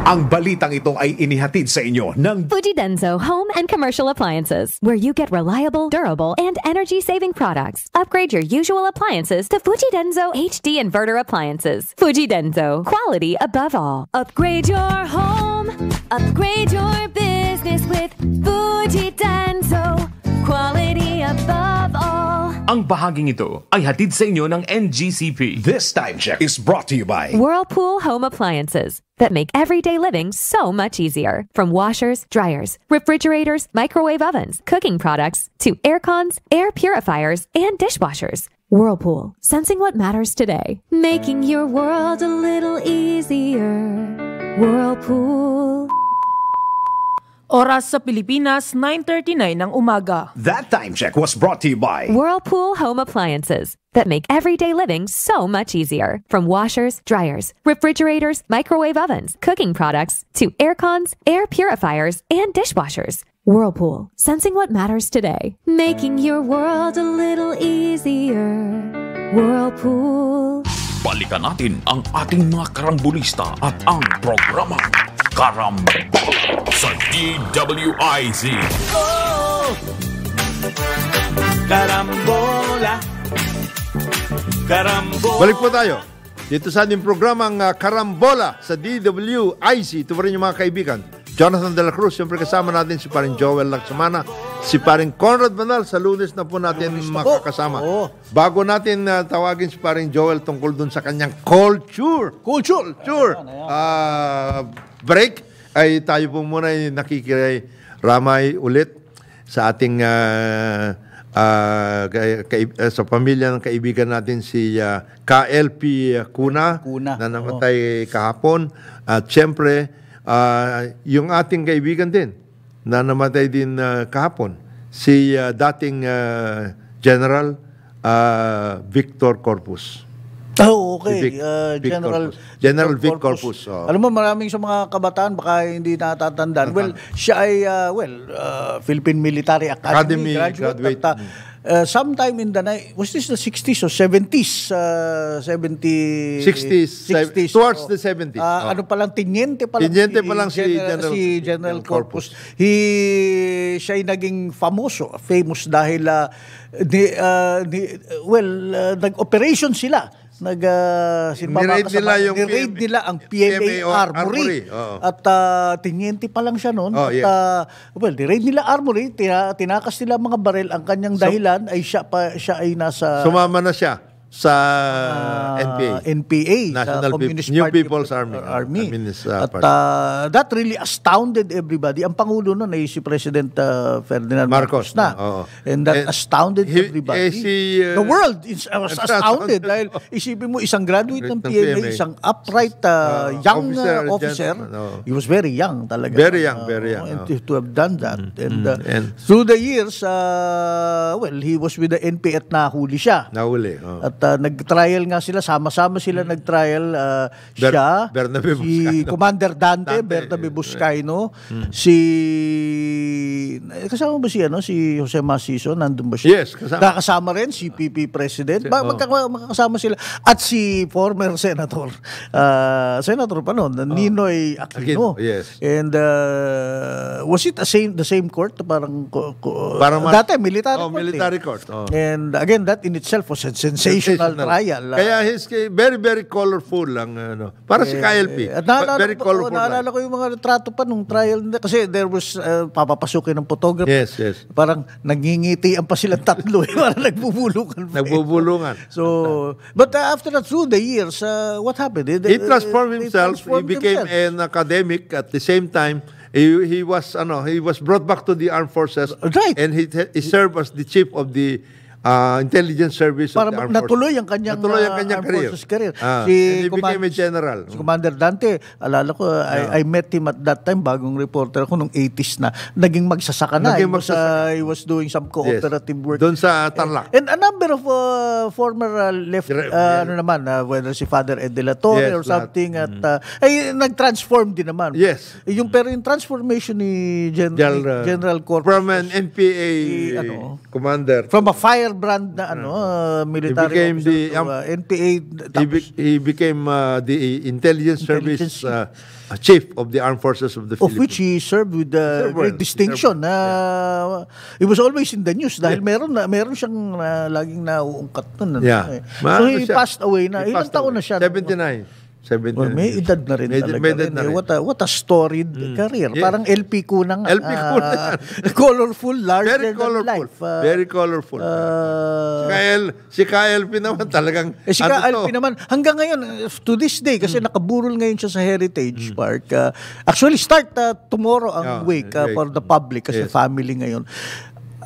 Ang balitang ito ay inihatid sa inyo ng Fujidenzo Home and Commercial Appliances, where you get reliable, durable, and energy-saving products. Upgrade your usual appliances to Fujidenzo HD Inverter Appliances. Fujidenzo, quality above all. Upgrade your home, upgrade your business with Fujidenzo, quality above all. Ang bahaging ito ay hatid sa inyo ng NGCP. This time check is brought to you by Whirlpool Home Appliances that make everyday living so much easier. From washers, dryers, refrigerators, microwave ovens, cooking products, to air cons, air purifiers, and dishwashers. Whirlpool, sensing what matters today, making your world a little easier. Whirlpool. Oras sa Pilipinas, 9.39 ng umaga. That time check was brought to you by Whirlpool Home Appliances that make everyday living so much easier. From washers, dryers, refrigerators, microwave ovens, cooking products, to air cons, air purifiers, and dishwashers. Whirlpool, sensing what matters today. Making your world a little easier. Whirlpool. balikan natin ang ating mga karambulista at ang programa Karambola sa DWIZ. Karambola. Karambola. Balik po tayo. Dito sa ating programang ah, Karambola sa DWIC. Ito pa rin yung mga kaibigan. Jonathan de la Cruz, siyempre kasama natin si paring Joel Laksamana, si paring Conrad Banal, sa lunes na po natin makakasama. Bago natin uh, tawagin si paring Joel tungkol dun sa kanyang culture, culture, culture uh, break, ay tayo po muna ay nakikiray ramay ulit sa ating uh, uh, kay, kay, uh, sa pamilya ng kaibigan natin si uh, KLP Kuna, Kuna na namatay oh. kahapon at uh, siyempre Uh, yung ating kaibigan din, na namatay din uh, kahapon, si uh, dating uh, General uh, Victor Corpus. Oh, okay. Si Vic, uh, Vic General Corpus. General Vic Corpus. Corpus. Oh. Alam mo, maraming sa mga kabataan baka hindi natatandaan. Well, siya ay, uh, well, uh, Philippine Military Academy, Academy graduate. graduate. At, uh, uh, sometime in the night, was this the 60s or 70s? Uh, 70, 60s. 60s. Towards oh. the 70s. Uh, oh. Ano palang, tinyente palang. Tinyente palang si, si General, si General Corpus. Corpus. He, ay naging famoso, famous dahil, uh, ni, uh, ah, di, well, uh, nag-operation sila nag uh, ah, sinpapaka nila yung raid nila ang PMA, PMA oh, Armory. Armory. At uh, ah, tiniente pa lang siya noon. Oh, yeah. uh, well, raid nila Armory, tina, tinakas nila mga baril. Ang kanyang dahilan so, ay siya pa siya ay nasa Sumama na siya sa uh, ah, NPA. NPA, National uh, Communist New Party People's Army. Army. Communist, uh, At uh, that really astounded everybody. Ang Pangulo noon ay si President uh, Ferdinand Marcos, Marcos na. Oh. And that And eh, astounded he, eh, everybody. Eh, si, uh, The world is, uh, was astounded dahil isipin mo isang graduate ng PMA, isang upright uh, uh, young uh, officer. Uh, officer. No. He was very young talaga. Very young, uh, very young. And to, to have done that. Mm. And, mm-hmm. uh, And through the years, uh, well, he was with the NPA at nahuli siya. Nahuli. Oh. At uh, nag-trial nga sila, sama-sama sila hmm. nag-trial uh, Ber- siya, Bernabe si Commander Dante, Dante Bernabe eh, Buscaino, hmm. si eh, kasama ba si ano si Jose Masiso nandun ba siya? Yes, kasama. Kakasama rin si PP President. Ba, magka, oh. makakasama sila at si former senator uh, senator pa noon, oh. Ninoy Aquino. Aquino. Yes. And uh, was it the same the same court parang ko, ko, parang dati military oh, court. military eh. court. Oh. And again that in itself was a sensation sensational. Trial. Uh, Kaya his very very colorful lang ano. Para eh, si KLP. Eh, naalala, very colorful. Oh, naalala lang. ko yung mga retrato pa nung trial nila kasi there was uh, papapasukin ng photographer. Yes, yes. Parang nangingiti ang pa silang tatlo eh, para nagbubulungan. Eh. nagbubulungan. So, but uh, after that through the years, uh, what happened? It, he transformed himself. He, transformed he became himself. an academic at the same time he, he was ano he was brought back to the armed forces right and he, he served as the chief of the uh, intelligence service Para of the natuloy ang kanyang, natuloy ang ah, kanyang career. career. Ah, si and he became a general. Si Commander Dante, alala ko, yeah. I, I met him at that time, bagong reporter ko, nung 80s na. Naging magsasaka na. Naging magsasaka. He, was, uh, he was doing some cooperative yes. work. Doon sa Tarlac. And, and a number of uh, former uh, left, uh, ano naman, uh, whether si Father Ed De La Torre yes, or something, that. at, uh, ay, nag-transform din naman. Yes. Eh, yung, pero yung transformation ni Gen- General, General Corp. From an NPA si, ano, commander. From a fire higher brand na ano, mm-hmm. uh, military he became officer the, to, um, uh, NPA. He, be, he became uh, the intelligence, intelligence service uh, chief of the armed forces of the of Philippines. Of which he served with uh, great distinction. na uh, yeah. He was always in the news dahil yeah. meron na meron siyang uh, laging nauungkat noon Yeah. eh. So ano he siya, passed away na. Ilang taon away. na siya? 79. 17 well, may edad na rin may, talaga. May edad Na eh. rin. What, a, what a storied mm. career. Yes. Parang LP ko ng LP ko uh, na. colorful, larger Very colorful. than life. Uh, Very colorful. Uh, si Kyle, si Kyle P naman talagang eh, si ano Kyle ano P naman, hanggang ngayon, eh, to this day, kasi mm. nakaburol ngayon siya sa Heritage mm. Park. Uh, actually, start uh, tomorrow ang yeah, wake uh, for the public kasi yes. family ngayon.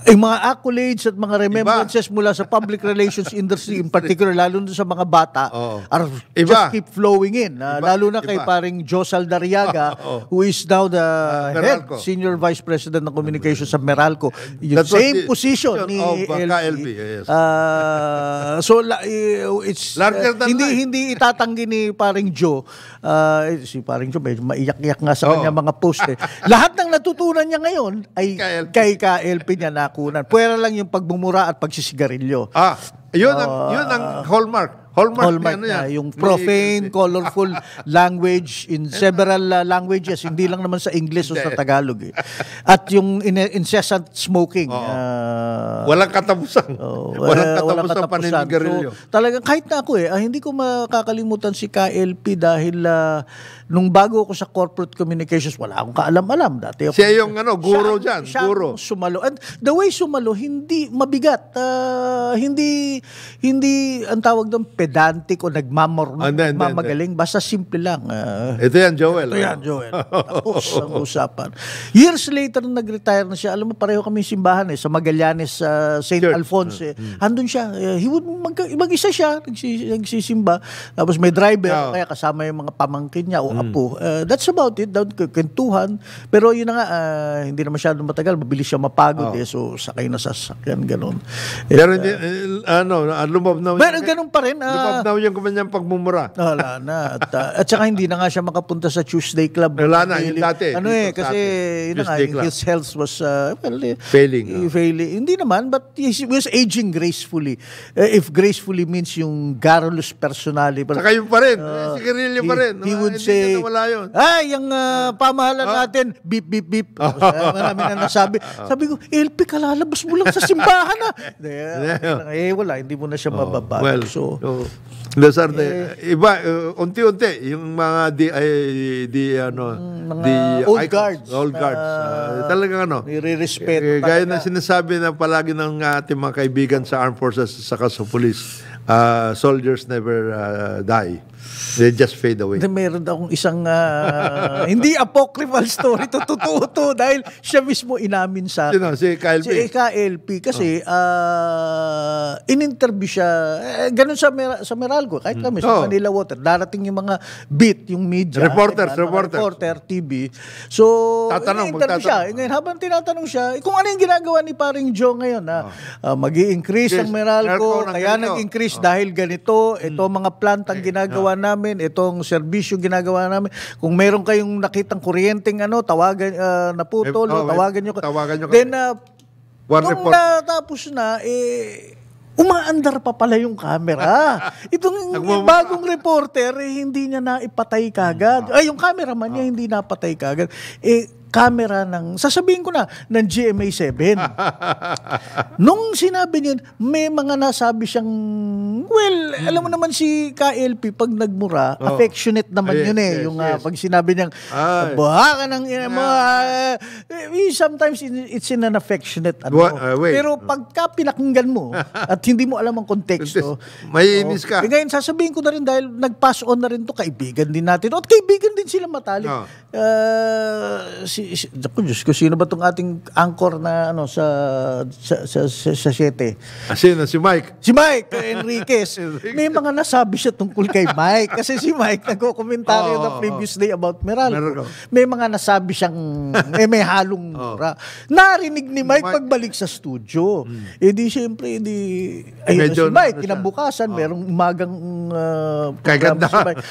Yung eh, mga accolades at mga remembrances Iba. mula sa public relations industry in particular, lalo na sa mga bata, oh. are Iba. just keep flowing in. Uh, Lalo na kay Iba. paring Jos Aldariaga, oh, who is now the uh, head, senior vice president ng communication sa Meralco. Yung That's same the, position ni oh, LB. Yes. Uh, so, uh, it's... Uh, hindi, hindi itatanggi ni paring Joe uh, si Paring Joe, medyo maiyak-iyak nga sa oh. kanya mga post eh. Lahat ng natutunan niya ngayon ay KLP. kay KLP niya nakunan. Pwera lang yung pagmumura at pagsisigarilyo. Ah, yun, uh, ang, ah. yun ang hallmark Hallmark, Hallmark ano yan? yung profane, colorful language in several uh, languages, hindi lang naman sa English o sa Tagalog. Eh. At yung in- incessant smoking. Oo. Uh, walang katapusan. Oh, uh, walang katapusan, walang katapusan. paninigarilyo. So, talagang kahit na ako eh, ah, hindi ko makakalimutan si KLP dahil uh, nung bago ako sa corporate communications, wala akong kaalam-alam dati. Ako, siya yung ano, guro siya, dyan, siya guro. sumalo. And the way sumalo, hindi mabigat. Uh, hindi, hindi, ang tawag doon, pedantic o nagmamorno, ah, then, nagmamagaling. Basta simple lang. Uh, ito yan, Joel. Ito yan, Joel. Tapos ang usapan. Years later, nag-retire na siya, alam mo, pareho kami simbahan eh, sa Magallanes, sa uh, St. Sure. Alphonse. Eh. Mm. Andun siya. Uh, he would mag, mag-isa siya, nagsis, nagsisimba. Tapos may driver, oh. kaya kasama yung mga pamangkin niya o mm. apo. Uh, that's about it. Down kentuhan. Pero yun na nga, uh, hindi na masyadong matagal. Mabilis siya mapagod oh. eh. So, sakay na sa sakyan, ganun. Pero, uh, ano, lumab na. Pero ganun pa rin. Uh, Lubab ah. na yung kanyang pagmumura. Wala na. At, uh, at saka hindi na nga siya makapunta sa Tuesday Club. Wala na, yung dati. Ano eh, kasi yun na nga, club. his health was, uh, well, eh, failing. Uh, eh, failing. Hindi naman, but he was aging gracefully. Uh, if gracefully means yung garrulous personality. Saka yun pa rin. Uh, Sigarilyo pa rin. He, he would hindi say, wala yun. ay, yung uh, pamahalan oh. natin, beep, beep, beep. Oh. Marami na nasabi. Sabi ko, LP, kalalabas mo lang sa simbahan na. eh, wala, hindi mo na siya oh, mababago. Well, so, oh. Oo. Lasar eh. eh, iba uh, unti-unti yung mga di ay di ano mm, mga di old icons, guards old guards uh, ah, talaga ano nirerespeto eh, gaya ng sinasabi na palagi ng ating mga kaibigan sa armed forces saka sa police uh, soldiers never uh, die They just fade away. Then meron akong isang uh, hindi apocryphal story to totoo to dahil siya mismo inamin sa akin. Sino? Si KLP? Si KLP eh, kasi oh. uh, in-interview siya eh, ganun sa, Mer sa Meralco kahit kami hmm. sa mm. oh. Manila Water darating yung mga beat yung media reporters reporters reporter TV so tatanong, in-interview siya ngayon habang tinatanong siya eh, kung ano yung ginagawa ni paring Joe ngayon na ah, oh. uh, mag-i-increase ang Meralco kaya nag-increase oh. dahil ganito ito hmm. mga plant ang ginagawa namin, itong serbisyo ginagawa namin. Kung meron kayong nakitang kuryenteng ano, tawagan uh, putol, eh, oh, tawagan niyo. Tawagan niyo. Then uh, One nung report. natapos na eh umaandar pa pala yung camera. Itong bagong reporter, eh, hindi niya naipatay kagad. Hmm. Ay, yung cameraman niya oh. hindi napatay kagad. Eh, camera ng, sasabihin ko na, ng GMA7. Nung sinabi niya, may mga nasabi siyang, well, mm. alam mo hmm. naman si KLP, pag nagmura, oh. affectionate naman yes, yun eh. Yes, yung ah, yes. Uh, pag sinabi niyang, buha ka ng, uh, mo, uh, sometimes it's in an affectionate. Ano. What, uh, wait. Pero pagka pinakinggan mo, at hindi mo alam ang konteksto, may inis oh, ka. So, eh, ngayon, sasabihin ko na rin dahil nag-pass on na rin to, kaibigan din natin. At kaibigan din sila matalik. Oh. Uh, si si, si ako, Diyos ko, sino ba itong ating anchor na ano sa sa sa, sa, sa siyete? Ah, sino? Si Mike? Si Mike Enriquez. May mga nasabi siya tungkol kay Mike. Kasi si Mike nagko-komentaryo oh, na previous day about Meralco. Meralco. May mga nasabi siyang, eh, may halong oh. ra. Narinig ni Mike, Mike pagbalik sa studio. Hmm. Eh di siyempre, eh di, eh, ayun na ah, si Mike. Na, kinabukasan, oh. merong umagang uh, Kaganda. Si Mike.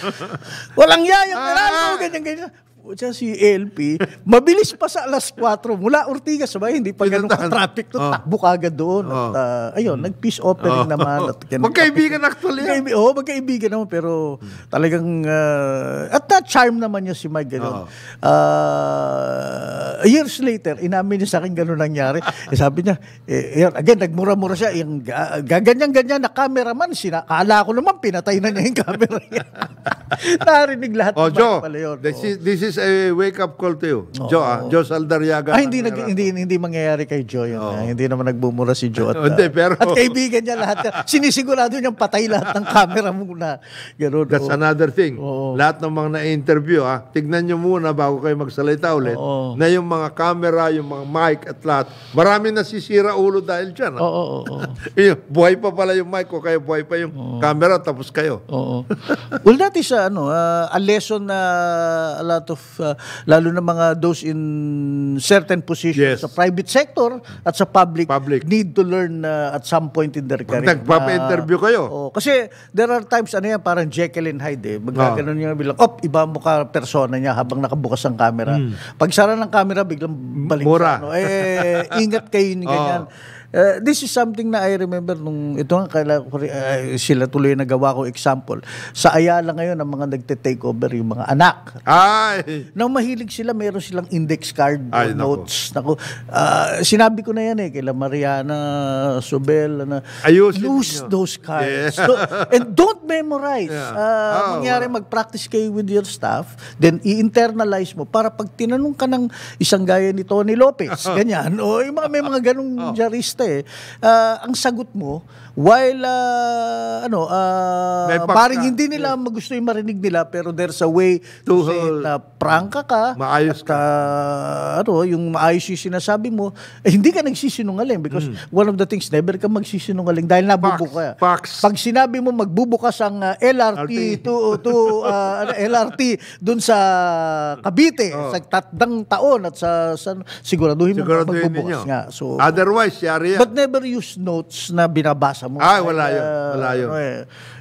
Walang yayang ah. Meralco, ganyan-ganyan. Puta si LP, mabilis pa sa alas 4 mula Ortigas, sabay hindi pa ganun oh. ka traffic to, oh. takbo kagad doon. Oh. At uh, ayun, mm. nag-peace offering oh. naman. At magkaibigan actually. Magkaibi oh, magkaibigan naman pero talagang uh, at na charm naman niya si Mike ganun. Oh. Uh, years later, inamin niya sa akin ganun nangyari. eh, sabi niya, eh, again, nagmura-mura siya. Yung gaganyan-ganyan na cameraman, sinakala ko naman, pinatay na niya yung camera niya. Narinig lahat. Oh, Joe, pala yun. This, oh. is, this is is a wake-up call to you. Oh. Joe, ah, Joe Saldaryaga. Ay, ah, hindi, nag, hindi, hindi mangyayari kay Joe yun. Oh. Ah. Na. Hindi naman nagbumura si Joe. At, hindi, ah, pero... At kaibigan niya lahat. sinisigurado niyang patay lahat ng camera muna. Ganun, That's oh. another thing. Oh. Lahat ng mga na-interview, ah, tignan niyo muna bago kayo magsalita ulit, oh. na yung mga camera, yung mga mic at lahat, marami nasisira ulo dahil diyan. Oo, oo, oo. Buhay pa pala yung mic ko, kaya buhay pa yung oh. camera, tapos kayo. Oo. Oh, oh. well, that is, uh, ano, uh, a lesson na uh, a lot of uh, lalo na mga those in certain positions yes. sa private sector at sa public, public. need to learn uh, at some point in their career. Nagpapa-interview ah, kayo. oh, kasi there are times ano yan parang Jekyll and Hyde eh. Magkakaroon oh. niya bilang op iba mo ka persona niya habang nakabukas ang camera. Mm. Pag sara ng camera biglang balik Mura. Ano. Eh ingat kayo ni oh. ganyan. Oh. Uh, this is something na I remember nung ito nga uh, sila tuloy nagawa ko example. Sa Ayala ngayon ang mga nagte-take over yung mga anak. Ay. Nang mahilig sila, meron silang index card Ay, notes. Naku. Uh, ah, sinabi ko na yan eh kila Mariana Sobel na Ayusin use nyo. those cards. Yeah. So, and don't memorize. Yeah. Uh, oh, mangyari wow. mag-practice kayo with your staff, then i-internalize mo para pag tinanong ka ng isang gaya ni Tony Lopez, ganyan, o yung mga, may mga ganong oh. jarista eh, uh, ang sagot mo While, uh, ano, uh, parang hindi nila magusto yung marinig nila, pero there's a way to, to say na prangka ka. Maayos at, ka. Uh, ano, yung maayos yung sinasabi mo, eh, hindi ka nagsisinungaling because mm. one of the things, never ka magsisinungaling dahil nabubuka. Facts. Facts. Pag sinabi mo magbubukas ang uh, LRT RT. to, to uh, ano, LRT dun sa Cavite, oh. sa tatdang taon at sa, sa siguraduhin mo magbubukas nga. So, Otherwise, yari yan. But never use notes na binabasa sa mga... Ay, ah, wala yun. Wala yun. Ano eh.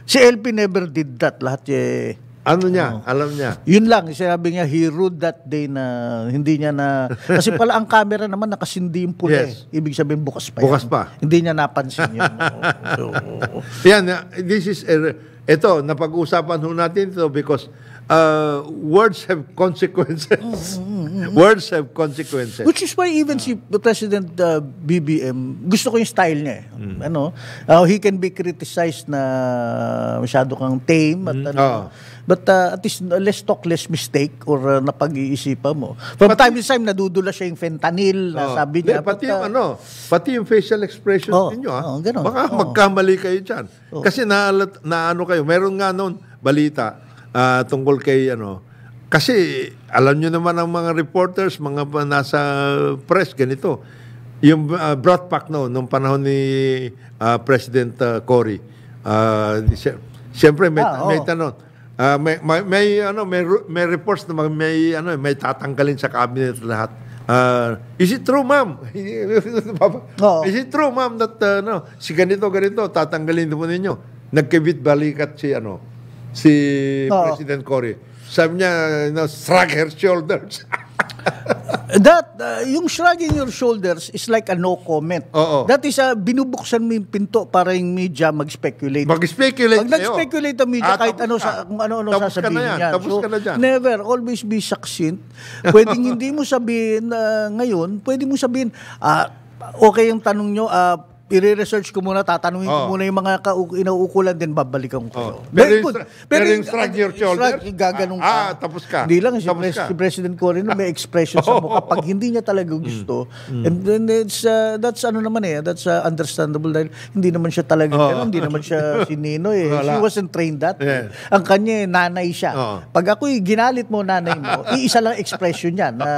Si LP never did that. Lahat eh... Ano niya? Ano, alam niya? Yun lang. Sabi niya, he ruled that day na hindi niya na... Kasi pala ang camera naman nakasindi yung pula yes. eh. Ibig sabihin bukas pa. Bukas yan. pa. Hindi niya napansin yun. so, yan. This is... A, eh, ito, napag usapan ho natin ito because uh, words have consequences. Mm, mm, mm, words have consequences. Which is why even si President uh, BBM, gusto ko yung style niya eh. Mm. Ano, uh, he can be criticized na masyado kang tame at mm. ano. Oh. But uh, at least uh, less talk, less mistake or uh, napag-iisipan mo. From pati, time to time, nadudula siya yung fentanyl na sabi niya. Pati but, yung, uh, ano, pati yung facial expressions oh, ninyo, ha? Oh, baka oh. magkamali kayo dyan. Oh. Kasi na, na ano kayo, meron nga noon balita, uh, tungkol kay ano. Kasi alam nyo naman ang mga reporters, mga nasa press, ganito. Yung uh, ah, brought pack no, nung panahon ni uh, President uh, Cory. Uh, siyempre may, ah, oh. may tanong. Uh, may, may, may, ano, may, may reports na may, ano, may tatanggalin sa cabinet lahat. Uh, is it true, ma'am? oh. Is it true, ma'am, that uh, no, si ganito, ganito, tatanggalin mo ninyo? Nagkibit balikat si ano, si oh. President Cory. Sabi niya, you know, shrug her shoulders. That, uh, yung shrugging your shoulders is like a no comment. Oo. That is, a, binubuksan mo yung pinto para yung media mag-speculate. Mag-speculate Pag nag-speculate ang media, ah, kahit ano, ka. sa, kung ano-ano tapos sasabihin ka yan. yan. Tapos so, ka na dyan. Never, always be succinct. Pwedeng hindi mo sabihin uh, ngayon, pwede mo sabihin, uh, okay yung tanong nyo, uh, i-research ko muna, tatanungin oh. ko muna yung mga ka inauukulan din, babalikan ko. Oh. Very good. Pero, yung shrug your shoulder? Shrug, gaganong ah, ah ka. Ah, tapos ka. Hindi lang, si, pres- si President Corin may expression sa mukha. Pag oh. hindi niya talaga gusto, mm. and then it's, uh, that's ano naman eh, that's uh, understandable dahil hindi naman siya talaga, oh. hindi naman siya si Nino eh. Wala. She wasn't trained that. Yeah. Eh. Ang kanya eh, nanay siya. Oh. Pag ako'y ginalit mo nanay mo, iisa lang expression yan na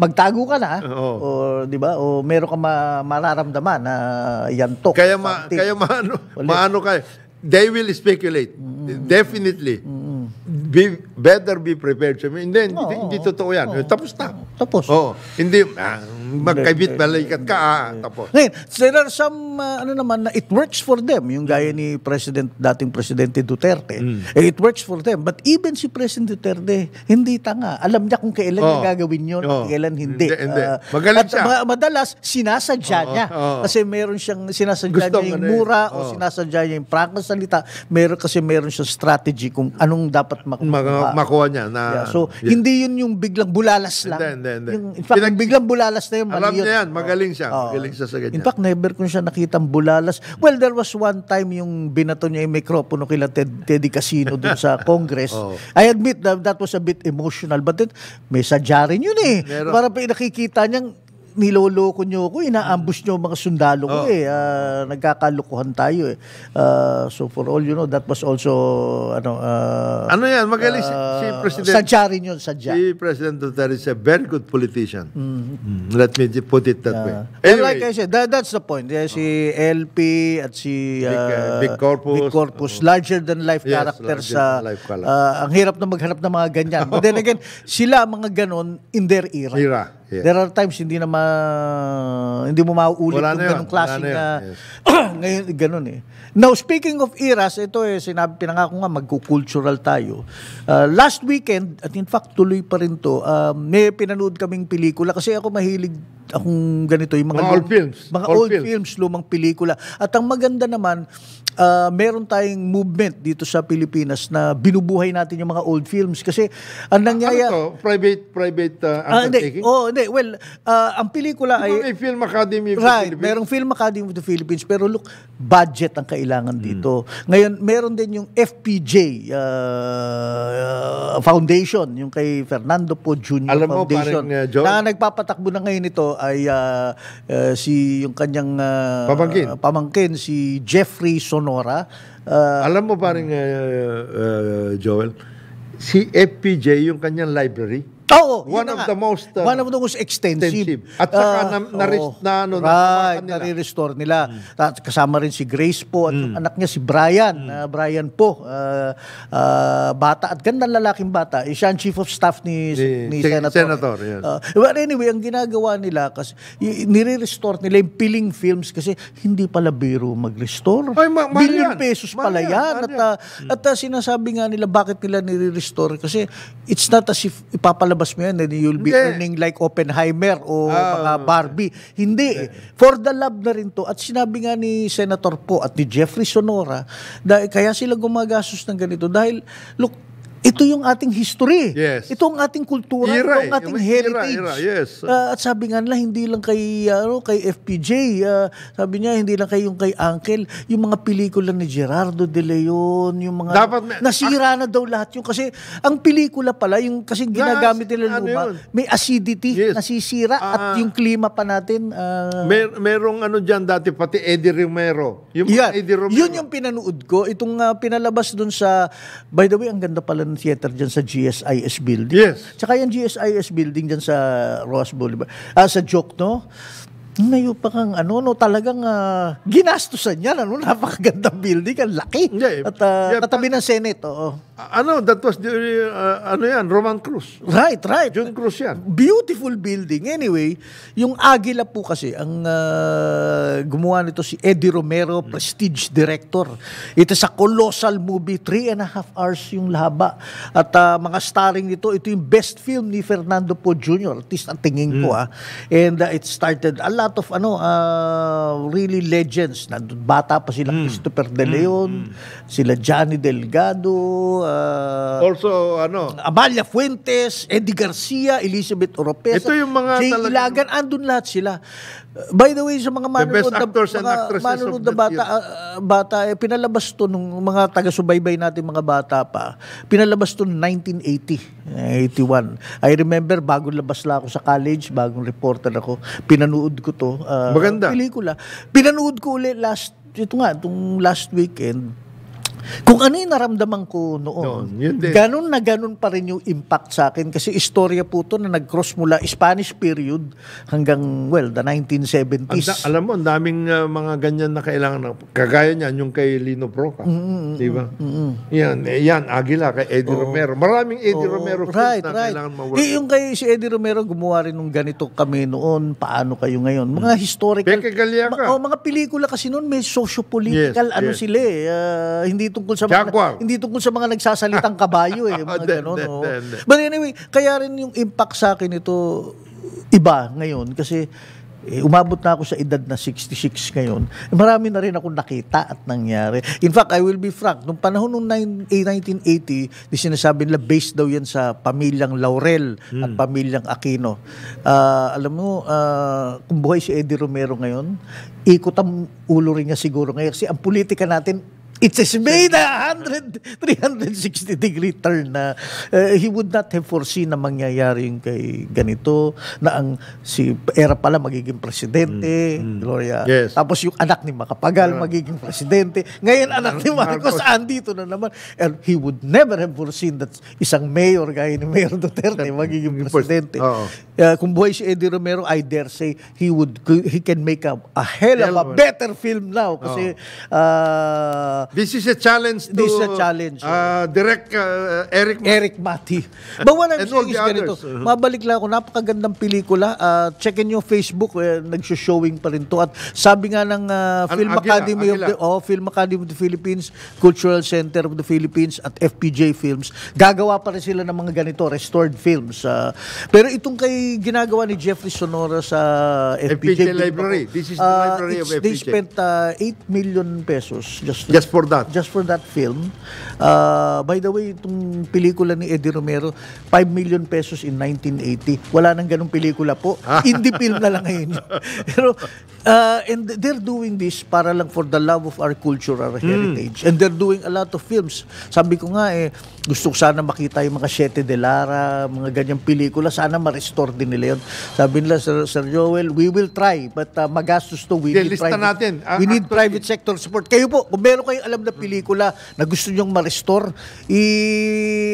magtago ka na, oh. or di ba, o meron ka ma- mararamdaman na uh, uh, yantok. Kaya, ma, something. kaya maano, Ulit. maano kayo. They will speculate. Mm-hmm. Definitely. Mm-hmm. Be, better be prepared. Sabi, hindi, hindi, no, hindi, hindi totoo yan. No. Tapos na. Tapos. Oh, Hindi, ah, magkaibit-balikat ka, ah, tapos. Ngayon, there are some, uh, ano naman, na it works for them. Yung gaya ni President, dating Presidente Duterte. Mm. Eh, it works for them. But even si President Duterte, hindi tanga. Alam niya kung kailan oh. niya gagawin yun, oh. kailan hindi. hindi, hindi. Uh, Magaling siya. Ma- madalas, sinasadya oh, niya. Oh, oh. Kasi meron siyang, sinasadya Gusto niya yung mura oh. o sinasadya niya yung prangkang salita. Meron kasi meron siyang strategy kung anong dapat makuha. Ma- makuha niya. Na, yeah. So, yeah. hindi yun yung biglang bulalas lang. Hindi, hindi, hindi. Yung, in fact, Pinag- biglang bulalas na yun, yun. Alam yun. niya yan, magaling siya. Oo. Magaling siya sa ganyan. In fact, never ko siya nakitang bulalas. Well, there was one time yung binato niya yung mikropono kila Ted, Teddy Casino dun sa Congress. Oo. I admit that that was a bit emotional. But then, may sadya rin yun eh. Meron. Para pa nakikita niyang niloloko nyo ako, inaambush nyo mga sundalo ko oh. eh. Uh, nagkakalukuhan tayo eh. Uh, so for all you know, that was also, ano, uh, ano yan, magaling uh, si, si President. Sadyarin yun, sadya. Si President Duterte is a very good politician. Mm -hmm. Let me put it that uh, way. Anyway. And like I said, that, that's the point. Yeah, si oh. LP at si uh, Big, uh, Big Corpus, Big Corpus oh. larger than life yes, characters. Uh, life character. uh, ang hirap na maghanap ng mga ganyan. But then again, sila mga ganon in their era. Era. Yeah. There are times hindi na ma, hindi mo mauulit Wala yung ganung klase na, yes. ngayon ganun eh. Now, speaking of eras, ito eh, sinabi, pinangako nga magkukultural tayo. Uh, last weekend, at in fact, tuloy pa rin to, uh, may pinanood kaming pelikula kasi ako mahilig akong ganito, yung mga, mga old films. Mga old, old films. films, lumang pelikula. At ang maganda naman, uh, meron tayong movement dito sa Pilipinas na binubuhay natin yung mga old films kasi ang ano nangyayari... Ano to? Private, private uh, uh, hindi. Oh, hindi. Well, uh, ang pelikula ay... May Film Academy of right, the Philippines. merong Film Academy of the Philippines pero look, budget ang kailangan dito. Mm. Ngayon, meron din yung FPJ uh, uh, Foundation, yung kay Fernando Po Jr. Alam Foundation. Mo, uh, na nagpapatakbo na ngayon ito ay uh, uh, si yung kanyang uh, pamangkin. pamangkin si Jeffrey Sonora. Uh, Alam mo paring uh, uh, Joel, si FPJ yung kanyang library Oo, one of nga. the most uh, one of the most extensive. extensive. At saka uh, na, na, oh, na, ano, right, na nare-restore nila. Mm. Kasama rin si Grace po at mm. anak niya si Brian, mm. uh, Brian po, uh, uh, bata at gandang lalaking bata. Eh, siya ang chief of staff ni The, ni Senator. Senator yes. uh, but anyway, ang ginagawa nila kasi nire-restore nila yung Piling Films kasi hindi pala biro mag-restore. Ay, ma- Billion yan. pesos pala yan. yan. At, uh, at uh, sinasabi nga nila bakit nila nire-restore kasi it's not as if ipapalabas ilalabas mo yan and you'll be Hindi. earning like Oppenheimer o Ah, mga Barbie. Hindi. eh. For the love na rin to. At sinabi nga ni Senator Po at ni Jeffrey Sonora, dahil, kaya sila gumagastos ng ganito. Dahil, look, ito yung ating history. Yes. Ito ang ating kultura, era, ito ang eh. ating heritage. Era, yes. Uh, at sabi nga nila, hindi lang kay, ah, ano, kay FPJ, uh, ah, sabi niya, hindi lang kay, yung kay Uncle, yung mga pelikula ni Gerardo de Leon, yung mga... Dapat, may, nasira na daw lahat yung, Kasi ang pelikula pala, yung kasi ginagamit nila ano luma, ano may acidity, yes. nasisira, uh, at yung klima pa natin. Uh, mer merong ano dyan dati, pati Eddie Romero. Yung yeah, Eddie Romero. Yun yung pinanood ko. Itong uh, pinalabas dun sa... By the way, ang ganda pala Southern Theater dyan sa GSIS building. Yes. Tsaka yung GSIS building dyan sa Ross Boulevard. Ah, sa Joke, no? Nayo pa kang ano, no, talagang uh, ginastusan niya. Ano, napakagandang building. Ang laki. Yeah, eh. At uh, yeah, katabi ng Senate, oo ano, that was the, uh, ano yan, Roman Cruz. Right, right. June Cruz yan. Beautiful building. Anyway, yung Agila po kasi, ang uh, gumawa nito si Eddie Romero, hmm. prestige director. Ito sa colossal movie. Three and a half hours yung lahaba. At uh, mga starring nito, ito yung best film ni Fernando Po Jr. At least ang tingin hmm. ko ah. And uh, it started a lot of ano, uh, really legends. Bata pa sila hmm. Christopher De hmm. Leon, hmm. sila Johnny Delgado, uh, also ano, Amalia Fuentes, Eddie Garcia, Elizabeth Oropesa, ito yung mga Jay talagang, Ilagan, andun lahat sila. by the way, sa mga manunod na, mga actresses na bata, uh, bata eh, pinalabas to nung mga taga-subaybay natin mga bata pa. Pinalabas to 1980, 81. I remember, bagong labas lang ako sa college, bagong reporter ako. Pinanood ko to. Uh, Maganda. Pelikula. Pinanood ko ulit last, ito nga, itong last weekend kung ano yung naramdaman ko noon, noon ganun na ganun pa rin yung impact sa akin kasi istorya po to na nag-cross mula Spanish period hanggang, well, the 1970s. Ang, alam mo, ang daming uh, mga ganyan na kailangan. Na, kagaya niyan, yung kay Lino Broca. Mm-hmm. Di ba? Mm-hmm. Yan, eh, yan, Aguila, kay Eddie oh. Romero. Maraming Eddie oh. Romero right, na right. kailangan ma-work. Eh, yung kay si Eddie Romero, gumawa rin ng ganito kami noon, paano kayo ngayon. Mga hmm. historical. Peke Galiaga. Ma- oh, mga pelikula kasi noon may socio-political yes, ano yes. sila eh. Uh, hindi tungkol sa mga, hindi tungkol sa mga nagsasalitang kabayo eh, mga de, ganun. De, no? de, de. But anyway, kaya rin yung impact sa akin ito iba ngayon kasi eh, umabot na ako sa edad na 66 ngayon. Marami na rin ako nakita at nangyari. In fact, I will be frank, nung panahon ng 1980, eh, di sinasabi nila based daw yan sa pamilyang Laurel hmm. at pamilyang Aquino. Uh, alam mo, uh, kung buhay si Eddie Romero ngayon, ikot ang ulo rin niya siguro ngayon. Kasi ang politika natin, It's a made a 100, 360 degree turn na uh, he would not have foreseen na mangyayari yung kay ganito na ang si era pala magiging presidente, mm, mm. Gloria. Yes. Tapos yung anak ni Macapagal uh, magiging presidente. Ngayon anak ni Marcos, Marcos andito na naman. And he would never have foreseen that isang mayor gaya ni Mayor Duterte magiging presidente. Uh, kung buhay si Eddie Romero, I dare say he would he can make a, a hell of a better film now kasi uh, this is a challenge to this is a challenge. Uh, direct uh, Eric Eric Mati. But what I'm saying is ganito, uh-huh. mabalik lang ako, napakagandang pelikula. Uh, in yung Facebook, eh, nagsushowing pa rin to. At sabi nga ng uh, Film Agila, Academy Agila. of the oh, Film Academy of the Philippines, Cultural Center of the Philippines at FPJ Films, gagawa pa rin sila ng mga ganito, restored films. Uh, pero itong kay ginagawa ni Jeffrey Sonora sa uh, FPJ, FPJ Library. This is the uh, library ah, of FPJ. They spent uh, ah, 8 million pesos just, just for that? Just for that film. Uh, by the way, itong pelikula ni Eddie Romero, 5 million pesos in 1980. Wala nang ganong pelikula po. Indie film na lang ngayon. Pero, uh, and they're doing this para lang for the love of our cultural hmm. heritage. Mm. And they're doing a lot of films. Sabi ko nga eh, gusto ko sana makita yung mga Siete de Lara, mga ganyang pelikula. Sana ma-restore din nila yun. Sabi nila, Sir, Sir Joel, we will try, but uh, magastos to. We yeah, need private, natin. Ah, we need private sector support. Kayo po, kung meron kayong alam na pelikula na gusto niyong ma-restore, i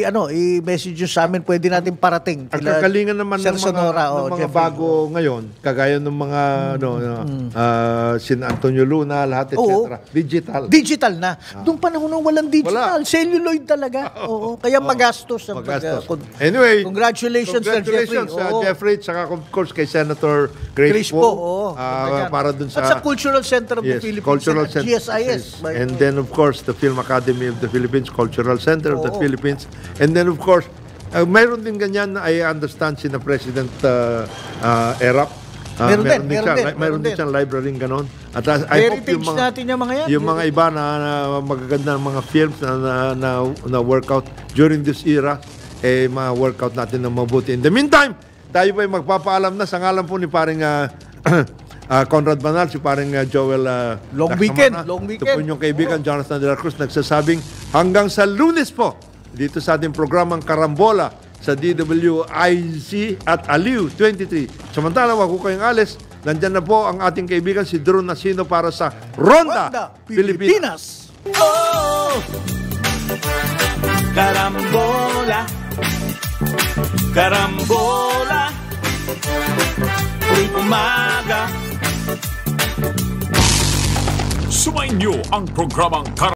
ano, i-message nyo sa amin, pwede natin parating. At kagalingan naman Sir ng mga, Sonora, ng oh, mga Jeffrey. bago ngayon, kagaya ng mga ano, mm, ano, mm. Uh, sin Antonio Luna, lahat, et Oo, digital. Digital na. Ah. Doon panahon walang digital, Wala. celluloid talaga. Oo, kaya oh. magastos. Ang magastos. Pag, uh, anyway, congratulations, congratulations Sir Jeffrey. Sa uh, Jeffrey, tsaka of course kay Senator Grace, Grace po. po oh, uh, para dun sa... At sa Cultural Center of yes, the Philippines. Cultural Center. GSIS. And then of course, the Film Academy of the Philippines, Cultural Center of the Philippines. And then, of course, uh, mayroon din ganyan, I understand, sina President uh, uh, Erap. Uh, Meron din, meron siya, din, li- meron meron din siyang library ganon. At I- I hope yung mga, natin yung mga yan. Yung mga iba na, na magaganda ng mga films na, na, na, na workout during this era, eh, ma-workout natin ng mabuti. In the meantime, tayo po ay magpapaalam na sa ngalan po ni paring ah, uh, Conrad Banal, si parang uh, ah, Joel uh, Long Lacamana, weekend, long weekend. Ito po yung kaibigan, oh. Jonathan de la Cruz, nagsasabing hanggang sa lunes po dito sa ating programang Karambola sa DWIC at Aliw 23. Samantala, wag ko kayong alis. Nandyan na po ang ating kaibigan si Drew Nasino para sa Ronda, Ronda Pilipinas. Pilipinas. Oh! Karambola Karambola Uy, umaga Sumainyo ang programang Kar